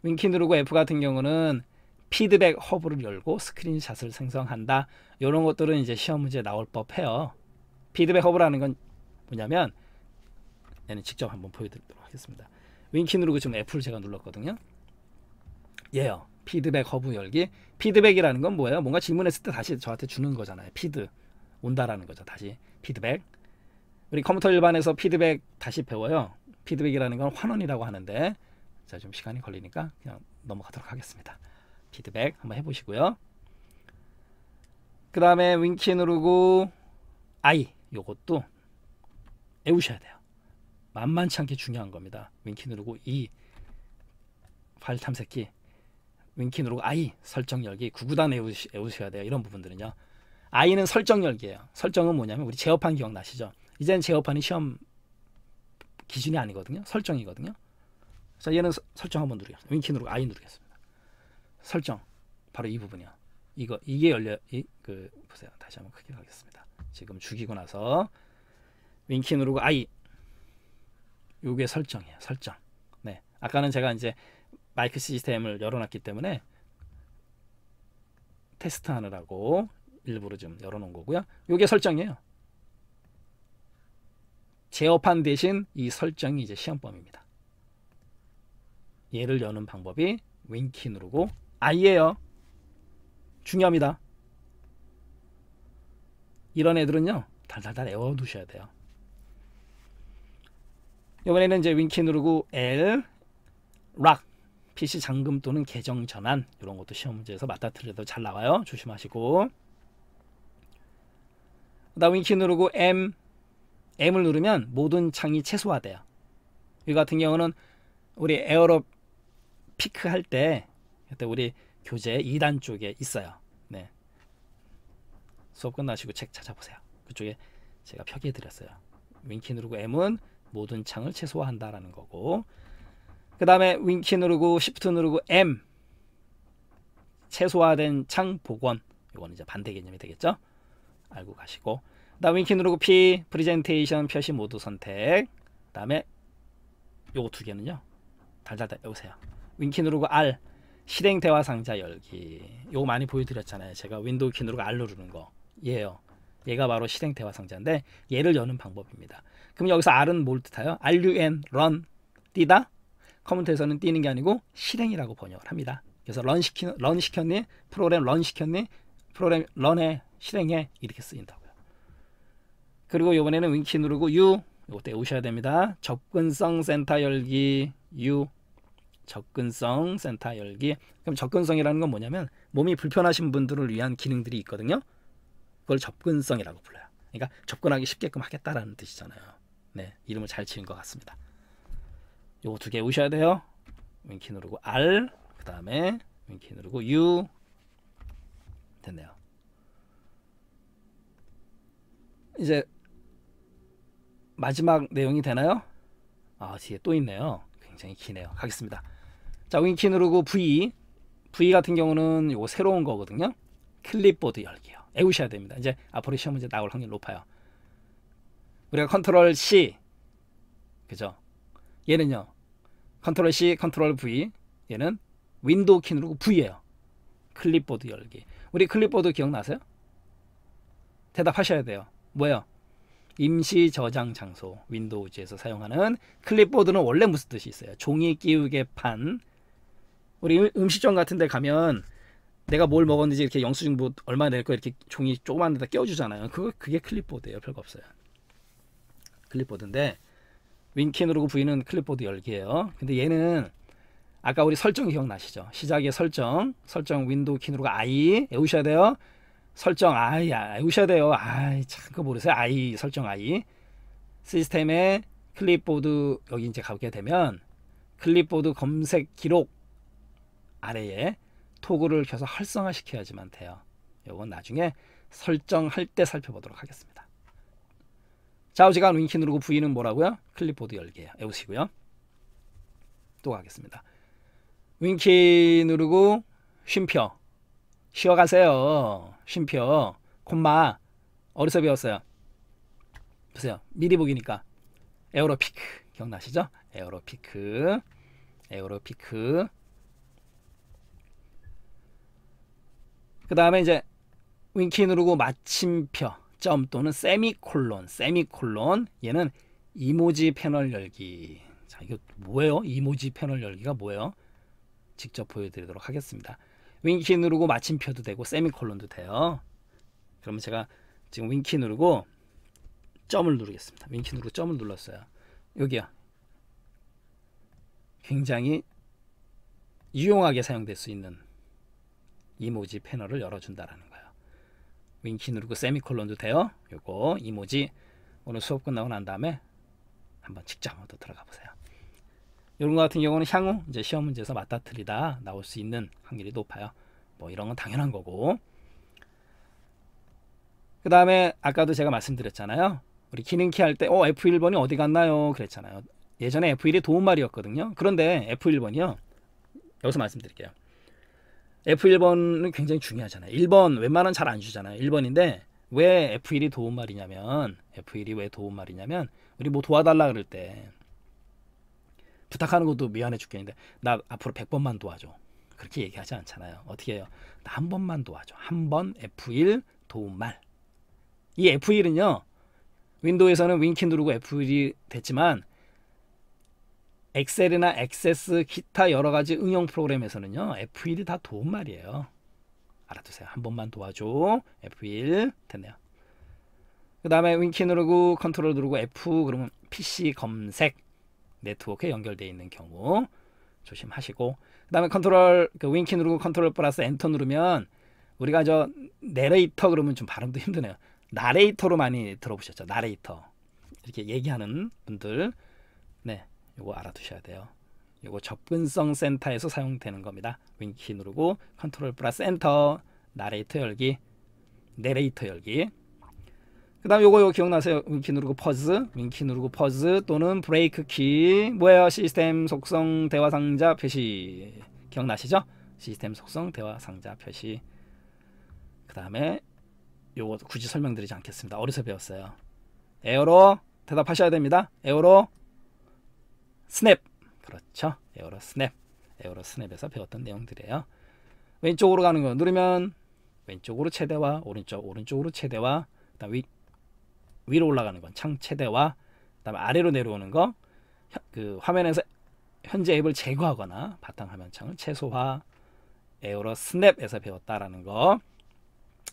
윙키 누르고 F 같은 경우는 피드백 허브를 열고 스크린샷을 생성한다. 이런 것들은 이제 시험 문제 나올 법해요. 피드백 허브라는 건 뭐냐면 얘는 직접 한번 보여드리도록 하겠습니다. 윙키 누르고 그 지금 애플 제가 눌렀거든요. 얘요. 피드백 허브 열기. 피드백이라는 건 뭐예요? 뭔가 질문했을 때 다시 저한테 주는 거잖아요. 피드 온다라는 거죠. 다시 피드백. 우리 컴퓨터 일반에서 피드백 다시 배워요. 피드백이라는 건 환원이라고 하는데 자좀 시간이 걸리니까 그냥 넘어가도록 하겠습니다. 기드백 한번 해보시고요. 그 다음에 윙키 누르고 I 요것도 외우셔야 돼요. 만만치 않게 중요한 겁니다. 윙키 누르고 E 파일 탐색기 윙키 누르고 I 설정 열기 구구단 외우시, 외우셔야 돼요. 이런 부분들은요. I는 설정 열기예요. 설정은 뭐냐면 우리 제어판 기억나시죠? 이제는 제어판이 시험 기준이 아니거든요. 설정이거든요. 자 얘는 서, 설정 한번 누르겠습니다. 윙키 누르고 I 누르겠습니다. 설정 바로 이부분이요 이거 이게 열려 이 그 보세요. 다시 한번 크게 하겠습니다. 지금 죽이고 나서 윙키 누르고 아이 요게 설정이에요. 설정. 네. 아까는 제가 이제 마이크 시스템을 열어놨기 때문에 테스트 하느라고 일부러 좀 열어놓은 거고요. 요게 설정이에요. 제어판 대신 이 설정이 이제 시험범입니다. 얘를 여는 방법이 윙키 누르고 아이예요. 중요합니다. 이런 애들은요. 달달달 애워두셔야 돼요. 이번에는 이제 윙키 누르고 L, 락, PC 잠금 또는 계정 전환 이런 것도 시험 문제에서 맞다틀려도 잘 나와요. 조심하시고 나 윙키 누르고 M, M을 누르면 모든 창이 최소화돼요. 이 같은 경우는 우리 에어로 피크 할때 그때 우리 교재 2단 쪽에 있어요. 네. 수업 끝나시고 책 찾아보세요. 그쪽에 제가 표기해 드렸어요. 윙키 누르고 M은 모든 창을 최소화한다라는 거고 그 다음에 윙키 누르고 시프트 누르고 M 최소화된 창 복원 이건 이제 반대 개념이 되겠죠 알고 가시고 그 다음 윙키 누르고 P 프레젠테이션 표시 모두 선택 그 다음에 요거 두 개는요 달달달 여보세요 윙키 누르고 R 실행 대화 상자 열기 요거 많이 보여드렸잖아요 제가 윈도우 키 누르고 R 누르는 거 얘예요 얘가 바로 실행 대화 상자인데 얘를 여는 방법입니다 그럼 여기서 R은 뭘 뜻하여? RUN, run, 뛰다 커먼트에서는 뛰는 게 아니고 실행이라고 번역을 합니다 그래서 런, 시키, 런 시켰니? 프로그램 런 시켰니? 프로그램 런해, 실행해 이렇게 쓰인다고요 그리고 이번에는 윈키 누르고 U 요때 오셔야 됩니다 접근성 센터 열기 U 접근성 센터 열기. 그럼 접근성이라는 건 뭐냐면 몸이 불편하신 분들을 위한 기능들이 있거든요. 그걸 접근성이라고 불러요. 그러니까 접근하기 쉽게끔 하겠다라는 뜻이잖아요. 네, 이름을 잘 지은 것 같습니다. 요거 두개오셔야 돼요. 윈키 누르고 R, 그 다음에 윈키 누르고 U 됐네요. 이제 마지막 내용이 되나요? 아 뒤에 또 있네요. 굉장히 기네요. 가겠습니다. 자 윙키 누르고 V V 같은 경우는 요거 새로운 거거든요 클립보드 열기요 애우셔야 됩니다 이제 앞으로 시험 문제 나올 확률 높아요 우리가 컨트롤 C 그죠 얘는요 컨트롤 C 컨트롤 V 얘는 윈도우 키 누르고 V예요 클립보드 열기 우리 클립보드 기억나세요? 대답하셔야 돼요 뭐예요? 임시 저장 장소 윈도우즈에서 사용하는 클립보드는 원래 무슨 뜻이 있어요? 종이 끼우개 판 우리 음, 음식점 같은 데 가면 내가 뭘 먹었는지 이렇게 영수증 뭐 얼마 낼거 이렇게 종이 조그만 데다 끼워 주잖아요 그거 그게 클립보드예요. 별거 없어요. 클립보드인데 윈키 누르고 V는 클립보드 열기예요. 근데 얘는 아까 우리 설정 기억나시죠? 시작의 설정, 설정 윈도우 키 누르고 아이 외우셔야 돼요. 설정 아 I 외우셔야 돼요. 아이 참 그거 모르세요. 아이 설정 아이 시스템에 클립보드 여기 이제 가게 되면 클립보드 검색 기록 아래에 토그를 켜서 활성화시켜야지만 돼요. 이건 나중에 설정할 때 살펴보도록 하겠습니다. 좌우지간 윙키 누르고 V는 뭐라고요? 클립보드 열기예 외우시고요. 또 가겠습니다. 윙키 누르고 쉼표 쉬어가세요. 쉼표 콤마 어디서 배웠어요? 보세요. 미리 보기니까 에어로피크 기억나시죠? 에어로피크 에어로피크 그 다음에 이제 윙키 누르고 마침표 점 또는 세미콜론 세미콜론 얘는 이모지 패널 열기 자 이거 뭐예요? 이모지 패널 열기가 뭐예요? 직접 보여드리도록 하겠습니다. 윙키 누르고 마침표도 되고 세미콜론도 돼요. 그러면 제가 지금 윙키 누르고 점을 누르겠습니다. 윙키 누르고 점을 눌렀어요. 여기요. 굉장히 유용하게 사용될 수 있는 이모지 패널을 열어준다라는 거예요. 윙키 누르고 세미콜론도 돼요. 요거 이모지 오늘 수업 끝나고 난 다음에 한번 직접 한번 또 들어가 보세요. 이런 거 같은 경우는 향후 이제 시험 문제에서 맞다 틀리다 나올 수 있는 확률이 높아요. 뭐 이런 건 당연한 거고. 그 다음에 아까도 제가 말씀드렸잖아요. 우리 기능키 할때 어, F1번이 어디 갔나요? 그랬잖아요. 예전에 F1이 도움말이었거든요. 그런데 F1번이요. 여기서 말씀드릴게요. F1번은 굉장히 중요하잖아요. 1번 웬만한 잘안 주잖아요. 1번인데 왜 F1이 도움 말이냐면 F1이 왜 도움 말이냐면 우리 뭐 도와달라 그럴 때 부탁하는 것도 미안해 죽겠는데 나 앞으로 100번만 도와줘. 그렇게 얘기하지 않잖아요. 어떻게 해요? 나 한 번만 도와줘. 한 번 F1 도움말. 이 F1은요. 윈도우에서는 윙키 누르고 F1이 됐지만 엑셀이나 액세스 기타 여러 가지 응용 프로그램에서는요. F1이 다 도움 말이에요. 알아두세요. 한 번만 도와줘. F1 됐네요. 그 다음에 윙키 누르고 컨트롤 누르고 F 그러면 PC 검색 네트워크에 연결되어 있는 경우 조심하시고 그 다음에 컨트롤 그윙키 누르고 컨트롤 플러스 엔터 누르면 우리가 저 내레이터 그러면 좀 발음도 힘드네요. 나레이터로 많이 들어보셨죠? 나레이터 이렇게 얘기하는 분들 네 이거 알아두셔야 돼요. 이거 접근성 센터에서 사용되는 겁니다. 윙키 누르고 컨트롤 플러스 엔터 나레이터 열기 내레이터 열기 그 다음 요거 요거 기억나세요? 윙키 누르고 퍼즈 윙키 누르고 퍼즈 또는 브레이크 키 뭐예요? 시스템 속성 대화 상자 표시 기억나시죠? 시스템 속성 대화 상자 표시 그 다음에 요거 굳이 설명드리지 않겠습니다. 어디서 배웠어요? 에어로 대답하셔야 됩니다. 에어로 스냅 그렇죠 에어로 스냅 에어로 스냅에서 배웠던 내용들이에요 왼쪽으로 가는 거 누르면 왼쪽으로 최대화 오른쪽 오른쪽으로 최대화 그다음 위 위로 올라가는 건 창최대화 그다음 아래로 내려오는 거 그 화면에서 현재 앱을 제거하거나 바탕 화면 창을 최소화 에어로 스냅에서 배웠다라는 거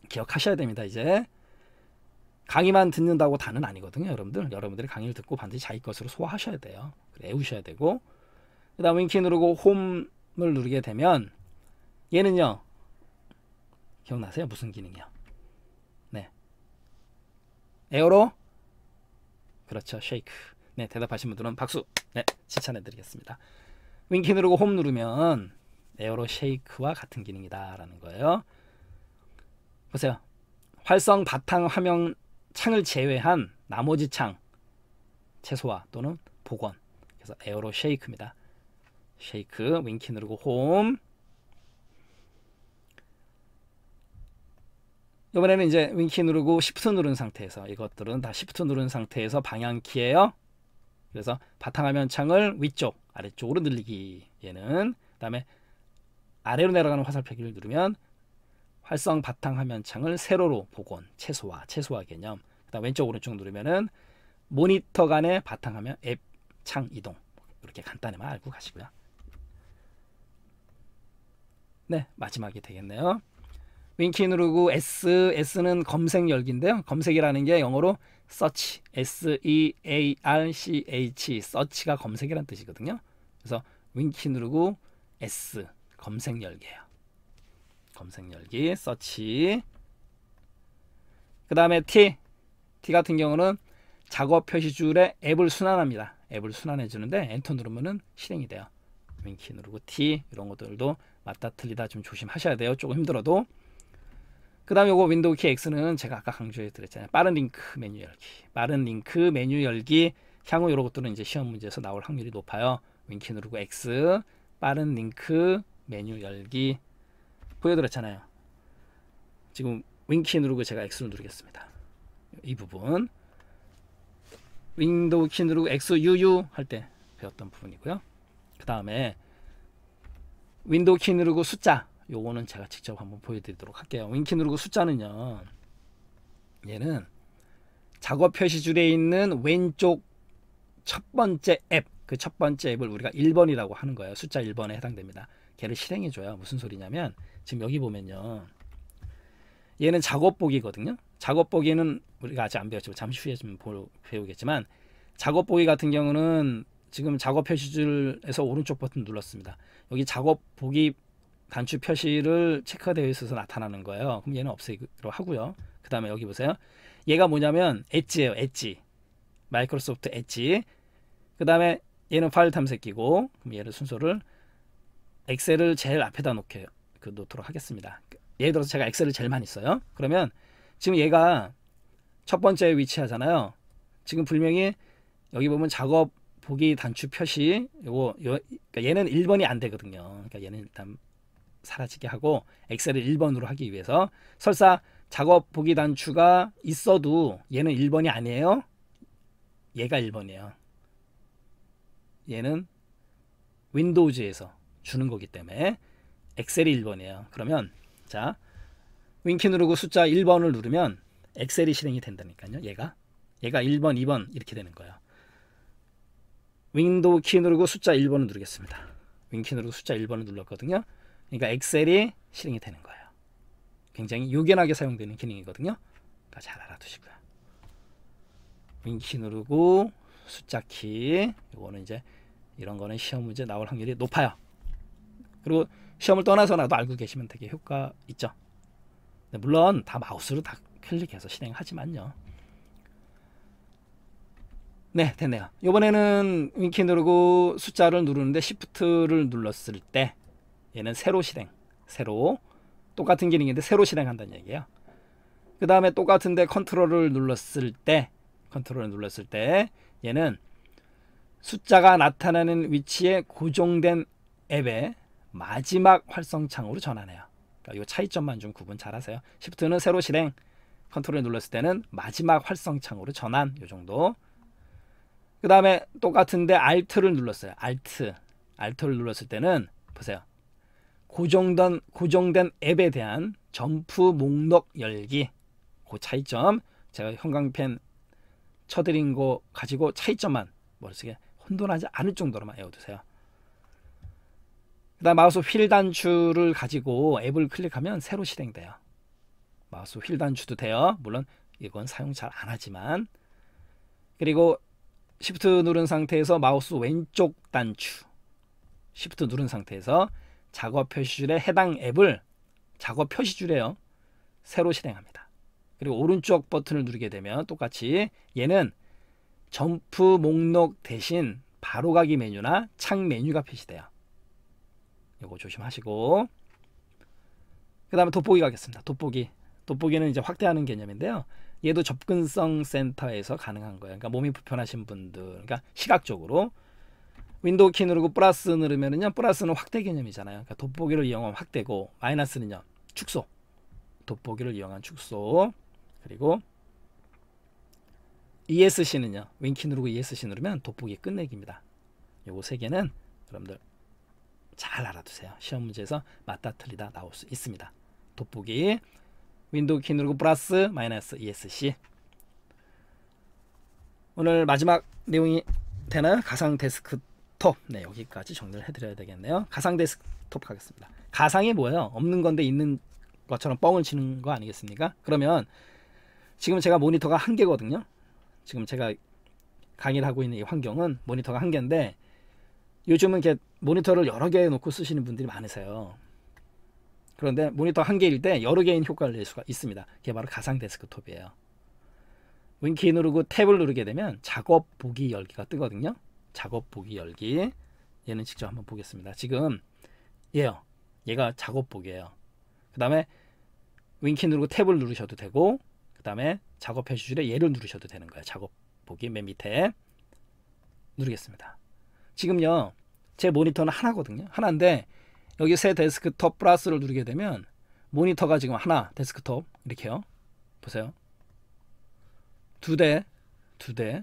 기억하셔야 됩니다 이제 강의만 듣는다고 다는 아니거든요, 여러분들. 여러분들이 강의를 듣고 반드시 자기 것으로 소화하셔야 돼요. 외우셔야 되고. 그다음 윙키 누르고 홈을 누르게 되면 얘는요. 기억나세요? 무슨 기능이요? 네. 에어로 그렇죠. 쉐이크. 네, 대답하신 분들은 박수. 네, 칭찬해 드리겠습니다. 윙키 누르고 홈 누르면 에어로 쉐이크와 같은 기능이다라는 거예요. 보세요. 활성 바탕 화면 창을 제외한 나머지 창 최소화 또는 복원 그래서 에어로 쉐이크입니다. 쉐이크 윙키 누르고 홈 이번에는 이제 윙키 누르고 시프트 누른 상태에서 이것들은 다 시프트 누른 상태에서 방향키예요. 그래서 바탕화면 창을 위쪽 아래쪽으로 늘리기 얘는 그 다음에 아래로 내려가는 화살표기를 누르면 활성 바탕 화면 창을 세로로 복원, 최소화, 최소화 개념. 그다음 왼쪽 오른쪽 누르면은 모니터 간의 바탕 화면 앱 창 이동. 이렇게 간단히만 알고 가시고요. 네, 마지막이 되겠네요. 윙키 누르고 S, S는 검색 열기인데요. 검색이라는 게 영어로 search, S-E-A-R-C-H, search가 검색이란 뜻이거든요. 그래서 윙키 누르고 S, 검색 열기예요. 검색 열기 서치 그 다음에 T T 같은 경우는 작업 표시줄에 앱을 순환합니다. 앱을 순환해 주는데 엔터 누르면 실행이 돼요. 윙키 누르고 T 이런 것들도 맞다 틀리다 좀 조심하셔야 돼요. 조금 힘들어도 그 다음에 요거 윈도우 키 X는 제가 아까 강조해 드렸잖아요. 빠른 링크 메뉴 열기 빠른 링크 메뉴 열기 향후 이런 것들은 이제 시험 문제에서 나올 확률이 높아요. 윙키 누르고 X 빠른 링크 메뉴 열기 보여드렸잖아요. 지금 윙키 누르고 제가 X를 누르겠습니다. 이 부분 윈도우 키 누르고 X, U, U 할때 배웠던 부분이고요. 그 다음에 윈도우 키 누르고 숫자 요거는 제가 직접 한번 보여드리도록 할게요. 윙키 누르고 숫자는요. 얘는 작업 표시줄에 있는 왼쪽 첫 번째 앱, 그 첫 번째 앱을 우리가 1번이라고 하는 거예요. 숫자 1번에 해당됩니다. 걔를 실행해줘요. 무슨 소리냐면 지금 여기 보면요. 얘는 작업보기거든요. 작업보기는 우리가 아직 안 배웠지만 잠시 후에 좀 배우겠지만 작업보기 같은 경우는 지금 작업 표시줄에서 오른쪽 버튼 눌렀습니다. 여기 작업보기 단추 표시를 체크되어 있어서 나타나는 거예요. 그럼 얘는 없애기로 하고요. 그 다음에 여기 보세요. 얘가 뭐냐면 엣지예요. 엣지. 마이크로소프트 엣지. 그 다음에 얘는 파일 탐색기고 그럼 얘를 순서를 엑셀을 제일 앞에다 놓게요. 그 놓도록 하겠습니다. 예를 들어서 제가 엑셀을 제일 많이 써요. 그러면 지금 얘가 첫 번째 위치하잖아요. 지금 분명히 여기 보면 작업 보기 단추 표시 요거 요, 그러니까 얘는 1번이 안 되거든요. 그러니까 얘는 일단 사라지게 하고 엑셀을 1번으로 하기 위해서 설사 작업 보기 단추가 있어도 얘는 1번이 아니에요. 얘가 1번이에요. 얘는 윈도우즈에서 주는 거기 때문에 엑셀이 1번이에요. 그러면 자 윙키 누르고 숫자 1번을 누르면 엑셀이 실행이 된다니까요. 얘가 얘가 1번, 2번 이렇게 되는 거예요. 윈도우 키 누르고 숫자 1번을 누르겠습니다. 윙키 누르고 숫자 1번을 눌렀거든요. 그러니까 엑셀이 실행이 되는 거예요. 굉장히 요긴하게 사용되는 기능이거든요. 그러니까 잘 알아두시고요. 윙키 누르고 숫자 키 이거는 이제 이런 거는 시험 문제 나올 확률이 높아요. 그리고 시험을 떠나서라도 알고 계시면 되게 효과 있죠. 네, 물론 다 마우스로 다 클릭해서 실행하지만요. 네, 됐네요. 이번에는 윙키 누르고 숫자를 누르는데 시프트를 눌렀을 때 얘는 새로 실행, 새로 똑같은 기능인데 새로 실행한다는 얘기예요. 그 다음에 똑같은데 컨트롤을 눌렀을 때 컨트롤을 눌렀을 때 얘는 숫자가 나타나는 위치에 고정된 앱에 마지막 활성창으로 전환해요. 그러니까 이 차이점만 좀 구분 잘하세요. 시프트는 새로 실행, 컨트롤 눌렀을 때는 마지막 활성창으로 전환 요 정도. 그 다음에 똑같은데 Alt를 눌렀어요. Alt, Alt를 눌렀을 때는 보세요. 고정된 고정된 앱에 대한 점프 목록 열기 그 차이점 제가 형광펜 쳐드린 거 가지고 차이점만 머릿속에 혼돈하지 않을 정도로만 외워두세요. 그다음 마우스 휠 단추를 가지고 앱을 클릭하면 새로 실행돼요. 마우스 휠 단추도 돼요. 물론 이건 사용 잘 안 하지만 그리고 시프트 누른 상태에서 마우스 왼쪽 단추 시프트 누른 상태에서 작업 표시줄에 해당 앱을 작업 표시줄에요. 새로 실행합니다. 그리고 오른쪽 버튼을 누르게 되면 똑같이 얘는 점프 목록 대신 바로가기 메뉴나 창 메뉴가 표시돼요. 이거 조심하시고 그 다음에 돋보기 가겠습니다. 돋보기 돋보기는 이제 확대하는 개념인데요. 얘도 접근성 센터에서 가능한 거예요. 그러니까 몸이 불편하신 분들, 그러니까 시각적으로 윈도우 키 누르고 플러스 누르면은요, 플러스는 확대 개념이잖아요. 그러니까 돋보기를 이용한 확대고 마이너스는요, 축소. 돋보기를 이용한 축소. 그리고 ESC는요, 윈키 누르고 ESC 누르면 돋보기 끝내기입니다. 요거 세 개는 여러분들 잘 알아두세요. 시험 문제에서 맞다 틀리다 나올 수 있습니다. 돋보기 윈도우 키 누르고 플러스 마이너스 ESC 오늘 마지막 내용이 되나요? 가상 데스크톱 네 여기까지 정리를 해드려야 되겠네요. 가상 데스크톱 하겠습니다. 가상이 뭐예요? 없는 건데 있는 것처럼 뻥을 치는 거 아니겠습니까? 그러면 지금 제가 모니터가 한 개거든요. 지금 제가 강의를 하고 있는 이 환경은 모니터가 한 개인데 요즘은 이렇게 모니터를 여러 개 놓고 쓰시는 분들이 많으세요. 그런데 모니터 한 개일 때 여러 개인 효과를 낼 수가 있습니다. 이게 바로 가상 데스크톱이에요. 윙키 누르고 탭을 누르게 되면 작업 보기 열기가 뜨거든요. 작업 보기 열기. 얘는 직접 한번 보겠습니다. 지금 얘요. 얘가 작업 보기예요. 그 다음에 윙키 누르고 탭을 누르셔도 되고 그 다음에 작업해 주실에 얘를 누르셔도 되는 거예요. 작업 보기 맨 밑에 누르겠습니다. 지금요 제 모니터는 하나거든요. 하나인데 여기 새 데스크톱 플러스를 누르게 되면 모니터가 지금 하나 데스크톱 이렇게요. 보세요. 두 대, 두 대,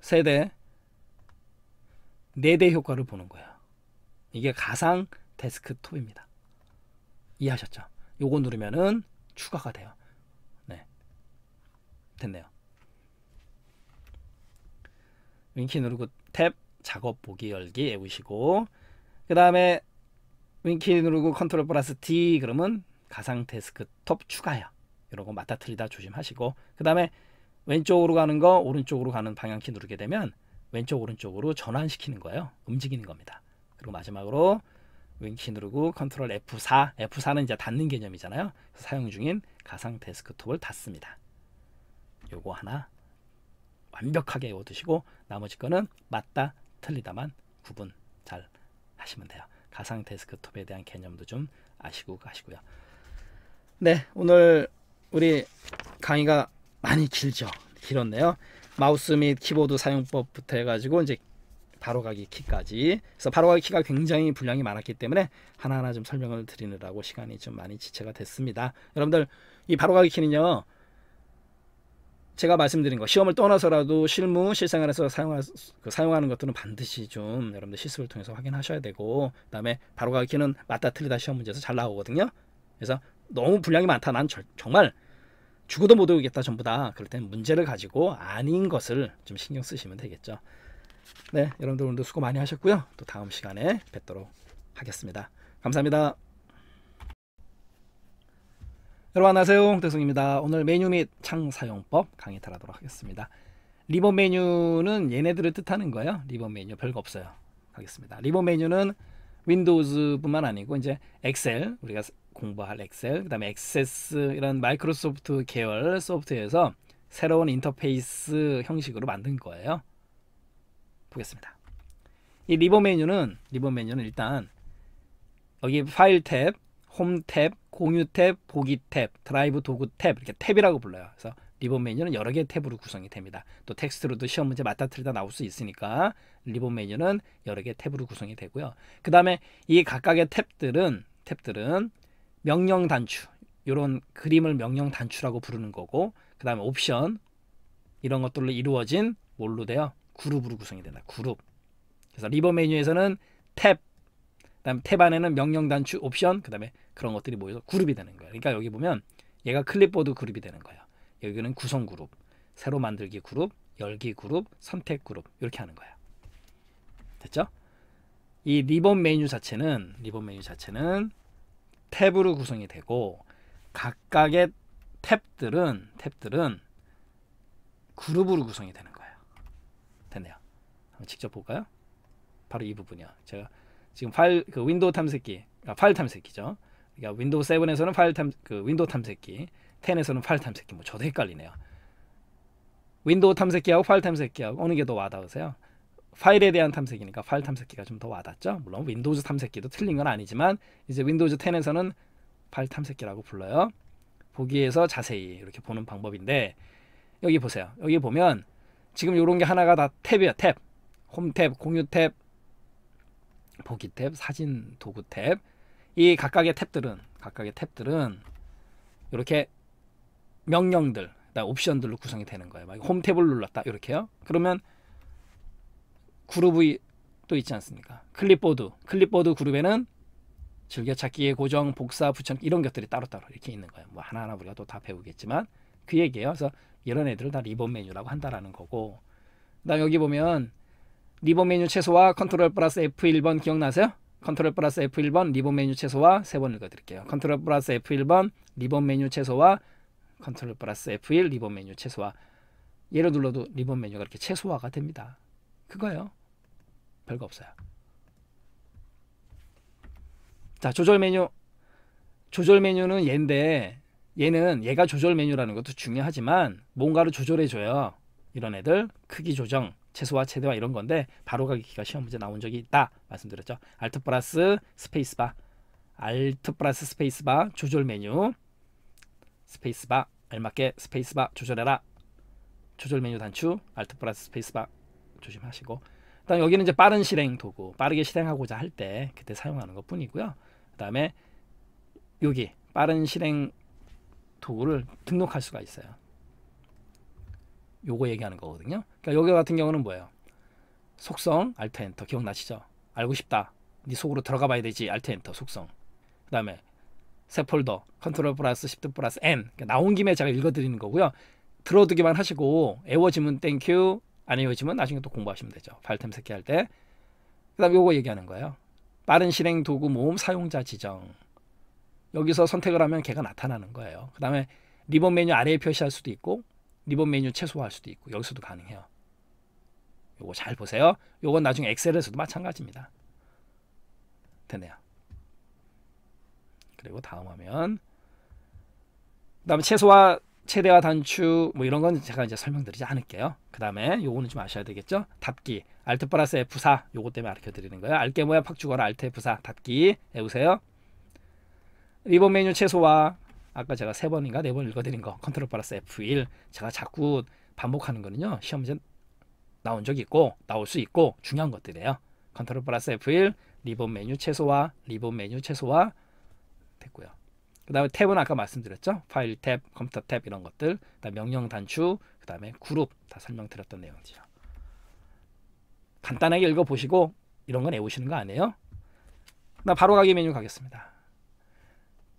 세 대, 네 대 효과를 보는 거예요. 이게 가상 데스크톱입니다. 이해하셨죠? 요거 누르면은 추가가 돼요. 네. 됐네요. 윙키 누르고 탭 작업 보기 열기 외우시고 그 다음에 윙키 누르고 컨트롤 플러스 D 그러면 가상 데스크톱 추가요 이런 거 맞다 틀리다 조심하시고 그 다음에 왼쪽으로 가는 거 오른쪽으로 가는 방향키 누르게 되면 왼쪽 오른쪽으로 전환시키는 거예요 움직이는 겁니다 그리고 마지막으로 윙키 누르고 컨트롤 F4 F4는 이제 닫는 개념이잖아요 사용 중인 가상 데스크톱을 닫습니다 요거 하나 완벽하게 외워두시고 나머지 거는 맞다 틀리다만 구분 잘 하시면 돼요. 가상 데스크톱에 대한 개념도 좀 아시고 가시고요. 네 오늘 우리 강의가 많이 길죠. 길었네요. 마우스 및 키보드 사용법부터 해가지고 이제 바로가기 키까지 그래서 바로가기 키가 굉장히 분량이 많았기 때문에 하나하나 좀 설명을 드리느라고 시간이 좀 많이 지체가 됐습니다 여러분들 이 바로가기 키는요 제가 말씀드린 거 시험을 떠나서라도 실무 실생활에서 사용하, 그 사용하는 것들은 반드시 좀 여러분들 실습을 통해서 확인하셔야 되고 그다음에 바로 가기는 맞다 틀리다 시험 문제에서 잘 나오거든요. 그래서 너무 분량이 많다. 난 저, 정말 죽어도 못 외우겠다 전부 다. 그럴 땐 문제를 가지고 아닌 것을 좀 신경 쓰시면 되겠죠. 네, 여러분들 오늘도 수고 많이 하셨고요. 또 다음 시간에 뵙도록 하겠습니다. 감사합니다. 여러분 안녕하세요 홍대성입니다 오늘 메뉴 및 창 사용법 강의 들하도록 하겠습니다 리본 메뉴는 얘네들을 뜻하는 거예요 리본 메뉴 별거 없어요 하겠습니다 리본 메뉴는 윈도우즈 뿐만 아니고 이제 엑셀 우리가 공부할 엑셀 그 다음에 액세스 이런 마이크로소프트 계열 소프트에서 새로운 인터페이스 형식으로 만든 거예요 보겠습니다 이 리본 메뉴는 리본 메뉴는 일단 여기 파일 탭, 홈 탭, 공유 탭, 보기 탭, 드라이브 도구 탭 이렇게 탭이라고 불러요. 그래서 리본 메뉴는 여러 개의 탭으로 구성이 됩니다. 또 텍스트로도 시험 문제 맞다 틀리다 나올 수 있으니까 리본 메뉴는 여러 개의 탭으로 구성이 되고요. 그 다음에 이 각각의 탭들은 탭들은 명령 단추 이런 그림을 명령 단추라고 부르는 거고 그 다음에 옵션 이런 것들로 이루어진 뭘로 돼요? 그룹으로 구성이 된다. 그룹. 그래서 리본 메뉴에서는 탭 그다음 탭 안에는 명령 단추 옵션 그다음에 그런 것들이 모여서 그룹이 되는 거예요. 그러니까 여기 보면 얘가 클립보드 그룹이 되는 거예요. 여기는 구성 그룹, 새로 만들기 그룹, 열기 그룹, 선택 그룹 이렇게 하는 거예요. 됐죠? 이 리본 메뉴 자체는 리본 메뉴 자체는 탭으로 구성이 되고 각각의 탭들은 탭들은 그룹으로 구성이 되는 거예요. 됐네요. 한번 직접 볼까요? 바로 이 부분이요. 제가 지금 파일 그 윈도우 탐색기 아, 파일 탐색기죠. 그러니까 윈도우 7에서는 파일 탐 그 윈도우 탐색기, 10에서는 파일 탐색기. 뭐 저도 헷갈리네요. 윈도우 탐색기하고 파일 탐색기하고 어느 게 더 와닿으세요? 파일에 대한 탐색이니까 파일 탐색기가 좀 더 와닿죠. 물론 윈도우즈 탐색기도 틀린 건 아니지만 이제 윈도우즈 10에서는 파일 탐색기라고 불러요. 보기에서 자세히 이렇게 보는 방법인데 여기 보세요. 여기 보면 지금 이런 게 하나가 다 탭이에요. 탭. 홈 탭, 공유 탭, 보기 탭, 사진 도구 탭. 이 각각의 탭들은 각각의 탭들은 이렇게 명령들, 옵션들로 구성이 되는 거예요. 홈 탭을 눌렀다 이렇게요. 그러면 그룹이 또 있지 않습니까? 클립보드, 클립보드 그룹에는 즐겨찾기의 고정, 복사, 붙여 이런 것들이 따로따로 이렇게 있는 거예요. 뭐 하나하나 우리가 또 다 배우겠지만 그 얘기예요. 그래서 이런 애들을 다 리본 메뉴라고 한다라는 거고 나 여기 보면 리본 메뉴 최소화 컨트롤 플러스 F1번 기억나세요? 컨트롤 플러스 F1번 리본 메뉴 최소화 세번 읽어드릴게요. 컨트롤 플러스 F1번 리본 메뉴 최소화 컨트롤 플러스 F1 리본 메뉴 최소화 얘를 눌러도 리본 메뉴가 이렇게 최소화가 됩니다. 그거예요. 별거 없어요. 자 조절 메뉴 조절 메뉴는 얘인데 얘는 얘가 조절 메뉴라는 것도 중요하지만 뭔가를 조절해줘요. 이런 애들 크기 조정 최소화 최대화 이런 건데 바로 가기가 시험 문제 나온 적이 있다 말씀드렸죠. 알트 플러스 스페이스바 알트 플러스 스페이스바 조절 메뉴 스페이스바 알맞게 스페이스바 조절해라 조절 메뉴 단추 알트 플러스 스페이스바 조심하시고 일단 여기는 이제 빠른 실행 도구 빠르게 실행하고자 할 때 그때 사용하는 것 뿐이고요. 그다음에 여기 빠른 실행 도구를 등록할 수가 있어요. 요거 얘기하는 거거든요. 그러니까 여기 같은 경우는 뭐예요? 속성 알트 엔터 기억나시죠? 알고 싶다. 네 속으로 들어가 봐야 되지. 알트 엔터 속성. 그다음에 새 폴더 컨트롤 플러스 시프트 플러스 N 그러니까 나온 김에 제가 읽어드리는 거고요. 들어두기만 하시고 애워지면 땡큐 안 애워지면 나중에 또 공부하시면 되죠. 발템 탐색기 할 때. 그 다음에 요거 얘기하는 거예요. 빠른 실행 도구 모음 사용자 지정. 여기서 선택을 하면 걔가 나타나는 거예요. 그 다음에 리본 메뉴 아래에 표시할 수도 있고 리본 메뉴 최소화할 수도 있고 여기서도 가능해요. 요거 잘 보세요. 요건 나중에 엑셀에서도 마찬가지입니다. 되네요. 그리고 다음 화면 그 다음에 최소화 최대화 단추뭐 이런 건 제가 이제 설명드리지 않을게요. 그 다음에 요거는 좀 아셔야 되겠죠. 닫기 알트 플러스 F4 요거 때문에 알려드리는 거예요. 알게 뭐야 팍 죽어라 알트 F4 닫기 해보세요. 리본 메뉴 최소화 아까 제가 세 번인가 네 번 읽어드린 거 컨트롤 플러스 F1 제가 자꾸 반복하는 거는요 시험 문 나온 적이 있고 나올 수 있고 중요한 것들이에요 컨트롤 플러스 F1 리본 메뉴 최소화 리본 메뉴 최소화 됐고요 그 다음에 탭은 아까 말씀드렸죠 파일 탭 컴퓨터 탭 이런 것들 그다음 명령 단추 그 다음에 그룹 다 설명드렸던 내용이죠 간단하게 읽어보시고 이런 건 외우시는 거 아니에요 나 바로 가기 메뉴 가겠습니다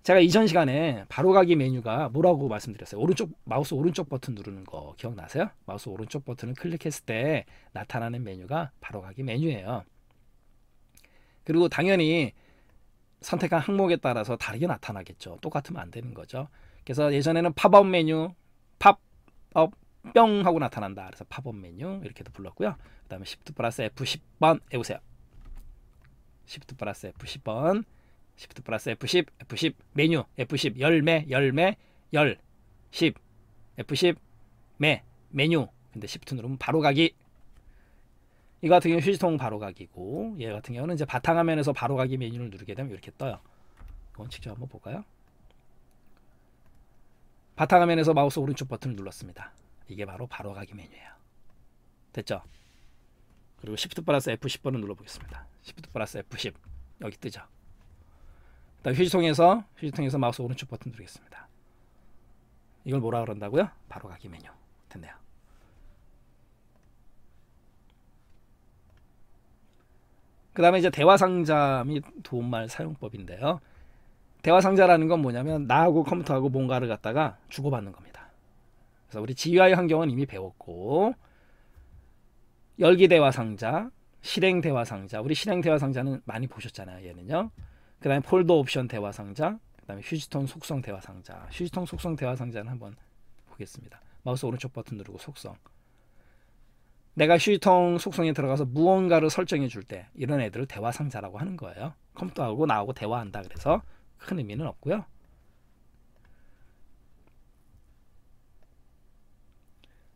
제가 이전 시간에 바로가기 메뉴가 뭐라고 말씀드렸어요? 오른쪽 마우스 오른쪽 버튼 누르는 거 기억나세요? 마우스 오른쪽 버튼을 클릭했을 때 나타나는 메뉴가 바로가기 메뉴예요. 그리고 당연히 선택한 항목에 따라서 다르게 나타나겠죠. 똑같으면 안 되는 거죠. 그래서 예전에는 팝업 메뉴, 팝업 뿅 하고 나타난다. 그래서 팝업 메뉴 이렇게도 불렀고요. 그 다음에 Shift 플러스 F10번 해보세요. Shift 플러스 F10번 시프트 플러스 F10, F10 메뉴, F10 열매, 열매, 열, 10, F10 매, 메뉴. 근데 시프트 누르면 바로 가기. 이 같은 경우 휴지통 바로 가기고 얘 같은 경우는 이제 바탕화면에서 바로 가기 메뉴를 누르게 되면 이렇게 떠요. 이건 직접 한번 볼까요? 바탕화면에서 마우스 오른쪽 버튼을 눌렀습니다. 이게 바로 바로 가기 메뉴예요. 됐죠? 그리고 시프트 플러스 F10번을 눌러보겠습니다. 시프트 플러스 F10 여기 뜨죠? 다음 휴지통에서 휴지통에서 마우스 오른쪽 버튼 누르겠습니다. 이걸 뭐라 그런다고요? 바로 가기 메뉴 됐네요. 그 다음에 이제 대화상자 및 도움말 사용법인데요. 대화상자라는 건 뭐냐면 나하고 컴퓨터하고 뭔가를 갖다가 주고받는 겁니다. 그래서 우리 GUI 환경은 이미 배웠고 열기 대화상자, 실행 대화상자 우리 실행 대화상자는 많이 보셨잖아요. 얘는요. 그 다음에 폴더 옵션 대화 상자 그 다음에 휴지통 속성 대화 상자 휴지통 속성 대화 상자는 한번 보겠습니다 마우스 오른쪽 버튼 누르고 속성 내가 휴지통 속성에 들어가서 무언가를 설정해 줄 때 이런 애들을 대화 상자라고 하는 거예요 컴퓨터하고 나하고 대화한다 그래서 큰 의미는 없고요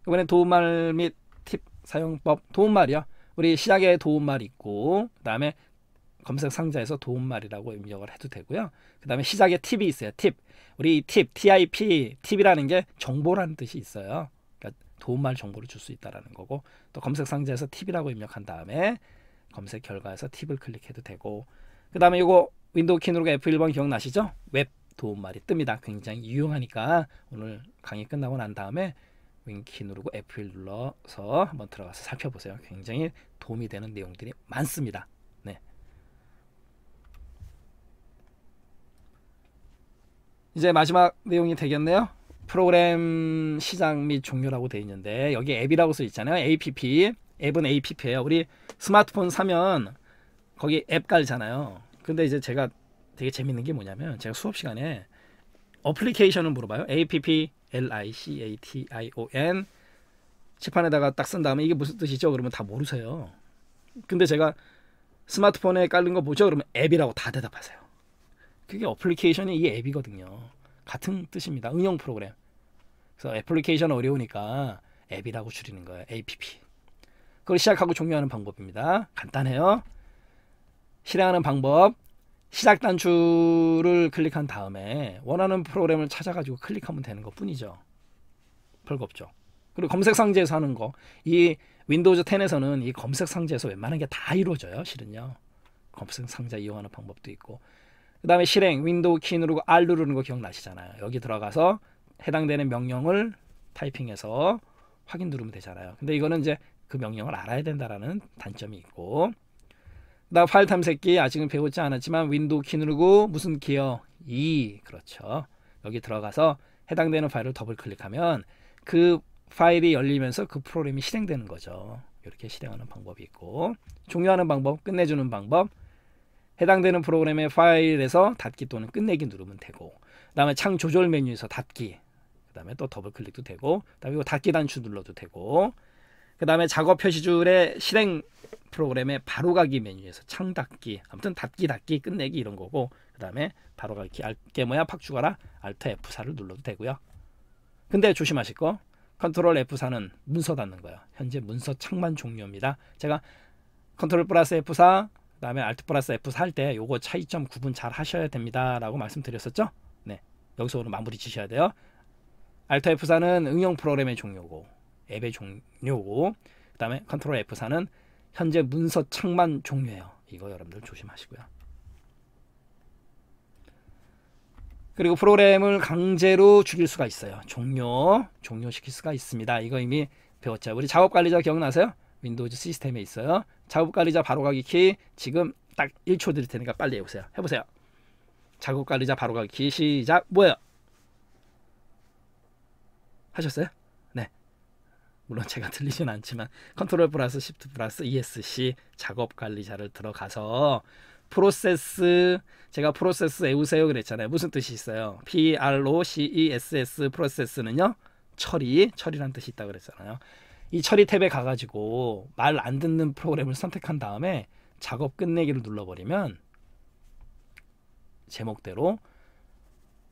이번에 도움말 및 팁 사용법 도움말이요 우리 시작에 도움말 있고 그 다음에 검색 상자에서 도움말이라고 입력을 해도 되고요. 그 다음에 시작에 팁이 있어요. 팁. 우리 팁, TIP, 팁이라는 게 정보라는 뜻이 있어요. 그러니까 도움말 정보를 줄 수 있다는 거고 또 검색 상자에서 팁이라고 입력한 다음에 검색 결과에서 팁을 클릭해도 되고 그 다음에 이거 윈도우 키 누르고 F1번 기억나시죠? 웹 도움말이 뜹니다. 굉장히 유용하니까 오늘 강의 끝나고 난 다음에 윈키 누르고 F1 눌러서 한번 들어가서 살펴보세요. 굉장히 도움이 되는 내용들이 많습니다. 이제 마지막 내용이 되겠네요. 프로그램 시장 및 종료라고 되어 있는데 여기 앱이라고 써 있잖아요. APP. 앱은 APP예요. 우리 스마트폰 사면 거기 앱 깔잖아요. 근데 이제 제가 되게 재밌는 게 뭐냐면 제가 수업 시간에 어플리케이션을 물어봐요. APP L I C A T I O N 칠판에다가딱 쓴 다음에 이게 무슨 뜻이죠? 그러면 다 모르세요. 근데 제가 스마트폰에 깔린 거 뭐죠? 그러면 앱이라고 다 대답하세요. 그게 어플리케이션이 이 앱이거든요. 같은 뜻입니다. 응용 프로그램. 그래서 애플리케이션 어려우니까 앱이라고 줄이는 거예요. APP. 그걸 시작하고 종료하는 방법입니다. 간단해요. 실행하는 방법. 시작 단추를 클릭한 다음에 원하는 프로그램을 찾아가지고 클릭하면 되는 것 뿐이죠. 별거 없죠. 그리고 검색 상자에서 하는 거. 이 윈도우즈 10에서는 이 검색 상자에서 웬만한 게 다 이루어져요. 실은요. 검색 상자 이용하는 방법도 있고 그 다음에 실행 윈도우 키 누르고 R 누르는 거 기억나시잖아요. 여기 들어가서 해당되는 명령을 타이핑해서 확인 누르면 되잖아요. 근데 이거는 이제 그 명령을 알아야 된다라는 단점이 있고 나 파일 탐색기 아직은 배우지 않았지만 윈도우 키 누르고 무슨 키요? E 그렇죠. 여기 들어가서 해당되는 파일을 더블 클릭하면 그 파일이 열리면서 그 프로그램이 실행되는 거죠. 이렇게 실행하는 방법이 있고 종료하는 방법, 끝내주는 방법 해당되는 프로그램의 파일에서 닫기 또는 끝내기 누르면 되고 그 다음에 창 조절 메뉴에서 닫기 그 다음에 또 더블 클릭도 되고 그 다음에 닫기 단추 눌러도 되고 그 다음에 작업 표시줄에 실행 프로그램의 바로가기 메뉴에서 창 닫기 아무튼 닫기 닫기 끝내기 이런 거고 그 다음에 바로가기 알게 뭐야 팍죽가라 알트 F4를 눌러도 되고요 근데 조심하실 거 컨트롤 F4는 문서 닫는 거예요 현재 문서 창만 종료입니다 제가 컨트롤 플러스 F4 그다음에 알트 플러스 F 살때 요거 차이점 구분 잘 하셔야 됩니다라고 말씀드렸었죠. 네. 여기서 오늘 마무리 지셔야 돼요. 알트 F4는 응용 프로그램의 종료고 앱의 종료고 그다음에 컨트롤 F4는 현재 문서 창만 종료예요. 이거 여러분들 조심하시고요. 그리고 프로그램을 강제로 줄일 수가 있어요. 종료, 종료시킬 수가 있습니다. 이거 이미 배웠죠. 우리 작업관리자 기억나세요? 윈도우즈 시스템에 있어요. 작업관리자 바로가기 키 지금 딱 1초 드릴 테니까 빨리 해보세요. 해보세요. 작업관리자 바로가기 키 시작. 뭐야 하셨어요? 네. 물론 제가 들리진 않지만 컨트롤 플러스 시프트 플러스 ESC 작업관리자를 들어가서 프로세스 제가 프로세스 외우세요 그랬잖아요. 무슨 뜻이 있어요? P R O C E S S 프로세스는요. 처리, 처리란 뜻이 있다고 그랬잖아요. 이 처리 탭에 가가지고 말 안 듣는 프로그램을 선택한 다음에 작업 끝내기를 눌러버리면 제목대로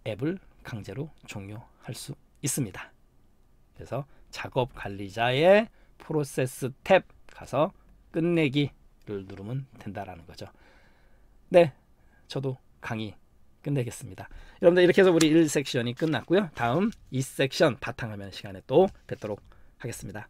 앱을 강제로 종료할 수 있습니다. 그래서 작업 관리자의 프로세스 탭 가서 끝내기를 누르면 된다라는 거죠. 네, 저도 강의 끝내겠습니다. 여러분들 이렇게 해서 우리 1섹션이 끝났고요. 다음 2섹션 바탕화면 시간에 또 뵙도록 하겠습니다.